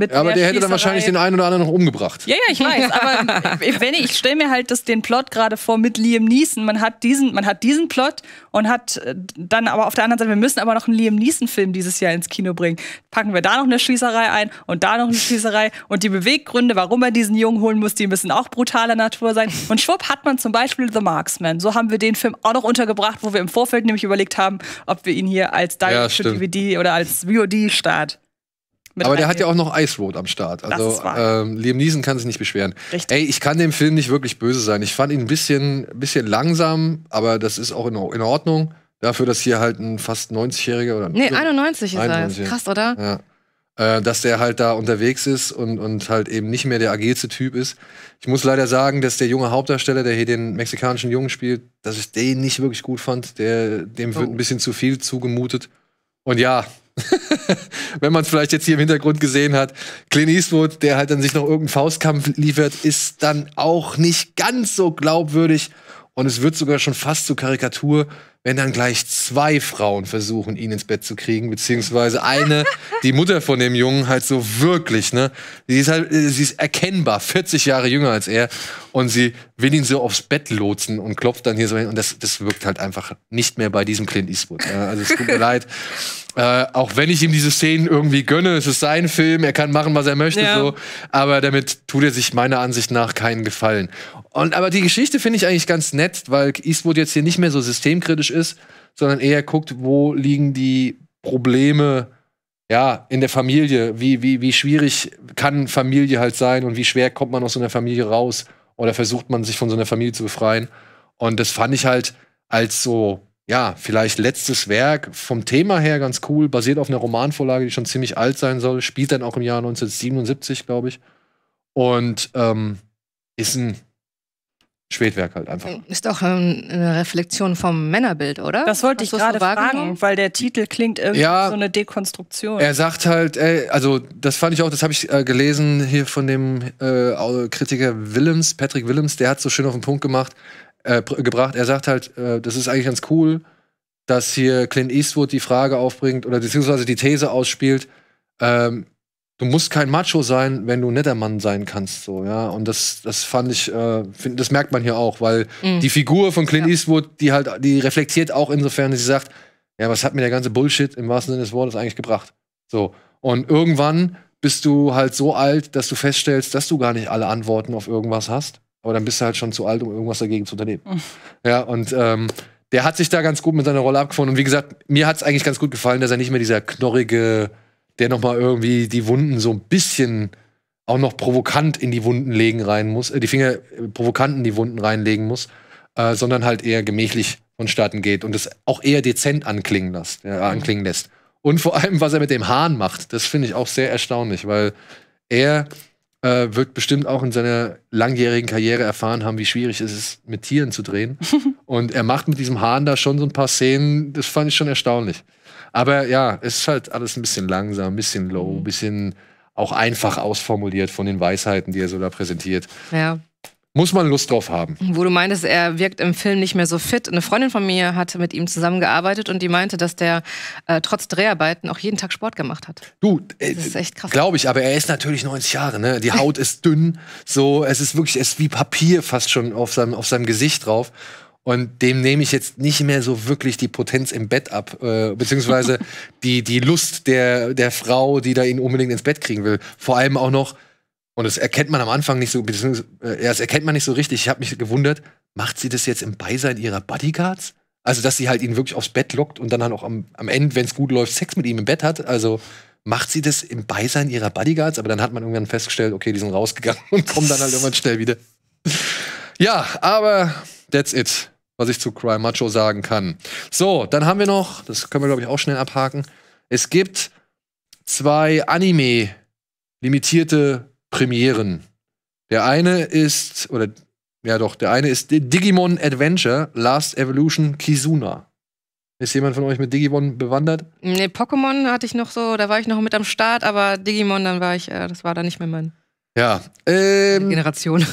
Mit ja, aber der hätte dann wahrscheinlich den einen oder anderen noch umgebracht. Ja, ja, ich weiß. Aber wenn ich, ich stelle mir halt das, den Plot gerade vor mit Liam Neeson. Man hat, diesen, man hat diesen Plot und hat äh, dann aber auf der anderen Seite, wir müssen aber noch einen Liam Neeson-Film dieses Jahr ins Kino bringen. Packen wir da noch eine Schießerei ein und da noch eine Schießerei. Und die Beweggründe, warum er diesen Jungen holen muss, die müssen auch brutaler Natur sein. Und schwupp hat man zum Beispiel The Marksman. So haben wir den Film auch noch untergebracht, wo wir im Vorfeld nämlich überlegt haben, ob wir ihn hier als Direct ja, DVD oder als VOD starten. Aber der hat ja auch noch Ice Road am Start. Also ähm, Liam Neeson kann sich nicht beschweren. Richtig. Ey, ich kann dem Film nicht wirklich böse sein. Ich fand ihn ein bisschen, bisschen langsam, aber das ist auch in, in Ordnung. Dafür, dass hier halt ein fast 90-Jähriger oder. Nee, 91 ist er. Krass, oder? Ja äh, dass der halt da unterwegs ist und, und halt eben nicht mehr der agilste Typ ist. Ich muss leider sagen, dass der junge Hauptdarsteller, der hier den mexikanischen Jungen spielt, dass ich den nicht wirklich gut fand. Der, dem oh. wird ein bisschen zu viel zugemutet. Und ja, Wenn man es vielleicht jetzt hier im Hintergrund gesehen hat, Clint Eastwood, der halt dann sich noch irgendeinen Faustkampf liefert, ist dann auch nicht ganz so glaubwürdig. Und es wird sogar schon fast zur Karikatur, wenn dann gleich zwei Frauen versuchen, ihn ins Bett zu kriegen, beziehungsweise eine, die Mutter von dem Jungen, halt so wirklich, ne? Sie ist halt, äh, sie ist erkennbar, 40 Jahre jünger als er, und sie will ihn so aufs Bett lotsen und klopft dann hier so hin, und das, das wirkt halt einfach nicht mehr bei diesem Clint Eastwood. Also es tut mir leid. Äh, auch wenn ich ihm diese Szenen irgendwie gönne, es ist sein Film, er kann machen, was er möchte, ja. so. Aber damit tut er sich meiner Ansicht nach keinen Gefallen. Und, aber die Geschichte finde ich eigentlich ganz nett, weil Eastwood jetzt hier nicht mehr so systemkritisch ist, sondern eher guckt, wo liegen die Probleme ja, in der Familie. Wie, wie, wie schwierig kann Familie halt sein und wie schwer kommt man aus so einer Familie raus oder versucht man sich von so einer Familie zu befreien. Und das fand ich halt als so, ja, vielleicht letztes Werk vom Thema her ganz cool, basiert auf einer Romanvorlage, die schon ziemlich alt sein soll, spielt dann auch im Jahr 1977, glaube ich. Und ähm, ist ein Spätwerk halt einfach. Ist doch ähm, eine Reflexion vom Männerbild, oder? Das wollte ich gerade fragen, weil der Titel klingt irgendwie ja, so eine Dekonstruktion. Er sagt halt, ey, also das fand ich auch, das habe ich äh, gelesen hier von dem äh, Kritiker Willems, Patrick Willems, der hat so schön auf den Punkt gemacht, äh, gebracht. Er sagt halt, äh, das ist eigentlich ganz cool, dass hier Clint Eastwood die Frage aufbringt oder beziehungsweise die These ausspielt, ähm, du musst kein Macho sein, wenn du ein netter Mann sein kannst, so, ja. Und das, das fand ich, äh, find, das merkt man hier auch, weil mhm. die Figur von Clint ja. Eastwood, die halt, die reflektiert auch insofern, dass sie sagt, ja, was hat mir der ganze Bullshit im wahrsten Sinne des Wortes eigentlich gebracht? So. Und irgendwann bist du halt so alt, dass du feststellst, dass du gar nicht alle Antworten auf irgendwas hast. Aber dann bist du halt schon zu alt, um irgendwas dagegen zu unternehmen. Mhm. Ja, und ähm, der hat sich da ganz gut mit seiner Rolle abgefunden. Und wie gesagt, mir hat es eigentlich ganz gut gefallen, dass er nicht mehr dieser knorrige, der noch mal irgendwie die Wunden so ein bisschen auch noch provokant in die Wunden legen rein muss, äh, die Finger äh, provokant in die Wunden reinlegen muss, äh, sondern halt eher gemächlich vonstatten geht und es auch eher dezent anklingen lässt, äh, anklingen lässt. Und vor allem, was er mit dem Hahn macht, das finde ich auch sehr erstaunlich, weil er äh, wird bestimmt auch in seiner langjährigen Karriere erfahren haben, wie schwierig es ist, mit Tieren zu drehen. und er macht mit diesem Hahn da schon so ein paar Szenen, das fand ich schon erstaunlich. Aber ja, es ist halt alles ein bisschen langsam, ein bisschen low, ein mhm. bisschen auch einfach ausformuliert von den Weisheiten, die er so da präsentiert. Ja. Muss man Lust drauf haben. Wo du meintest, er wirkt im Film nicht mehr so fit. Eine Freundin von mir hatte mit ihm zusammengearbeitet und die meinte, dass der äh, trotz Dreharbeiten auch jeden Tag Sport gemacht hat. Du, äh, das ist echt krass. Glaube ich, aber er ist natürlich 90 Jahre. Ne? Die Haut ist dünn. So, es ist wirklich, es ist wie Papier fast schon auf seinem, auf seinem Gesicht drauf. Und dem nehme ich jetzt nicht mehr so wirklich die Potenz im Bett ab, äh, beziehungsweise die, die Lust der, der Frau, die da ihn unbedingt ins Bett kriegen will. Vor allem auch noch, und das erkennt man am Anfang nicht so, beziehungsweise, äh, das erkennt man nicht so richtig. Ich habe mich gewundert, macht sie das jetzt im Beisein ihrer Bodyguards? Also, dass sie halt ihn wirklich aufs Bett lockt und dann halt auch am, am Ende, wenn es gut läuft, Sex mit ihm im Bett hat. Also, macht sie das im Beisein ihrer Bodyguards, aber dann hat man irgendwann festgestellt, okay, die sind rausgegangen und kommen dann halt irgendwann schnell wieder. Ja, aber that's it was ich zu Cry Macho sagen kann. So, dann haben wir noch, das können wir glaube ich auch schnell abhaken. Es gibt zwei Anime limitierte Premieren. Der eine ist oder ja doch, der eine ist Digimon Adventure Last Evolution Kizuna. Ist jemand von euch mit Digimon bewandert? Nee, Pokémon hatte ich noch so, da war ich noch mit am Start, aber Digimon, dann war ich, äh, das war dann nicht mehr mein. Ja. Ähm, Generation.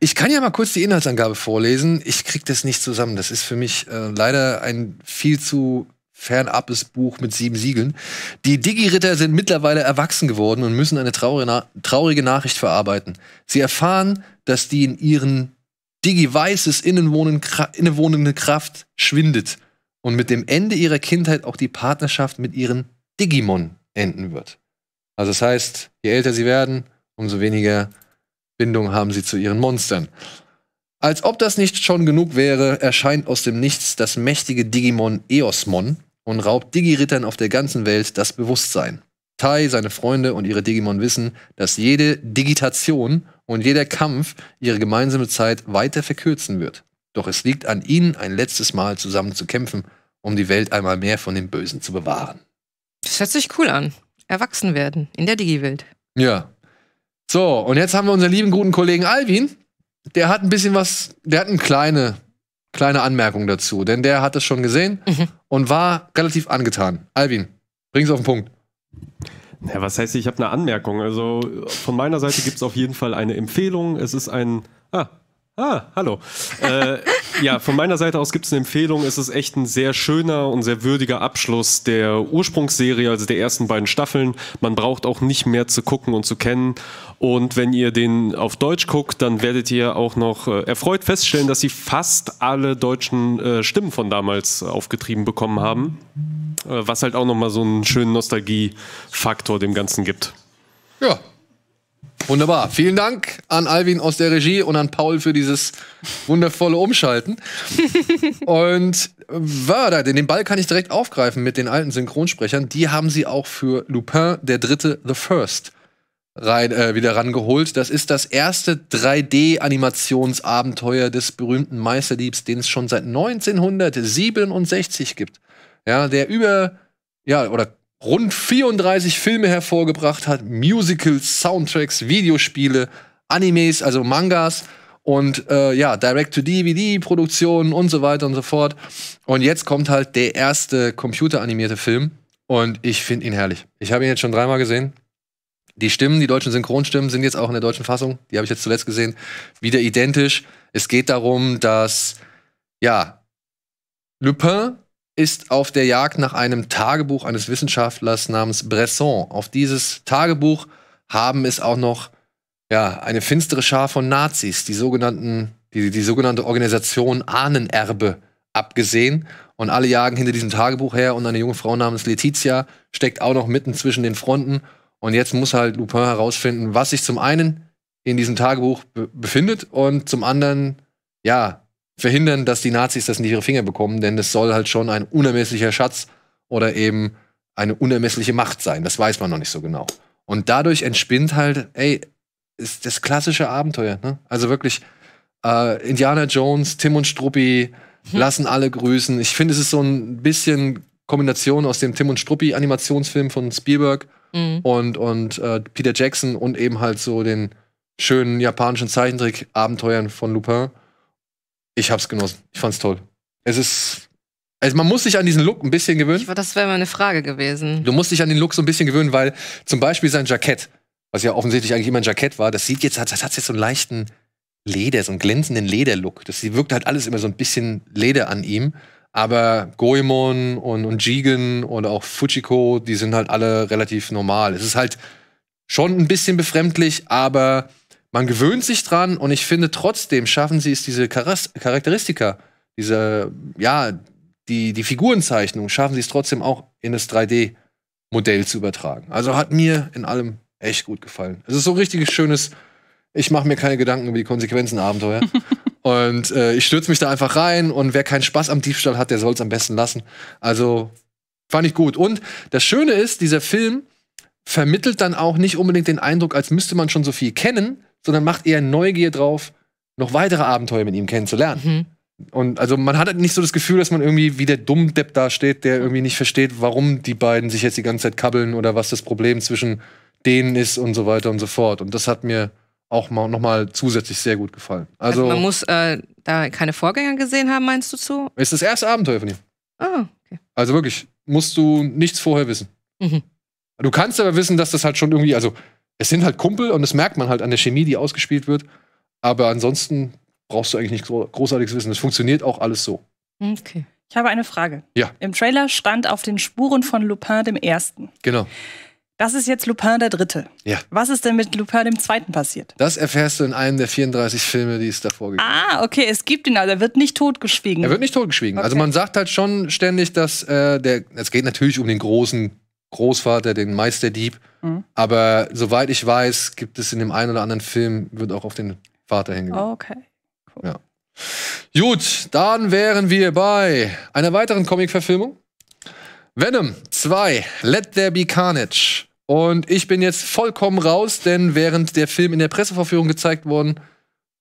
Ich kann ja mal kurz die Inhaltsangabe vorlesen. Ich krieg das nicht zusammen. Das ist für mich äh, leider ein viel zu fernabes Buch mit sieben Siegeln. Die Digi-Ritter sind mittlerweile erwachsen geworden und müssen eine traurige, Na traurige Nachricht verarbeiten. Sie erfahren, dass die in ihren Digi-Weißes innewohnende Kraft schwindet und mit dem Ende ihrer Kindheit auch die Partnerschaft mit ihren Digimon enden wird. Also das heißt, je älter sie werden, umso weniger Bindung haben sie zu ihren Monstern. Als ob das nicht schon genug wäre, erscheint aus dem Nichts das mächtige Digimon Eosmon und raubt Digi-Rittern auf der ganzen Welt das Bewusstsein. Tai, seine Freunde und ihre Digimon wissen, dass jede Digitation und jeder Kampf ihre gemeinsame Zeit weiter verkürzen wird. Doch es liegt an ihnen, ein letztes Mal zusammen zu kämpfen, um die Welt einmal mehr von dem Bösen zu bewahren. Das hört sich cool an. Erwachsen werden in der Digi-Welt. Ja, so, und jetzt haben wir unseren lieben guten Kollegen Alvin. Der hat ein bisschen was, der hat eine kleine, kleine Anmerkung dazu, denn der hat es schon gesehen mhm. und war relativ angetan. Alvin, bring's auf den Punkt. Ja, was heißt, ich habe eine Anmerkung. Also von meiner Seite gibt es auf jeden Fall eine Empfehlung. Es ist ein, ah, Ah, hallo. äh, ja, von meiner Seite aus gibt es eine Empfehlung. Es ist echt ein sehr schöner und sehr würdiger Abschluss der Ursprungsserie, also der ersten beiden Staffeln. Man braucht auch nicht mehr zu gucken und zu kennen. Und wenn ihr den auf Deutsch guckt, dann werdet ihr auch noch äh, erfreut feststellen, dass sie fast alle deutschen äh, Stimmen von damals aufgetrieben bekommen haben. Äh, was halt auch nochmal so einen schönen Nostalgiefaktor dem Ganzen gibt. Ja, Wunderbar. Vielen Dank an Alvin aus der Regie und an Paul für dieses wundervolle Umschalten. und äh, Wörter, den Ball kann ich direkt aufgreifen mit den alten Synchronsprechern. Die haben sie auch für Lupin der Dritte The First rein, äh, wieder rangeholt. Das ist das erste 3D-Animationsabenteuer des berühmten Meisterdiebs, den es schon seit 1967 gibt. Ja, der über, ja, oder rund 34 Filme hervorgebracht hat, Musicals, Soundtracks, Videospiele, Animes, also Mangas und äh, ja, Direct-to-DVD-Produktionen und so weiter und so fort. Und jetzt kommt halt der erste computeranimierte Film und ich finde ihn herrlich. Ich habe ihn jetzt schon dreimal gesehen. Die Stimmen, die deutschen Synchronstimmen sind jetzt auch in der deutschen Fassung, die habe ich jetzt zuletzt gesehen, wieder identisch. Es geht darum, dass ja, Lupin ist auf der Jagd nach einem Tagebuch eines Wissenschaftlers namens Bresson. Auf dieses Tagebuch haben es auch noch ja, eine finstere Schar von Nazis, die, sogenannten, die, die sogenannte Organisation Ahnenerbe, abgesehen. Und alle jagen hinter diesem Tagebuch her und eine junge Frau namens Letizia steckt auch noch mitten zwischen den Fronten. Und jetzt muss halt Lupin herausfinden, was sich zum einen in diesem Tagebuch be befindet und zum anderen, ja, verhindern, dass die Nazis das in ihre Finger bekommen, denn es soll halt schon ein unermesslicher Schatz oder eben eine unermessliche Macht sein. Das weiß man noch nicht so genau. Und dadurch entspinnt halt, ey, ist das klassische Abenteuer. Ne? Also wirklich, äh, Indiana Jones, Tim und Struppi mhm. lassen alle grüßen. Ich finde, es ist so ein bisschen Kombination aus dem Tim und Struppi Animationsfilm von Spielberg mhm. und, und äh, Peter Jackson und eben halt so den schönen japanischen Zeichentrick-Abenteuern von Lupin ich hab's genossen. Ich fand's toll. Es ist. Also man muss sich an diesen Look ein bisschen gewöhnen. Ich, das wäre meine Frage gewesen. Du musst dich an den Look so ein bisschen gewöhnen, weil zum Beispiel sein Jackett, was ja offensichtlich eigentlich immer ein Jackett war, das sieht jetzt, das hat jetzt so einen leichten Leder, so einen glänzenden Lederlook. Das wirkt halt alles immer so ein bisschen Leder an ihm. Aber Goemon und, und Jigen und auch Fujiko, die sind halt alle relativ normal. Es ist halt schon ein bisschen befremdlich, aber man gewöhnt sich dran und ich finde trotzdem schaffen sie es, diese Charas Charakteristika, diese, ja, die, die Figurenzeichnung, schaffen sie es trotzdem auch in das 3D-Modell zu übertragen. Also hat mir in allem echt gut gefallen. Es ist so ein richtig schönes, ich mache mir keine Gedanken über die Konsequenzen Abenteuer. und äh, ich stürze mich da einfach rein und wer keinen Spaß am Diebstahl hat, der soll es am besten lassen. Also fand ich gut. Und das Schöne ist, dieser Film vermittelt dann auch nicht unbedingt den Eindruck, als müsste man schon so viel kennen, sondern macht eher Neugier drauf, noch weitere Abenteuer mit ihm kennenzulernen. Mhm. Und also man hat halt nicht so das Gefühl, dass man irgendwie wie der Dummdepp da steht, der irgendwie nicht versteht, warum die beiden sich jetzt die ganze Zeit kabbeln oder was das Problem zwischen denen ist und so weiter und so fort. Und das hat mir auch mal, nochmal zusätzlich sehr gut gefallen. Also, also man muss äh, da keine Vorgänger gesehen haben, meinst du zu? Ist das erste Abenteuer von ihm. Ah, okay. Also wirklich, musst du nichts vorher wissen. Mhm. Du kannst aber wissen, dass das halt schon irgendwie, also es sind halt Kumpel und das merkt man halt an der Chemie, die ausgespielt wird. Aber ansonsten brauchst du eigentlich nichts Großartiges wissen. Es funktioniert auch alles so. Okay. Ich habe eine Frage. Ja. Im Trailer stand auf den Spuren von Lupin dem Ersten. Genau. Das ist jetzt Lupin der Dritte. Ja. Was ist denn mit Lupin dem Zweiten passiert? Das erfährst du in einem der 34 Filme, die es davor gibt. Ah, okay, es gibt ihn, also er wird nicht totgeschwiegen. Er wird nicht totgeschwiegen. Also okay. Also man sagt halt schon ständig, dass äh, der, es geht natürlich um den großen Großvater, den Meisterdieb. Mhm. Aber soweit ich weiß, gibt es in dem einen oder anderen Film, wird auch auf den Vater hängen. Oh, okay. Cool. Ja. Gut, dann wären wir bei einer weiteren Comic-Verfilmung. Venom 2, Let There Be Carnage. Und ich bin jetzt vollkommen raus, denn während der Film in der Presseverführung gezeigt worden,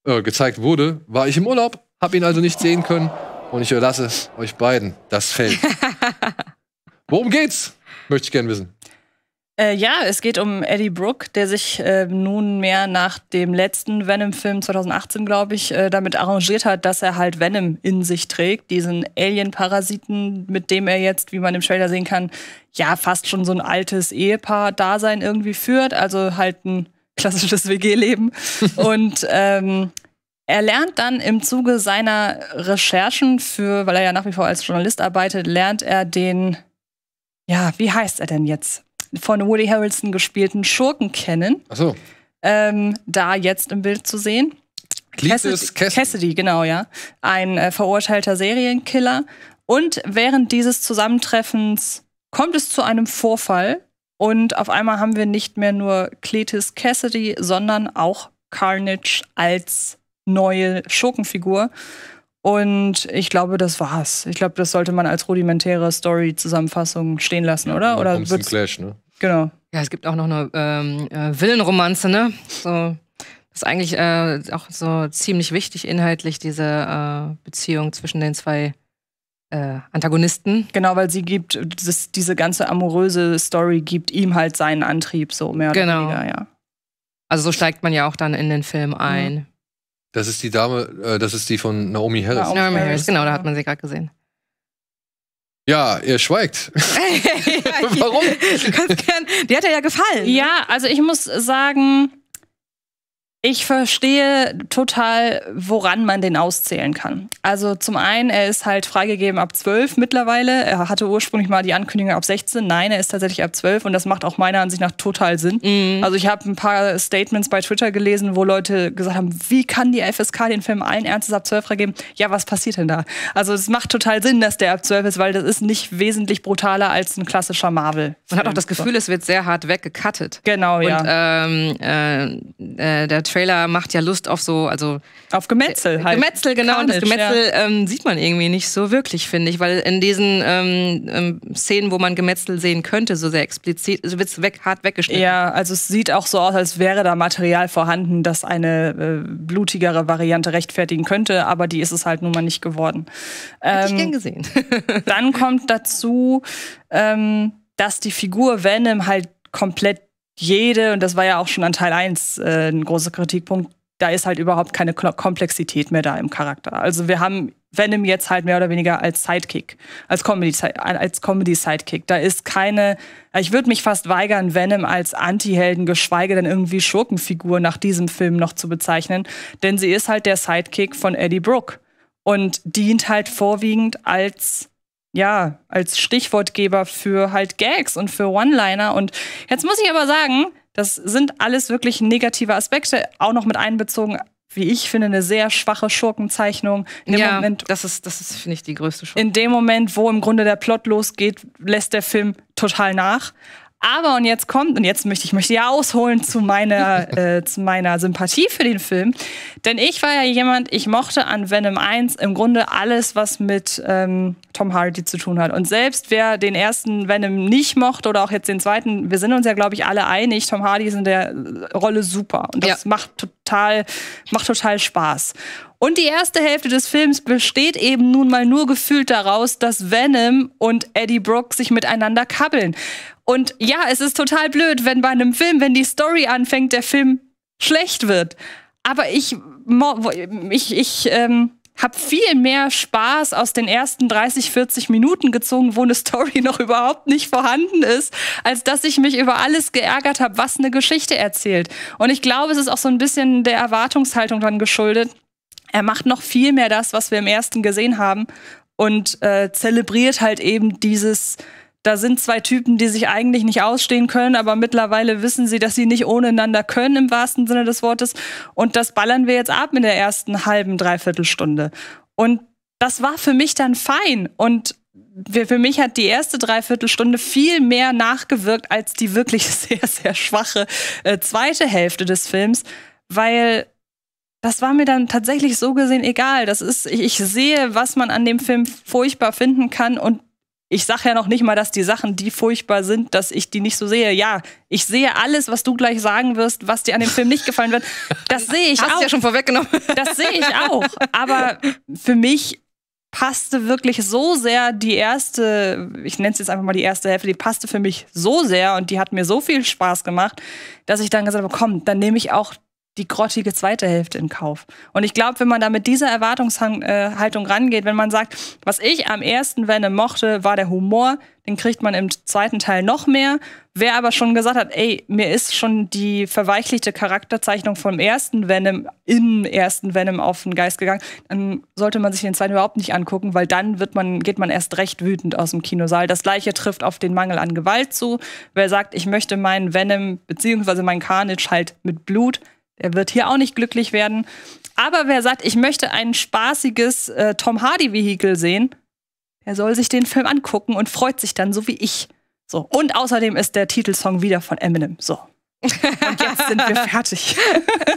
äh, gezeigt wurde, war ich im Urlaub, habe ihn also nicht sehen können. Und ich überlasse euch beiden das Feld. Worum geht's? Möchte ich gerne wissen. Äh, ja, es geht um Eddie Brooke, der sich äh, nunmehr nach dem letzten Venom-Film 2018, glaube ich, äh, damit arrangiert hat, dass er halt Venom in sich trägt, diesen Alien-Parasiten, mit dem er jetzt, wie man im Trailer sehen kann, ja, fast schon so ein altes Ehepaar-Dasein irgendwie führt, also halt ein klassisches WG-Leben. Und ähm, er lernt dann im Zuge seiner Recherchen für, weil er ja nach wie vor als Journalist arbeitet, lernt er den ja, wie heißt er denn jetzt? Von Woody Harrelson gespielten Schurken kennen. Ach so. Ähm, da jetzt im Bild zu sehen. Cassidy, Cassidy. Cassidy, genau, ja. Ein äh, verurteilter Serienkiller. Und während dieses Zusammentreffens kommt es zu einem Vorfall und auf einmal haben wir nicht mehr nur Cletus Cassidy, sondern auch Carnage als neue Schurkenfigur. Und ich glaube, das war's. Ich glaube, das sollte man als rudimentäre Story-Zusammenfassung stehen lassen, oder? Oder um wird's... Clash, ne? Genau. Ja, es gibt auch noch eine ähm, äh, Villenromanze, ne? So, das ist eigentlich äh, auch so ziemlich wichtig inhaltlich, diese äh, Beziehung zwischen den zwei äh, Antagonisten. Genau, weil sie gibt, das, diese ganze amoröse Story gibt ihm halt seinen Antrieb, so mehr oder genau. weniger, ja. Also so steigt man ja auch dann in den Film mhm. ein. Mhm. Das ist die Dame, äh, das ist die von Naomi Harris. Naomi, Naomi Harris, genau, da hat man sie gerade gesehen. Ja, ihr schweigt. Warum? die hat er ja gefallen. Ja, also ich muss sagen, ich verstehe total, woran man den auszählen kann. Also zum einen, er ist halt freigegeben ab 12 mittlerweile. Er hatte ursprünglich mal die Ankündigung ab 16. Nein, er ist tatsächlich ab 12 und das macht auch meiner Ansicht nach total Sinn. Mhm. Also ich habe ein paar Statements bei Twitter gelesen, wo Leute gesagt haben, wie kann die FSK den Film allen Ernstes ab 12 freigeben? Ja, was passiert denn da? Also es macht total Sinn, dass der ab 12 ist, weil das ist nicht wesentlich brutaler als ein klassischer Marvel. -Film. Man hat auch das Gefühl, so. es wird sehr hart weggecuttet. Genau, und, ja. Ähm, äh, äh der Trailer macht ja Lust auf so, also auf Gemetzel äh, halt. Gemetzel, genau. Carnage, und das Gemetzel ja. ähm, sieht man irgendwie nicht so wirklich, finde ich, weil in diesen ähm, ähm Szenen, wo man Gemetzel sehen könnte, so sehr explizit, wird es weg, hart weggeschnitten. Ja, also es sieht auch so aus, als wäre da Material vorhanden, das eine äh, blutigere Variante rechtfertigen könnte, aber die ist es halt nun mal nicht geworden. Ähm, Hätte ich ähm, gern gesehen. dann kommt dazu, ähm, dass die Figur Venom halt komplett jede, und das war ja auch schon an Teil 1 äh, ein großer Kritikpunkt, da ist halt überhaupt keine Komplexität mehr da im Charakter. Also wir haben Venom jetzt halt mehr oder weniger als Sidekick, als Comedy, als Comedy Sidekick. Da ist keine, ich würde mich fast weigern, Venom als Antihelden, geschweige denn irgendwie Schurkenfigur nach diesem Film noch zu bezeichnen, denn sie ist halt der Sidekick von Eddie Brooke und dient halt vorwiegend als ja, als Stichwortgeber für halt Gags und für One-Liner. Und jetzt muss ich aber sagen, das sind alles wirklich negative Aspekte, auch noch mit einbezogen, wie ich finde, eine sehr schwache Schurkenzeichnung. In dem ja, Moment, das ist, das ist finde ich, die größte Schurke. In dem Moment, wo im Grunde der Plot losgeht, lässt der Film total nach. Aber und jetzt kommt, und jetzt möchte ich möchte ja ausholen zu meiner, äh, zu meiner Sympathie für den Film. Denn ich war ja jemand, ich mochte an Venom 1 im Grunde alles, was mit ähm, Tom Hardy zu tun hat. Und selbst wer den ersten Venom nicht mochte oder auch jetzt den zweiten, wir sind uns ja, glaube ich, alle einig, Tom Hardy ist in der Rolle super. Und das ja. macht total, macht total Spaß. Und die erste Hälfte des Films besteht eben nun mal nur gefühlt daraus, dass Venom und Eddie Brooke sich miteinander kabbeln. Und ja, es ist total blöd, wenn bei einem Film, wenn die Story anfängt, der Film schlecht wird. Aber ich, ich, ich ähm, habe viel mehr Spaß aus den ersten 30, 40 Minuten gezogen, wo eine Story noch überhaupt nicht vorhanden ist, als dass ich mich über alles geärgert habe, was eine Geschichte erzählt. Und ich glaube, es ist auch so ein bisschen der Erwartungshaltung dann geschuldet er macht noch viel mehr das, was wir im ersten gesehen haben und äh, zelebriert halt eben dieses, da sind zwei Typen, die sich eigentlich nicht ausstehen können, aber mittlerweile wissen sie, dass sie nicht ohne einander können im wahrsten Sinne des Wortes. Und das ballern wir jetzt ab in der ersten halben, dreiviertel Stunde. Und das war für mich dann fein. Und für mich hat die erste Dreiviertelstunde viel mehr nachgewirkt als die wirklich sehr, sehr schwache äh, zweite Hälfte des Films, weil das war mir dann tatsächlich so gesehen egal. Das ist, ich, ich sehe, was man an dem Film furchtbar finden kann und ich sage ja noch nicht mal, dass die Sachen, die furchtbar sind, dass ich die nicht so sehe. Ja, ich sehe alles, was du gleich sagen wirst, was dir an dem Film nicht gefallen wird. Das sehe ich Hast auch. Hast ja schon vorweggenommen. Das sehe ich auch. Aber für mich passte wirklich so sehr die erste, ich nenne es jetzt einfach mal die erste Hälfte, die passte für mich so sehr und die hat mir so viel Spaß gemacht, dass ich dann gesagt habe, komm, dann nehme ich auch die grottige zweite Hälfte in Kauf. Und ich glaube, wenn man da mit dieser Erwartungshaltung äh, rangeht, wenn man sagt, was ich am ersten Venom mochte, war der Humor, den kriegt man im zweiten Teil noch mehr. Wer aber schon gesagt hat, ey, mir ist schon die verweichlichte Charakterzeichnung vom ersten Venom im ersten Venom auf den Geist gegangen, dann sollte man sich den zweiten überhaupt nicht angucken, weil dann wird man, geht man erst recht wütend aus dem Kinosaal. Das gleiche trifft auf den Mangel an Gewalt zu. Wer sagt, ich möchte meinen Venom bzw. meinen Carnage halt mit Blut er wird hier auch nicht glücklich werden. Aber wer sagt, ich möchte ein spaßiges äh, Tom Hardy-Vehikel sehen, er soll sich den Film angucken und freut sich dann so wie ich. So. Und außerdem ist der Titelsong wieder von Eminem. So. Und jetzt sind wir fertig.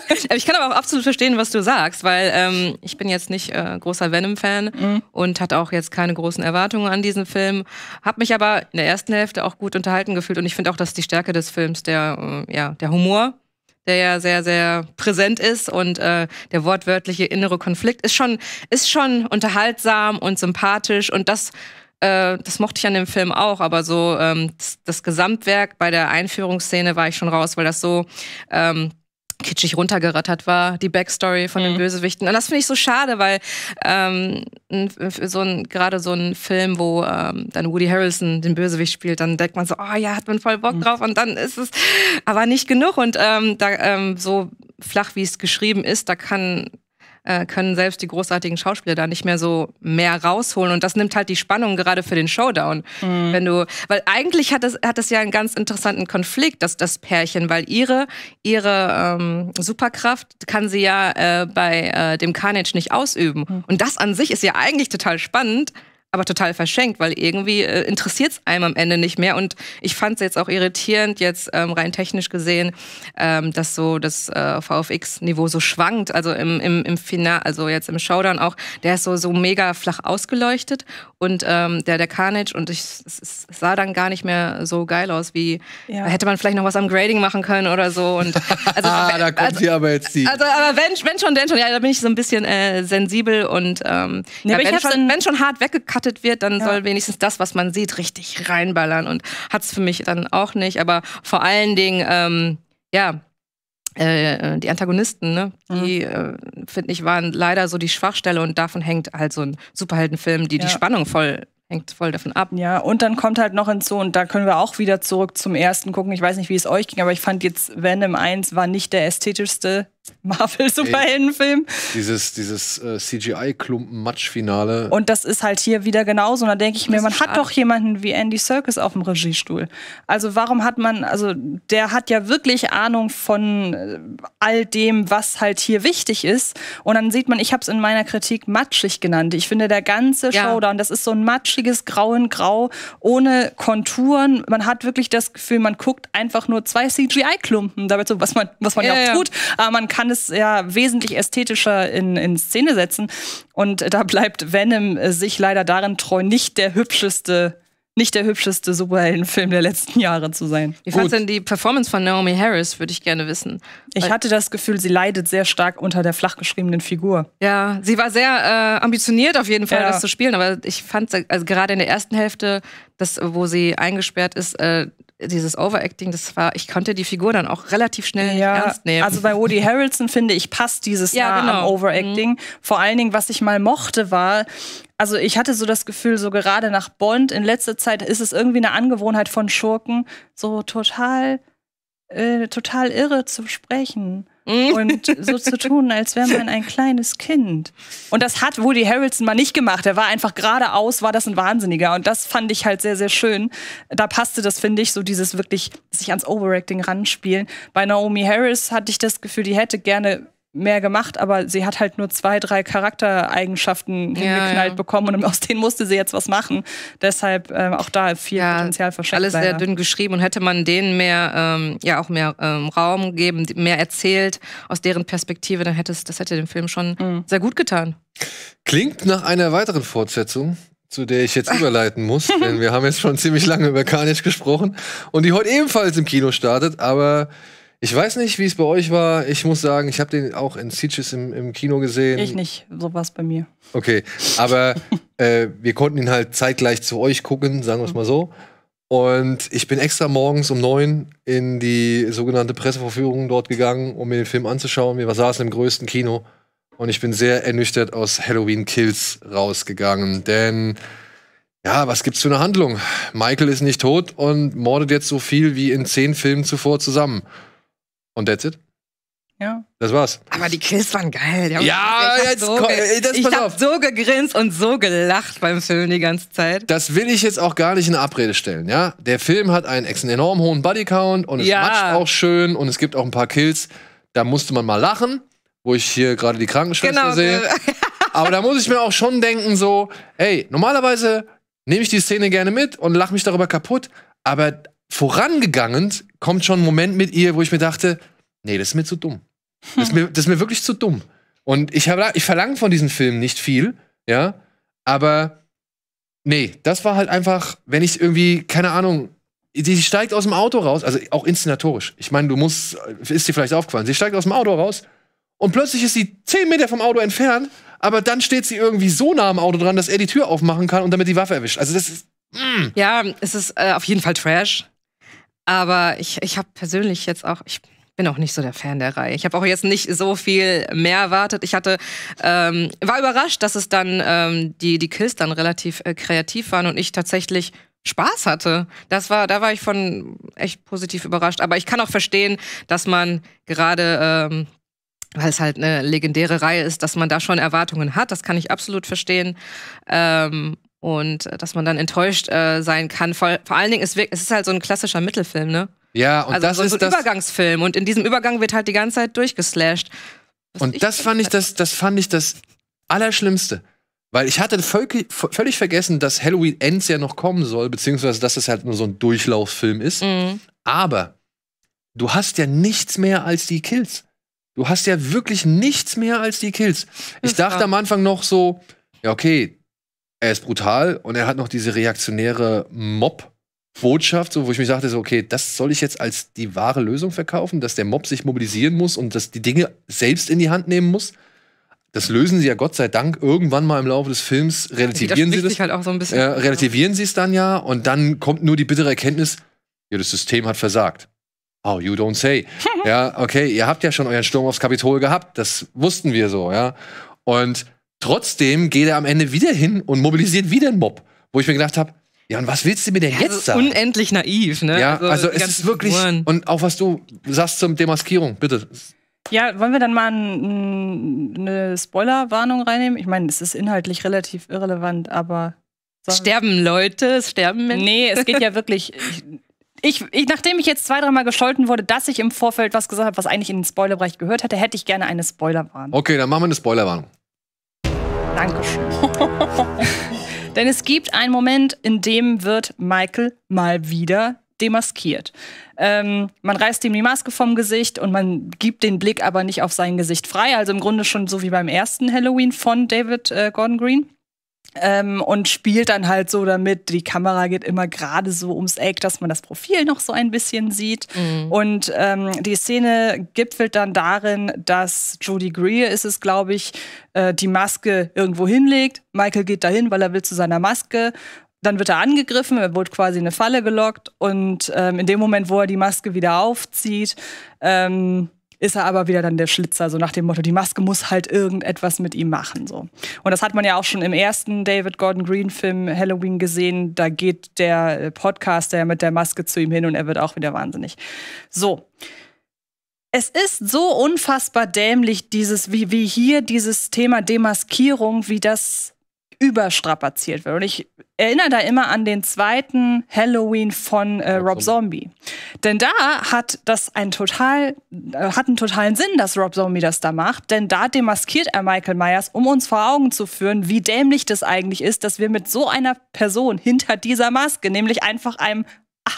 ich kann aber auch absolut verstehen, was du sagst, weil ähm, ich bin jetzt nicht äh, großer Venom-Fan mhm. und hatte auch jetzt keine großen Erwartungen an diesen Film. Hab mich aber in der ersten Hälfte auch gut unterhalten gefühlt und ich finde auch, dass die Stärke des Films der, äh, ja, der Humor der ja sehr, sehr präsent ist und äh, der wortwörtliche innere Konflikt ist schon, ist schon unterhaltsam und sympathisch und das äh, das mochte ich an dem Film auch, aber so ähm, das, Gesamtwerk bei der Einführungsszene war ich schon raus, weil das so ähm, kitschig runtergerattert war, die Backstory von mhm. den Bösewichten. Und das finde ich so schade, weil ähm, so ein, gerade so ein Film, wo ähm, dann Woody Harrelson den Bösewicht spielt, dann denkt man so, oh ja, hat man voll Bock mhm. drauf und dann ist es aber nicht genug. Und ähm, da ähm, so flach, wie es geschrieben ist, da kann äh, können selbst die großartigen Schauspieler da nicht mehr so mehr rausholen. Und das nimmt halt die Spannung gerade für den Showdown. Mhm. Wenn du, weil eigentlich hat es, hat es ja einen ganz interessanten Konflikt, dass das Pärchen, weil ihre, ihre ähm, Superkraft kann sie ja äh, bei äh, dem Carnage nicht ausüben. Mhm. Und das an sich ist ja eigentlich total spannend, aber total verschenkt, weil irgendwie äh, interessiert es einem am Ende nicht mehr. Und ich fand es jetzt auch irritierend, jetzt ähm, rein technisch gesehen, ähm, dass so das äh, VFX-Niveau so schwankt. Also im, im, im Final, also jetzt im Showdown auch, der ist so, so mega flach ausgeleuchtet und ähm, der, der Carnage und ich, es, es, sah dann gar nicht mehr so geil aus, wie ja. hätte man vielleicht noch was am Grading machen können oder so. Und, also, ah, da kommt also, hier aber jetzt die. Also, aber wenn, wenn schon, denn schon, ja, da bin ich so ein bisschen äh, sensibel und ähm, nee, ja, wenn, schon, wenn schon hart weggekattet wird, dann ja. soll wenigstens das, was man sieht, richtig reinballern und hat es für mich dann auch nicht. Aber vor allen Dingen, ähm, ja, äh, äh, die Antagonisten, ne? die, mhm. äh, finde ich, waren leider so die Schwachstelle und davon hängt halt so ein Superheldenfilm, die ja. die Spannung voll hängt voll davon ab. Ja, und dann kommt halt noch hinzu, und da können wir auch wieder zurück zum ersten gucken. Ich weiß nicht, wie es euch ging, aber ich fand jetzt Venom 1 war nicht der ästhetischste Marvel-Superheldenfilm. Dieses, dieses äh, CGI-Klumpen-Matsch-Finale. Und das ist halt hier wieder genauso. Und da denke ich mir, man schade. hat doch jemanden wie Andy Serkis auf dem Regiestuhl. Also warum hat man, also der hat ja wirklich Ahnung von äh, all dem, was halt hier wichtig ist. Und dann sieht man, ich habe es in meiner Kritik matschig genannt. Ich finde, der ganze ja. Showdown, das ist so ein matschiges Grauen-Grau ohne Konturen. Man hat wirklich das Gefühl, man guckt einfach nur zwei CGI-Klumpen. damit so, was man, was man ja, ja auch tut. Aber man kann kann es ja wesentlich ästhetischer in, in Szene setzen. Und da bleibt Venom äh, sich leider darin treu, nicht der hübscheste nicht der hübscheste Superheldenfilm der letzten Jahre zu sein. Wie fandest denn die Performance von Naomi Harris, würde ich gerne wissen. Ich hatte das Gefühl, sie leidet sehr stark unter der flachgeschriebenen Figur. Ja, sie war sehr äh, ambitioniert auf jeden Fall, ja. das zu spielen, aber ich fand also gerade in der ersten Hälfte, das, wo sie eingesperrt ist, äh, dieses Overacting, das war, ich konnte die Figur dann auch relativ schnell ja, ernst nehmen. Also bei Woody Harrelson finde ich passt dieses ja, genau. am Overacting. Mhm. Vor allen Dingen, was ich mal mochte, war, also ich hatte so das Gefühl, so gerade nach Bond in letzter Zeit ist es irgendwie eine Angewohnheit von Schurken, so total, äh, total irre zu sprechen. Mhm. und so zu tun, als wäre man ein kleines Kind. Und das hat Woody Harrelson mal nicht gemacht. Er war einfach geradeaus, war das ein Wahnsinniger. Und das fand ich halt sehr, sehr schön. Da passte das, finde ich, so dieses wirklich sich ans Overacting ranspielen. Bei Naomi Harris hatte ich das Gefühl, die hätte gerne mehr gemacht, aber sie hat halt nur zwei, drei Charaktereigenschaften hingeknallt ja. bekommen und aus denen musste sie jetzt was machen. Deshalb ähm, auch da viel ja, Potenzial verschenkt. Alles leider. sehr dünn geschrieben und hätte man denen mehr, ähm, ja auch mehr ähm, Raum gegeben, mehr erzählt aus deren Perspektive, dann hätte es, das hätte dem Film schon mhm. sehr gut getan. Klingt nach einer weiteren Fortsetzung zu der ich jetzt überleiten muss, denn wir haben jetzt schon ziemlich lange über Carnage gesprochen und die heute ebenfalls im Kino startet, aber ich weiß nicht, wie es bei euch war. Ich muss sagen, ich habe den auch in Sieges im, im Kino gesehen. Ich nicht, so war es bei mir. Okay, aber äh, wir konnten ihn halt zeitgleich zu euch gucken, sagen wir es mal so. Und ich bin extra morgens um neun in die sogenannte Presseverführung dort gegangen, um mir den Film anzuschauen. Wir saßen im größten Kino und ich bin sehr ernüchtert aus Halloween Kills rausgegangen, denn ja, was gibt's für eine Handlung? Michael ist nicht tot und mordet jetzt so viel wie in zehn Filmen zuvor zusammen. Und that's it. Ja. Das war's. Aber die Kills waren geil. Ja, jetzt so, das, ich hab so gegrinst und so gelacht beim Film die ganze Zeit. Das will ich jetzt auch gar nicht in Abrede stellen, ja? Der Film hat einen, einen enorm hohen Bodycount und es ja. matscht auch schön und es gibt auch ein paar Kills. Da musste man mal lachen, wo ich hier gerade die Krankenschwester genau. sehe. Aber da muss ich mir auch schon denken so, ey, normalerweise nehme ich die Szene gerne mit und lache mich darüber kaputt, aber vorangegangen kommt schon ein Moment mit ihr, wo ich mir dachte, nee, das ist mir zu dumm. Das ist mir, das ist mir wirklich zu dumm. Und ich, ich verlange von diesem Film nicht viel, ja, aber nee, das war halt einfach, wenn ich irgendwie, keine Ahnung, sie steigt aus dem Auto raus, also auch inszenatorisch. Ich meine, du musst, ist dir vielleicht aufgefallen, sie steigt aus dem Auto raus und plötzlich ist sie zehn Meter vom Auto entfernt, aber dann steht sie irgendwie so nah am Auto dran, dass er die Tür aufmachen kann und damit die Waffe erwischt. Also das ist, mm. Ja, es ist äh, auf jeden Fall Trash. Aber ich, ich habe persönlich jetzt auch, ich bin auch nicht so der Fan der Reihe. Ich habe auch jetzt nicht so viel mehr erwartet. Ich hatte, ähm, war überrascht, dass es dann ähm, die, die Kills dann relativ äh, kreativ waren und ich tatsächlich Spaß hatte. Das war, da war ich von echt positiv überrascht. Aber ich kann auch verstehen, dass man gerade ähm, weil es halt eine legendäre Reihe ist, dass man da schon Erwartungen hat. Das kann ich absolut verstehen. Ähm, und äh, dass man dann enttäuscht äh, sein kann. Vor, vor allen Dingen, ist, es ist halt so ein klassischer Mittelfilm, ne? Ja, und also das so, ist so ein das Übergangsfilm und in diesem Übergang wird halt die ganze Zeit durchgeslasht. Und das fand ich das, das fand ich das Allerschlimmste. Weil ich hatte völlig, völlig vergessen, dass Halloween Ends ja noch kommen soll, beziehungsweise dass es halt nur so ein Durchlauffilm ist. Mhm. Aber du hast ja nichts mehr als die Kills. Du hast ja wirklich nichts mehr als die Kills. Ich das dachte war. am Anfang noch so, ja, okay, er ist brutal und er hat noch diese reaktionäre Mob- Botschaft, so, wo ich mir sagte, so, okay, das soll ich jetzt als die wahre Lösung verkaufen, dass der Mob sich mobilisieren muss und dass die Dinge selbst in die Hand nehmen muss. Das lösen sie ja Gott sei Dank irgendwann mal im Laufe des Films, relativieren sie das. Halt auch so ein bisschen, äh, relativieren ja. sie es dann ja und dann kommt nur die bittere Erkenntnis, ja, das System hat versagt. Oh, you don't say. ja, okay, ihr habt ja schon euren Sturm aufs Kapitol gehabt, das wussten wir so, ja. Und Trotzdem geht er am Ende wieder hin und mobilisiert wieder einen Mob, wo ich mir gedacht habe, ja, und was willst du mir denn ja, jetzt sagen? Unendlich naiv, ne? Ja, also, also es ist wirklich. Figuren. Und auch was du sagst zum Demaskierung, bitte. Ja, wollen wir dann mal ein, eine Spoilerwarnung reinnehmen? Ich meine, es ist inhaltlich relativ irrelevant, aber. Sterben Leute, es sterben Menschen. Nee, es geht ja wirklich. Ich, ich, nachdem ich jetzt zwei, dreimal gescholten wurde, dass ich im Vorfeld was gesagt habe, was eigentlich in den Spoilerbereich gehört hätte, hätte ich gerne eine Spoilerwarnung. Okay, dann machen wir eine Spoilerwarnung. Dankeschön. Denn es gibt einen Moment, in dem wird Michael mal wieder demaskiert. Ähm, man reißt ihm die Maske vom Gesicht und man gibt den Blick aber nicht auf sein Gesicht frei. Also im Grunde schon so wie beim ersten Halloween von David äh, Gordon Green. Ähm, und spielt dann halt so damit. Die Kamera geht immer gerade so ums Eck, dass man das Profil noch so ein bisschen sieht. Mhm. Und ähm, die Szene gipfelt dann darin, dass Jodie Greer ist es, glaube ich, äh, die Maske irgendwo hinlegt. Michael geht dahin, weil er will zu seiner Maske. Dann wird er angegriffen, er wurde quasi in eine Falle gelockt und ähm, in dem Moment, wo er die Maske wieder aufzieht, ähm, ist er aber wieder dann der Schlitzer, so nach dem Motto, die Maske muss halt irgendetwas mit ihm machen. So. Und das hat man ja auch schon im ersten David Gordon Green-Film Halloween gesehen. Da geht der äh, Podcaster mit der Maske zu ihm hin und er wird auch wieder wahnsinnig. So. Es ist so unfassbar dämlich, dieses, wie, wie hier dieses Thema Demaskierung, wie das überstrapaziert wird. Und ich erinnere da immer an den zweiten Halloween von äh, Rob Zombie. Denn da hat das einen total, äh, hat einen totalen Sinn, dass Rob Zombie das da macht. Denn da demaskiert er Michael Myers, um uns vor Augen zu führen, wie dämlich das eigentlich ist, dass wir mit so einer Person hinter dieser Maske, nämlich einfach einem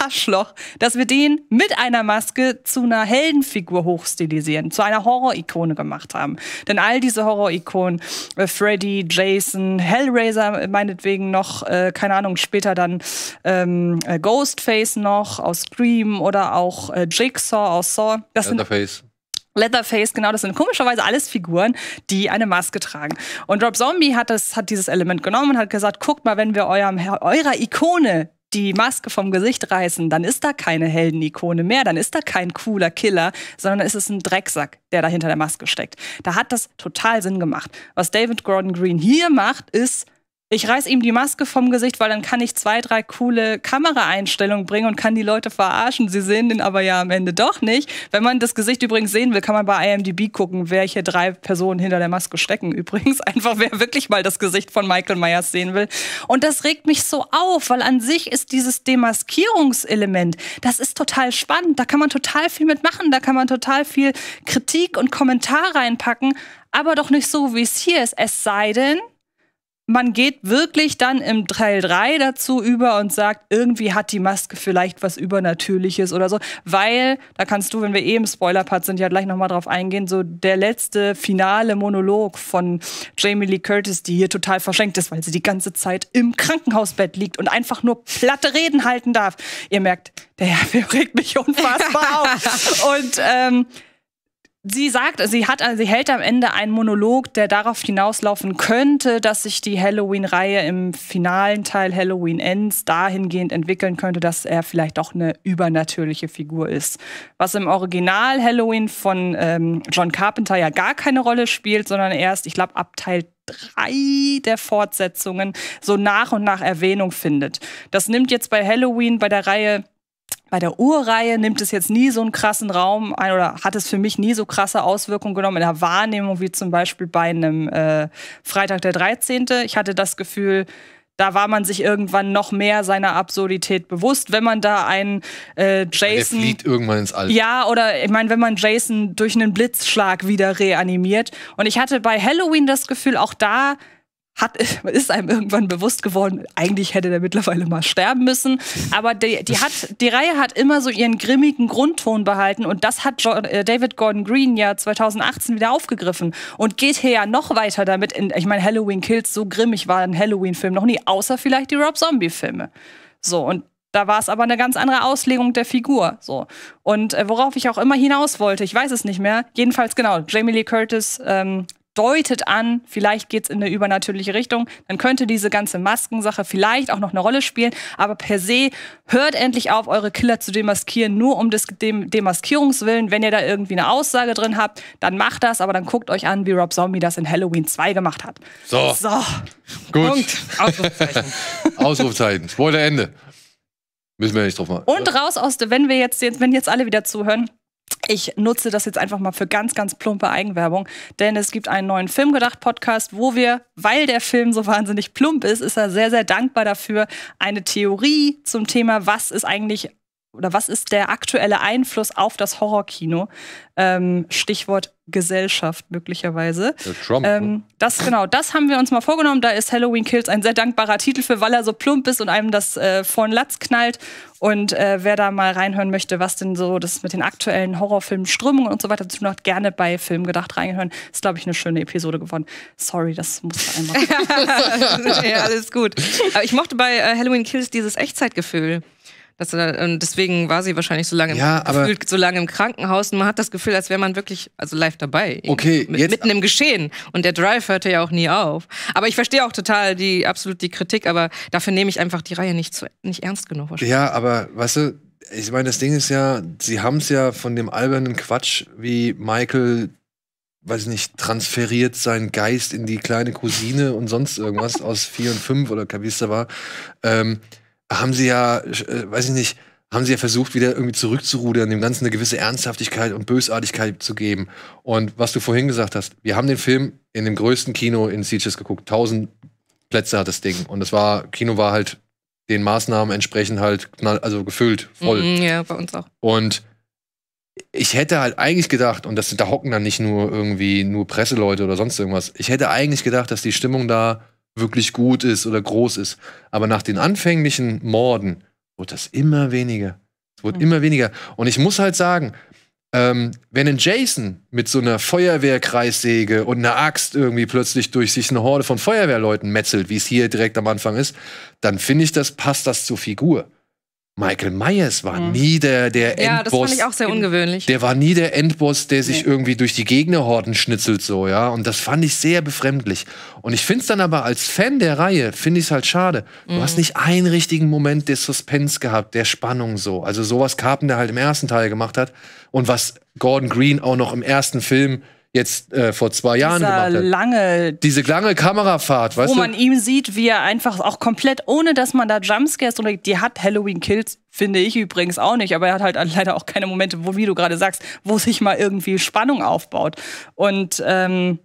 Arschloch, dass wir den mit einer Maske zu einer Heldenfigur hochstilisieren, zu einer Horror-Ikone gemacht haben. Denn all diese Horror-Ikonen, äh, Freddy, Jason, Hellraiser meinetwegen noch, äh, keine Ahnung, später dann ähm, äh, Ghostface noch aus Scream oder auch äh, Jigsaw aus Saw. Das Leatherface. Leatherface, genau, das sind komischerweise alles Figuren, die eine Maske tragen. Und Rob Zombie hat, das, hat dieses Element genommen und hat gesagt, guckt mal, wenn wir eurem, eurer Ikone die Maske vom Gesicht reißen, dann ist da keine Heldenikone mehr, dann ist da kein cooler Killer, sondern es ist ein Drecksack, der da hinter der Maske steckt. Da hat das total Sinn gemacht. Was David Gordon Green hier macht, ist ich reiß ihm die Maske vom Gesicht, weil dann kann ich zwei, drei coole Kameraeinstellungen bringen und kann die Leute verarschen. Sie sehen den aber ja am Ende doch nicht. Wenn man das Gesicht übrigens sehen will, kann man bei IMDb gucken, welche drei Personen hinter der Maske stecken. Übrigens einfach, wer wirklich mal das Gesicht von Michael Myers sehen will. Und das regt mich so auf, weil an sich ist dieses Demaskierungselement, das ist total spannend. Da kann man total viel mitmachen. Da kann man total viel Kritik und Kommentar reinpacken. Aber doch nicht so, wie es hier ist. Es sei denn, man geht wirklich dann im Teil 3 dazu über und sagt, irgendwie hat die Maske vielleicht was Übernatürliches oder so, weil, da kannst du, wenn wir eh im Spoiler-Part sind, ja gleich nochmal drauf eingehen, so der letzte finale Monolog von Jamie Lee Curtis, die hier total verschenkt ist, weil sie die ganze Zeit im Krankenhausbett liegt und einfach nur platte Reden halten darf. Ihr merkt, der Herr regt mich unfassbar auf. Und ähm, sie sagt, sie hat, sie hält am Ende einen Monolog, der darauf hinauslaufen könnte, dass sich die Halloween-Reihe im finalen Teil Halloween Ends dahingehend entwickeln könnte, dass er vielleicht doch eine übernatürliche Figur ist. Was im Original Halloween von ähm, John Carpenter ja gar keine Rolle spielt, sondern erst, ich glaube, ab Teil drei der Fortsetzungen so nach und nach Erwähnung findet. Das nimmt jetzt bei Halloween bei der Reihe bei der Urreihe nimmt es jetzt nie so einen krassen Raum ein oder hat es für mich nie so krasse Auswirkungen genommen in der Wahrnehmung wie zum Beispiel bei einem äh, Freitag der 13. Ich hatte das Gefühl, da war man sich irgendwann noch mehr seiner Absurdität bewusst, wenn man da einen äh, Jason. Der flieht irgendwann ins All. Ja, oder ich meine, wenn man Jason durch einen Blitzschlag wieder reanimiert. Und ich hatte bei Halloween das Gefühl, auch da hat, ist einem irgendwann bewusst geworden, eigentlich hätte der mittlerweile mal sterben müssen. Aber die, die, hat, die Reihe hat immer so ihren grimmigen Grundton behalten und das hat äh, David Gordon Green ja 2018 wieder aufgegriffen und geht hier ja noch weiter damit. In, ich meine, Halloween Kills, so grimmig war ein Halloween-Film noch nie, außer vielleicht die Rob Zombie-Filme. So, und da war es aber eine ganz andere Auslegung der Figur. So. Und äh, worauf ich auch immer hinaus wollte, ich weiß es nicht mehr. Jedenfalls genau, Jamie Lee Curtis ähm, deutet an, vielleicht geht es in eine übernatürliche Richtung, dann könnte diese ganze Maskensache vielleicht auch noch eine Rolle spielen. Aber per se, hört endlich auf, eure Killer zu demaskieren, nur um des, dem Demaskierungswillen. Wenn ihr da irgendwie eine Aussage drin habt, dann macht das, aber dann guckt euch an, wie Rob Zombie das in Halloween 2 gemacht hat. So. So. Gut. Punkt. Ausrufzeichen. Ausrufzeichen. Spoiler Ende. Müssen wir nicht drauf machen. Und raus aus, der, wenn wir jetzt, wenn jetzt alle wieder zuhören, ich nutze das jetzt einfach mal für ganz, ganz plumpe Eigenwerbung, denn es gibt einen neuen Filmgedacht-Podcast, wo wir, weil der Film so wahnsinnig plump ist, ist er sehr, sehr dankbar dafür, eine Theorie zum Thema, was ist eigentlich oder was ist der aktuelle Einfluss auf das Horrorkino? Ähm, Stichwort Gesellschaft möglicherweise. Der Trump. Ne? Ähm, das genau, das haben wir uns mal vorgenommen. Da ist Halloween Kills ein sehr dankbarer Titel für, weil er so plump ist und einem das äh, vor den Latz knallt. Und äh, wer da mal reinhören möchte, was denn so das mit den aktuellen Horrorfilmen, Strömungen und so weiter zu tun hat, gerne bei Film gedacht reinhören. Ist glaube ich eine schöne Episode geworden. Sorry, das musste einmal. ja, alles gut. Aber ich mochte bei äh, Halloween Kills dieses Echtzeitgefühl. Das, und deswegen war sie wahrscheinlich so lange, ja, im, so lange im Krankenhaus und man hat das Gefühl, als wäre man wirklich also live dabei. Okay, jetzt, mitten im Geschehen. Und der Drive hörte ja auch nie auf. Aber ich verstehe auch total die, absolut die Kritik, aber dafür nehme ich einfach die Reihe nicht, zu, nicht ernst genug. Ja, aber weißt du, ich meine, das Ding ist ja, sie haben es ja von dem albernen Quatsch, wie Michael weiß ich nicht, transferiert seinen Geist in die kleine Cousine und sonst irgendwas aus 4 und 5 oder wie es da war. Ähm, haben sie ja, äh, weiß ich nicht, haben sie ja versucht, wieder irgendwie zurückzurudern, dem Ganzen eine gewisse Ernsthaftigkeit und Bösartigkeit zu geben. Und was du vorhin gesagt hast, wir haben den Film in dem größten Kino in Sieges geguckt. 1000 Plätze hat das Ding. Und das war, Kino war halt den Maßnahmen entsprechend halt, also gefüllt, voll. Mhm, ja, bei uns auch. Und ich hätte halt eigentlich gedacht, und das, da hocken dann nicht nur irgendwie nur Presseleute oder sonst irgendwas, ich hätte eigentlich gedacht, dass die Stimmung da wirklich gut ist oder groß ist. Aber nach den anfänglichen Morden wird das immer weniger. Es wird mhm. immer weniger. Und ich muss halt sagen, ähm, wenn ein Jason mit so einer Feuerwehrkreissäge und einer Axt irgendwie plötzlich durch sich eine Horde von Feuerwehrleuten metzelt, wie es hier direkt am Anfang ist, dann finde ich, das passt das zur Figur. Michael Myers war mhm. nie der, der ja, Endboss. Ja, das fand ich auch sehr ungewöhnlich. Der war nie der Endboss, der sich nee. irgendwie durch die Gegnerhorden schnitzelt, so, ja. Und das fand ich sehr befremdlich. Und ich find's dann aber als Fan der Reihe, finde ich's halt schade. Du mhm. hast nicht einen richtigen Moment des Suspense gehabt, der Spannung so. Also sowas Carpenter halt im ersten Teil gemacht hat. Und was Gordon Green auch noch im ersten Film jetzt äh, vor zwei Jahren Dieser gemacht hat. Lange, Diese lange Kamerafahrt, weißt wo du? man ihm sieht, wie er einfach auch komplett, ohne dass man da Jumpscares oder die hat Halloween Kills, finde ich übrigens auch nicht, aber er hat halt leider auch keine Momente, wo, wie du gerade sagst, wo sich mal irgendwie Spannung aufbaut. Und ähm,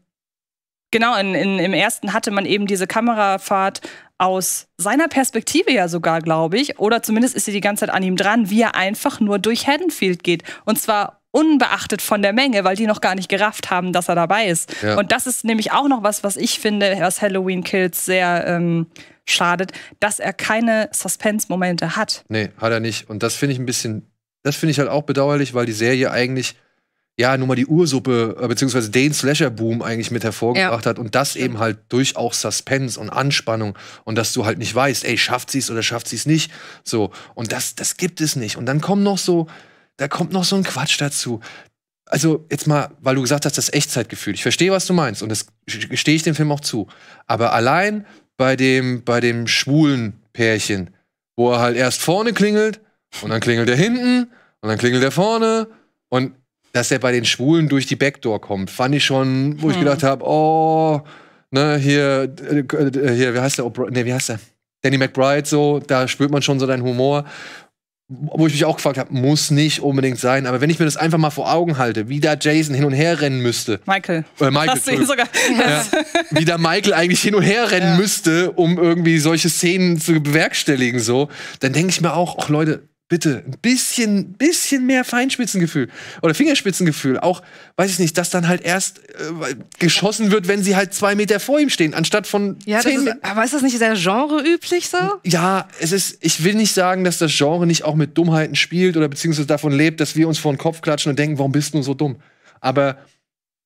Genau, in, in, im ersten hatte man eben diese Kamerafahrt aus seiner Perspektive ja sogar, glaube ich, oder zumindest ist sie die ganze Zeit an ihm dran, wie er einfach nur durch Haddonfield geht. Und zwar unbeachtet von der Menge, weil die noch gar nicht gerafft haben, dass er dabei ist. Ja. Und das ist nämlich auch noch was, was ich finde, was Halloween Kills sehr ähm, schadet, dass er keine Suspense-Momente hat. Nee, hat er nicht. Und das finde ich ein bisschen, das finde ich halt auch bedauerlich, weil die Serie eigentlich ja nur mal die Ursuppe äh, beziehungsweise den Slasher-Boom eigentlich mit hervorgebracht ja. hat und das eben halt durch auch Suspense und Anspannung und dass du halt nicht weißt, ey, schafft sie es oder schafft sie es nicht. So. Und das, das gibt es nicht. Und dann kommen noch so da kommt noch so ein Quatsch dazu. Also jetzt mal, weil du gesagt hast, das Echtzeitgefühl. Ich verstehe, was du meinst und das gestehe ich dem Film auch zu. Aber allein bei dem, bei dem schwulen Pärchen, wo er halt erst vorne klingelt und dann klingelt er hinten und dann klingelt er vorne und dass er bei den Schwulen durch die Backdoor kommt, fand ich schon, wo hm. ich gedacht habe, oh, ne, hier, äh, äh, hier, wie heißt der, nee, wie heißt der? Danny McBride, so, da spürt man schon so deinen Humor wo ich mich auch gefragt habe, muss nicht unbedingt sein, aber wenn ich mir das einfach mal vor Augen halte, wie da Jason hin und her rennen müsste. Michael. Äh, Michael. Hast du ihn sogar. Ja, wie da Michael eigentlich hin und her rennen ja. müsste, um irgendwie solche Szenen zu bewerkstelligen, so, dann denke ich mir auch, ach Leute, Bitte, ein bisschen, bisschen mehr Feinspitzengefühl oder Fingerspitzengefühl. Auch, weiß ich nicht, dass dann halt erst äh, geschossen wird, wenn sie halt zwei Meter vor ihm stehen, anstatt von ja, zehn ist, Aber ist das nicht sehr genreüblich so? Ja, es ist, ich will nicht sagen, dass das Genre nicht auch mit Dummheiten spielt oder beziehungsweise davon lebt, dass wir uns vor den Kopf klatschen und denken, warum bist du so dumm? Aber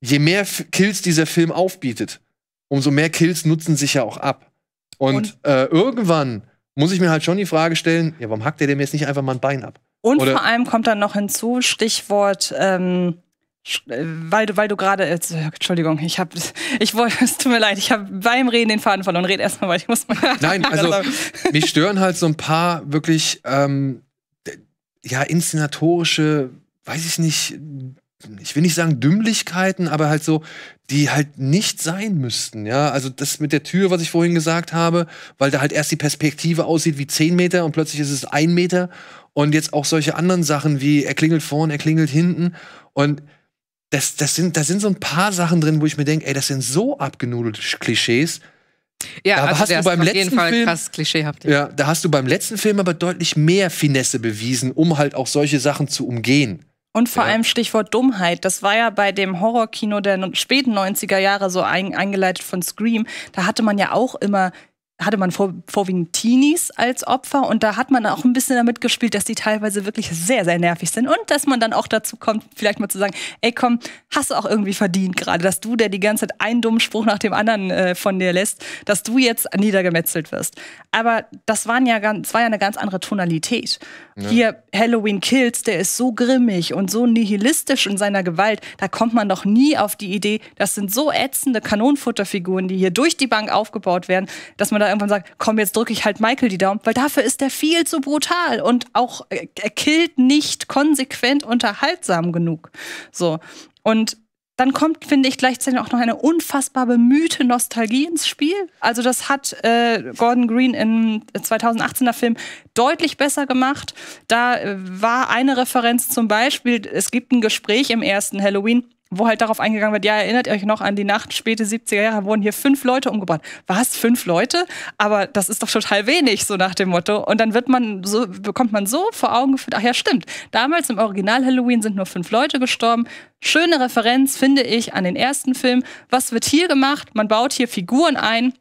je mehr F Kills dieser Film aufbietet, umso mehr Kills nutzen sich ja auch ab. Und, und? Äh, irgendwann muss ich mir halt schon die Frage stellen, ja, warum hackt der dem jetzt nicht einfach mal ein Bein ab? Und Oder vor allem kommt dann noch hinzu, Stichwort, ähm, äh, weil du, weil du gerade, äh, Entschuldigung, ich habe, ich wollte, es tut mir leid, ich habe beim Reden den Faden verloren. Red erstmal, weil ich muss mal. Nein, also mich stören halt so ein paar wirklich, ähm, ja, inszenatorische, weiß ich nicht, ich will nicht sagen Dümmlichkeiten, aber halt so, die halt nicht sein müssten. Ja, also das mit der Tür, was ich vorhin gesagt habe, weil da halt erst die Perspektive aussieht wie 10 Meter und plötzlich ist es ein Meter. Und jetzt auch solche anderen Sachen wie er klingelt vorn, er klingelt hinten. Und das, das sind, da sind so ein paar Sachen drin, wo ich mir denke, ey, das sind so abgenudelte Klischees. Ja, da also hast du beim letzten jeden Fall Film, krass klischeehaft. Ja. ja, da hast du beim letzten Film aber deutlich mehr Finesse bewiesen, um halt auch solche Sachen zu umgehen. Und vor ja. allem Stichwort Dummheit. Das war ja bei dem Horrorkino der späten 90er Jahre so ein, eingeleitet von Scream. Da hatte man ja auch immer hatte man vor, vorwiegend Teenies als Opfer und da hat man auch ein bisschen damit gespielt, dass die teilweise wirklich sehr, sehr nervig sind und dass man dann auch dazu kommt, vielleicht mal zu sagen, ey komm, hast du auch irgendwie verdient gerade, dass du, der die ganze Zeit einen dummen Spruch nach dem anderen äh, von dir lässt, dass du jetzt niedergemetzelt wirst. Aber das, waren ja, das war ja eine ganz andere Tonalität. Ja. Ne? Hier Halloween Kills, der ist so grimmig und so nihilistisch in seiner Gewalt, da kommt man doch nie auf die Idee, das sind so ätzende Kanonenfutterfiguren, die hier durch die Bank aufgebaut werden, dass man da irgendwann sagt, komm, jetzt drücke ich halt Michael die Daumen, weil dafür ist der viel zu brutal und auch äh, er killt nicht konsequent unterhaltsam genug. So. Und dann kommt, finde ich, gleichzeitig auch noch eine unfassbar bemühte Nostalgie ins Spiel. Also das hat äh, Gordon Green im 2018er Film deutlich besser gemacht. Da äh, war eine Referenz zum Beispiel, es gibt ein Gespräch im ersten Halloween wo halt darauf eingegangen wird, ja, erinnert ihr euch noch an die Nacht, späte 70er Jahre, wurden hier fünf Leute umgebracht. Was? Fünf Leute? Aber das ist doch total wenig, so nach dem Motto. Und dann wird man so, bekommt man so vor Augen geführt, ach ja, stimmt. Damals im Original Halloween sind nur fünf Leute gestorben. Schöne Referenz, finde ich, an den ersten Film. Was wird hier gemacht? Man baut hier Figuren ein,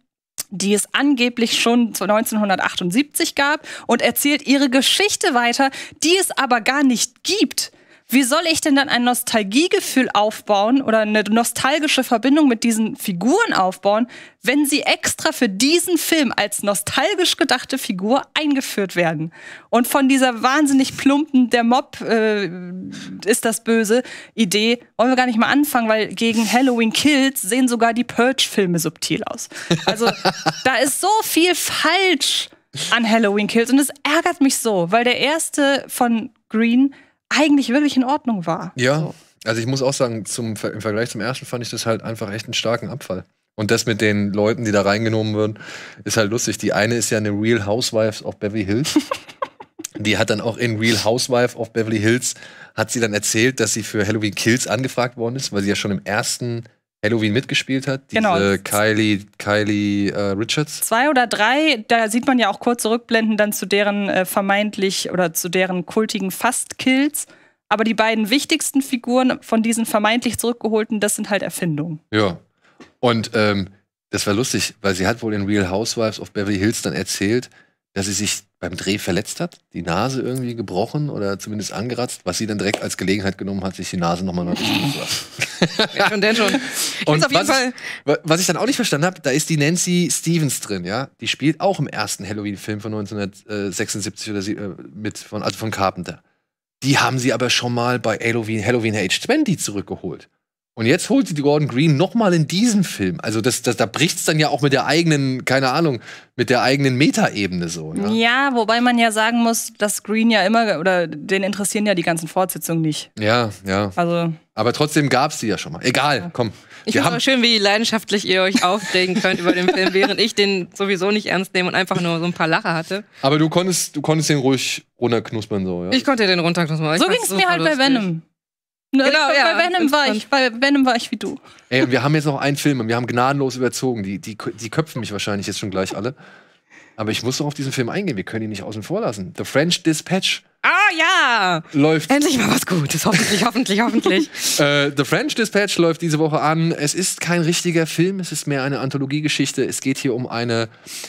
die es angeblich schon 1978 gab und erzählt ihre Geschichte weiter, die es aber gar nicht gibt. Wie soll ich denn dann ein Nostalgiegefühl aufbauen oder eine nostalgische Verbindung mit diesen Figuren aufbauen, wenn sie extra für diesen Film als nostalgisch gedachte Figur eingeführt werden? Und von dieser wahnsinnig plumpen, der Mob äh, ist das böse Idee, wollen wir gar nicht mal anfangen, weil gegen Halloween Kills sehen sogar die Purge-Filme subtil aus. Also da ist so viel falsch an Halloween Kills und es ärgert mich so, weil der erste von Green eigentlich wirklich in Ordnung war. Ja, so. also ich muss auch sagen, zum, im Vergleich zum ersten fand ich das halt einfach echt einen starken Abfall. Und das mit den Leuten, die da reingenommen werden, ist halt lustig. Die eine ist ja eine Real Housewives of Beverly Hills. die hat dann auch in Real Housewife of Beverly Hills, hat sie dann erzählt, dass sie für Halloween Kills angefragt worden ist, weil sie ja schon im ersten Halloween mitgespielt hat, diese genau. Kylie, Kylie äh, Richards. Zwei oder drei, da sieht man ja auch kurz zurückblenden dann zu deren äh, vermeintlich oder zu deren kultigen Fast-Kills. Aber die beiden wichtigsten Figuren von diesen vermeintlich zurückgeholten, das sind halt Erfindungen. Ja. Und ähm, das war lustig, weil sie hat wohl in Real Housewives of Beverly Hills dann erzählt, dass sie sich beim Dreh verletzt hat, die Nase irgendwie gebrochen oder zumindest angeratzt, was sie dann direkt als Gelegenheit genommen hat, sich die Nase nochmal neu zu lassen. ja, schon, denn schon. und auf jeden was, Fall. Ich, was ich dann auch nicht verstanden habe, da ist die Nancy Stevens drin, ja. Die spielt auch im ersten Halloween-Film von 1976 oder sie, äh, mit, von, also von Carpenter. Die haben sie aber schon mal bei Halloween, Halloween Age 20 zurückgeholt. Und jetzt holt sie die Gordon Green nochmal in diesen Film. Also das, das, da bricht es dann ja auch mit der eigenen, keine Ahnung, mit der eigenen Metaebene so. Ne? Ja, wobei man ja sagen muss, dass Green ja immer, oder den interessieren ja die ganzen Fortsetzungen nicht. Ja, ja. Also. Aber trotzdem gab es die ja schon mal. Egal, ja. komm. Ich finde es schön, wie leidenschaftlich ihr euch aufregen könnt über den Film, während ich den sowieso nicht ernst nehme und einfach nur so ein paar Lacher hatte. Aber du konntest, du konntest den ruhig runterknuspern so, ja? Ich konnte den runterknuspern. Ich so ging es mir halt lustig. bei Venom. Ne? Genau, glaub, ja, bei Venom war ich, bei Venom war ich wie du. Ey, und wir haben jetzt noch einen Film und wir haben gnadenlos überzogen. Die, die, die köpfen mich wahrscheinlich jetzt schon gleich alle. Aber ich muss doch auf diesen Film eingehen. Wir können ihn nicht außen vor lassen. The French Dispatch. Oh ja! Läuft. Endlich mal was Gutes. Hoffentlich, hoffentlich, hoffentlich. Äh, The French Dispatch läuft diese Woche an. Es ist kein richtiger Film, es ist mehr eine Anthologiegeschichte. Es geht hier um eine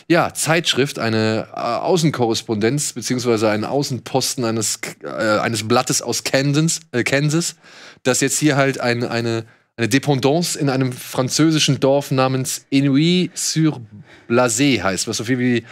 ja, Zeitschrift, eine äh, Außenkorrespondenz, beziehungsweise einen Außenposten eines, äh, eines Blattes aus Kansas, äh, Kansas, das jetzt hier halt ein, eine, eine Dependance in einem französischen Dorf namens Inuit sur Blasé heißt, was so viel wie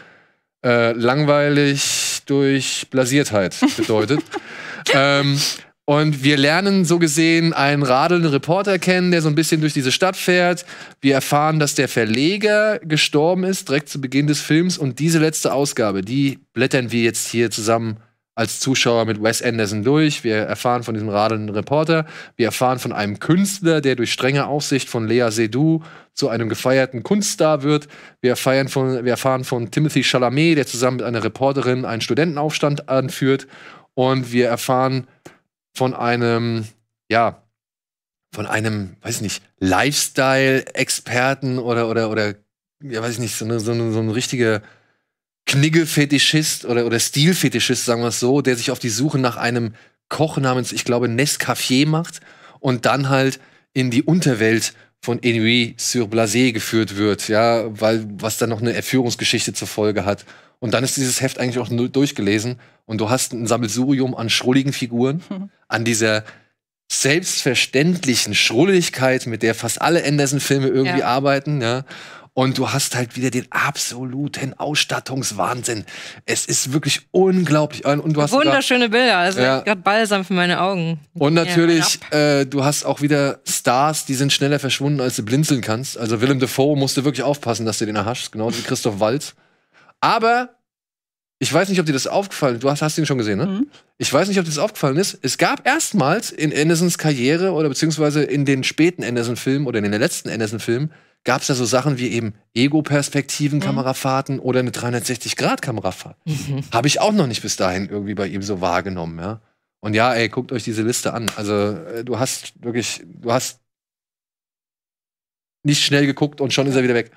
äh, langweilig durch Blasiertheit bedeutet. ähm, und wir lernen so gesehen einen radelnden Reporter kennen, der so ein bisschen durch diese Stadt fährt. Wir erfahren, dass der Verleger gestorben ist, direkt zu Beginn des Films. Und diese letzte Ausgabe, die blättern wir jetzt hier zusammen als Zuschauer mit Wes Anderson durch. Wir erfahren von diesem radelnden Reporter. Wir erfahren von einem Künstler, der durch strenge Aufsicht von Lea Seydoux zu einem gefeierten Kunststar wird. Wir erfahren von, wir erfahren von Timothy Chalamet, der zusammen mit einer Reporterin einen Studentenaufstand anführt. Und wir erfahren von einem, ja, von einem, weiß nicht, Lifestyle-Experten oder, oder, oder, ja, weiß ich nicht, so eine, so so eine richtige Knigge-Fetischist oder, oder Stil-Fetischist, sagen wir es so, der sich auf die Suche nach einem Koch namens, ich glaube, Nescafé macht und dann halt in die Unterwelt von Ennui sur Blasé geführt wird, ja, weil was dann noch eine Erführungsgeschichte zur Folge hat. Und dann ist dieses Heft eigentlich auch durchgelesen und du hast ein Sammelsurium an schrulligen Figuren, mhm. an dieser selbstverständlichen Schrulligkeit, mit der fast alle Anderson-Filme irgendwie ja. arbeiten, ja. Und du hast halt wieder den absoluten Ausstattungswahnsinn. Es ist wirklich unglaublich. Und du hast Wunderschöne sogar, Bilder, also ja. gerade Balsam für meine Augen. Und natürlich, ja, äh, du hast auch wieder Stars, die sind schneller verschwunden, als du blinzeln kannst. Also Willem Dafoe musste wirklich aufpassen, dass du den erhaschst, genau wie Christoph Walz. Aber ich weiß nicht, ob dir das aufgefallen ist. Du hast, hast ihn schon gesehen, ne? Mhm. Ich weiß nicht, ob dir das aufgefallen ist. Es gab erstmals in Andersons Karriere oder beziehungsweise in den späten Anderson-Filmen oder in den letzten Anderson-Filmen gab es da so Sachen wie eben Ego-Perspektiven-Kamerafahrten mhm. oder eine 360-Grad-Kamerafahrt. Mhm. Habe ich auch noch nicht bis dahin irgendwie bei ihm so wahrgenommen, ja. Und ja, ey, guckt euch diese Liste an. Also, äh, du hast wirklich, du hast nicht schnell geguckt und schon ist er wieder weg.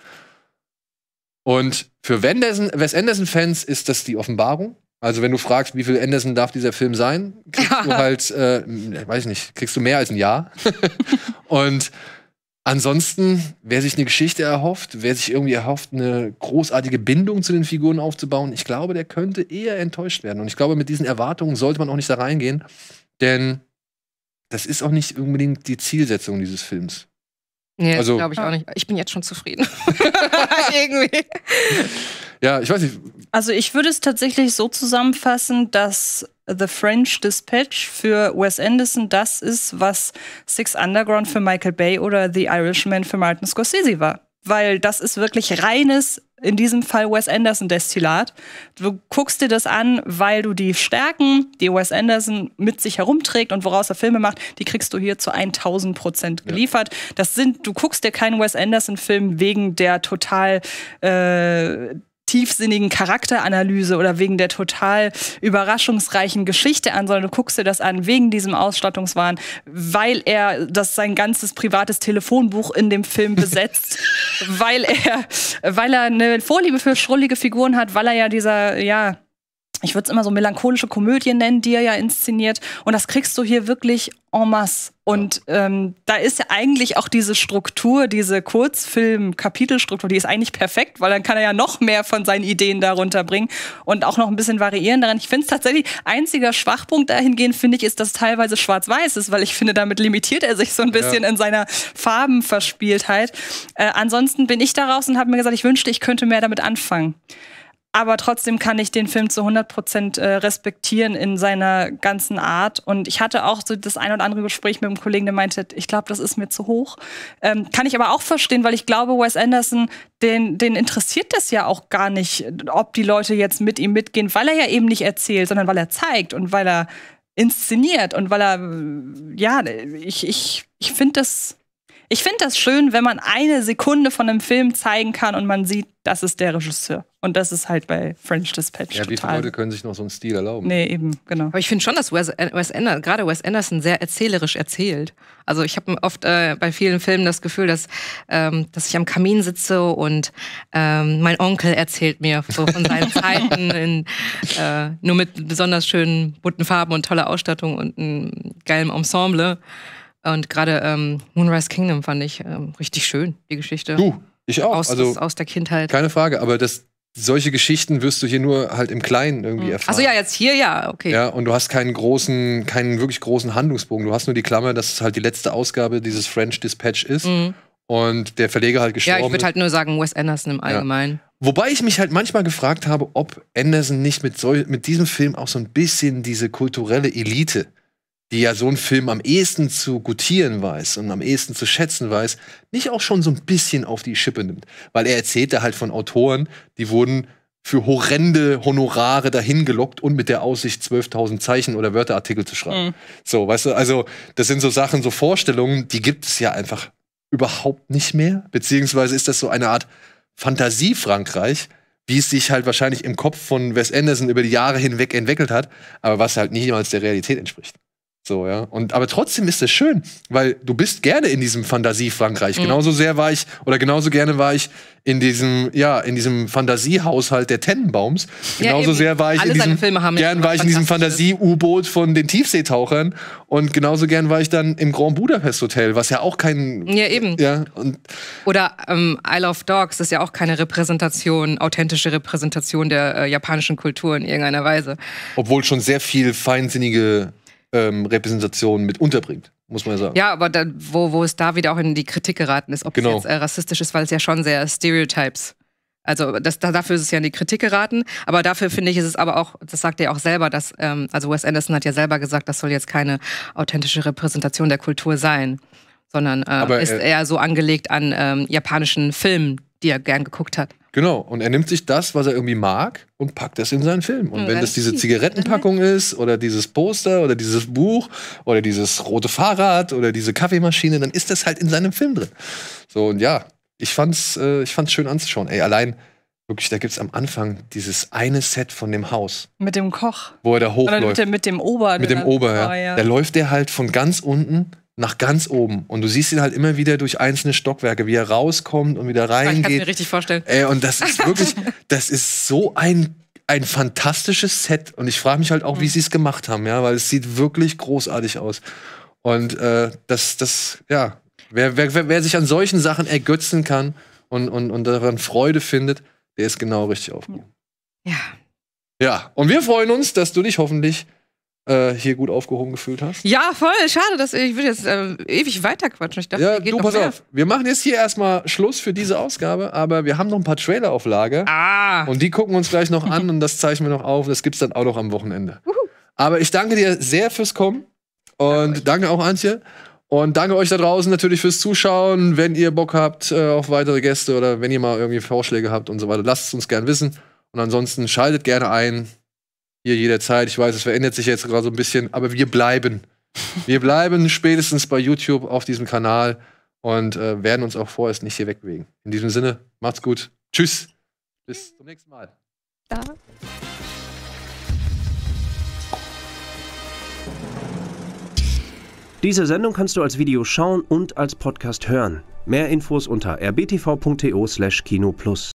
Und für Anderson, Wes Anderson-Fans ist das die Offenbarung. Also, wenn du fragst, wie viel Anderson darf dieser Film sein, kriegst du halt, äh, weiß ich nicht, kriegst du mehr als ein Jahr. und Ansonsten, wer sich eine Geschichte erhofft, wer sich irgendwie erhofft, eine großartige Bindung zu den Figuren aufzubauen, ich glaube, der könnte eher enttäuscht werden. Und ich glaube, mit diesen Erwartungen sollte man auch nicht da reingehen, denn das ist auch nicht unbedingt die Zielsetzung dieses Films. Nee, also, glaube ich auch nicht. Ich bin jetzt schon zufrieden. Irgendwie. Ja, ich weiß nicht. Also ich würde es tatsächlich so zusammenfassen, dass The French Dispatch für Wes Anderson das ist, was Six Underground für Michael Bay oder The Irishman für Martin Scorsese war. Weil das ist wirklich reines in diesem Fall Wes Anderson Destillat. Du guckst dir das an, weil du die Stärken, die Wes Anderson mit sich herumträgt und woraus er Filme macht, die kriegst du hier zu 1000 Prozent geliefert. Ja. Das sind, du guckst dir keinen Wes Anderson Film wegen der total äh, tiefsinnigen Charakteranalyse oder wegen der total überraschungsreichen Geschichte an, sondern du guckst dir das an wegen diesem Ausstattungswahn, weil er das sein ganzes privates Telefonbuch in dem Film besetzt, weil er weil er eine Vorliebe für schrullige Figuren hat, weil er ja dieser ja ich würde es immer so melancholische Komödien nennen, die er ja inszeniert. Und das kriegst du hier wirklich en masse. Und ähm, da ist ja eigentlich auch diese Struktur, diese Kurzfilm-Kapitelstruktur, die ist eigentlich perfekt, weil dann kann er ja noch mehr von seinen Ideen darunter bringen und auch noch ein bisschen variieren daran. Ich finde es tatsächlich, einziger Schwachpunkt dahingehend, finde ich, ist, dass es teilweise schwarz-weiß ist, weil ich finde, damit limitiert er sich so ein bisschen ja. in seiner Farbenverspieltheit. Äh, ansonsten bin ich daraus und habe mir gesagt, ich wünschte, ich könnte mehr damit anfangen aber trotzdem kann ich den Film zu 100 Prozent äh, respektieren in seiner ganzen Art. Und ich hatte auch so das ein oder andere Gespräch mit einem Kollegen, der meinte, ich glaube, das ist mir zu hoch. Ähm, kann ich aber auch verstehen, weil ich glaube, Wes Anderson, den, den interessiert das ja auch gar nicht, ob die Leute jetzt mit ihm mitgehen, weil er ja eben nicht erzählt, sondern weil er zeigt und weil er inszeniert und weil er, ja, ich, ich, ich finde das ich finde das schön, wenn man eine Sekunde von einem Film zeigen kann und man sieht, das ist der Regisseur. Und das ist halt bei French Dispatch. Ja, wie viele Leute können sich noch so einen Stil erlauben? Nee, eben, genau. Aber ich finde schon, dass Wes, äh, Wes Anderson, gerade Wes Anderson sehr erzählerisch erzählt. Also ich habe oft äh, bei vielen Filmen das Gefühl, dass, ähm, dass ich am Kamin sitze und ähm, mein Onkel erzählt mir so von seinen Zeiten, in, äh, nur mit besonders schönen bunten Farben und toller Ausstattung und einem geilen Ensemble. Und gerade ähm, Moonrise Kingdom fand ich ähm, richtig schön, die Geschichte. Du, ich auch. Aus, also, aus der Kindheit. Keine Frage, aber das, solche Geschichten wirst du hier nur halt im Kleinen irgendwie mhm. erfahren. Also ja, jetzt hier ja, okay. Ja, und du hast keinen großen, keinen wirklich großen Handlungsbogen. Du hast nur die Klammer, dass es halt die letzte Ausgabe dieses French Dispatch ist mhm. und der Verleger halt gestorben ist. Ja, ich würde halt nur sagen Wes Anderson im Allgemeinen. Ja. Wobei ich mich halt manchmal gefragt habe, ob Anderson nicht mit, mit diesem Film auch so ein bisschen diese kulturelle Elite die ja so einen Film am ehesten zu gutieren weiß und am ehesten zu schätzen weiß, nicht auch schon so ein bisschen auf die Schippe nimmt. Weil er erzählt da halt von Autoren, die wurden für horrende Honorare dahin gelockt und mit der Aussicht 12.000 Zeichen oder Wörterartikel zu schreiben. Mhm. So, weißt du, also das sind so Sachen, so Vorstellungen, die gibt es ja einfach überhaupt nicht mehr. Beziehungsweise ist das so eine Art Fantasie-Frankreich, wie es sich halt wahrscheinlich im Kopf von Wes Anderson über die Jahre hinweg entwickelt hat, aber was halt niemals der Realität entspricht. So, ja. Und, aber trotzdem ist es schön, weil du bist gerne in diesem Fantasie-Frankreich. Mhm. Genauso sehr war ich, oder genauso gerne war ich in diesem, ja, in diesem Fantasiehaushalt der Tennenbaums. Genauso ja, sehr war ich in diesem, gern war ich in diesem Fantasie-U-Boot von den Tiefseetauchern. Und genauso gern war ich dann im Grand Budapest Hotel, was ja auch kein. Ja, eben. Ja, und oder ähm, I Love Dogs ist ja auch keine Repräsentation, authentische Repräsentation der äh, japanischen Kultur in irgendeiner Weise. Obwohl schon sehr viel feinsinnige ähm, Repräsentation mit unterbringt, muss man ja sagen. Ja, aber da, wo, wo es da wieder auch in die Kritik geraten ist, ob genau. es jetzt äh, rassistisch ist, weil es ja schon sehr Stereotypes. Also das, dafür ist es ja in die Kritik geraten, aber dafür finde ich, ist es aber auch, das sagt er auch selber, dass, ähm, also Wes Anderson hat ja selber gesagt, das soll jetzt keine authentische Repräsentation der Kultur sein, sondern äh, aber, äh, ist eher so angelegt an ähm, japanischen Filmen, die er gern geguckt hat. Genau, und er nimmt sich das, was er irgendwie mag, und packt das in seinen Film. Und ja, wenn das diese Zigarettenpackung ist, oder dieses Poster, oder dieses Buch, oder dieses rote Fahrrad, oder diese Kaffeemaschine, dann ist das halt in seinem Film drin. So, und ja, ich fand's, äh, ich fand's schön anzuschauen. Ey, allein, wirklich, da gibt's am Anfang dieses eine Set von dem Haus. Mit dem Koch. Wo er da hochläuft. Oder mit, dem, mit dem Ober. Mit dem Ober, ja. ja. Da läuft er halt von ganz unten nach ganz oben. Und du siehst ihn halt immer wieder durch einzelne Stockwerke, wie er rauskommt und wieder ah, reingeht. Ich kann mir richtig vorstellen. Ey, und das ist wirklich, das ist so ein, ein fantastisches Set. Und ich frage mich halt auch, mhm. wie sie es gemacht haben, ja, weil es sieht wirklich großartig aus. Und äh, das, das, ja, wer, wer, wer sich an solchen Sachen ergötzen kann und, und, und daran Freude findet, der ist genau richtig aufgehoben. Ja. Ja, und wir freuen uns, dass du dich hoffentlich äh, hier gut aufgehoben gefühlt hast. Ja, voll. Schade, dass ich, würde jetzt äh, ewig weiterquatschen. Ich dachte, ja, geht du, pass mehr. auf. Wir machen jetzt hier erstmal Schluss für diese Ausgabe, aber wir haben noch ein paar Trailer auf Lage. Ah. Und die gucken wir uns gleich noch an und das zeichnen wir noch auf. Das gibt's dann auch noch am Wochenende. Uhu. Aber ich danke dir sehr fürs Kommen und danke, danke auch Antje. Und danke euch da draußen natürlich fürs Zuschauen. Wenn ihr Bock habt äh, auf weitere Gäste oder wenn ihr mal irgendwie Vorschläge habt und so weiter, lasst es uns gern wissen. Und ansonsten schaltet gerne ein hier jederzeit. Ich weiß, es verändert sich jetzt gerade so ein bisschen, aber wir bleiben. Wir bleiben spätestens bei YouTube auf diesem Kanal und äh, werden uns auch vorerst nicht hier wegbewegen. In diesem Sinne, macht's gut. Tschüss. Bis zum nächsten Mal. Da. Diese Sendung kannst du als Video schauen und als Podcast hören. Mehr Infos unter rbtv.to/kinoplus.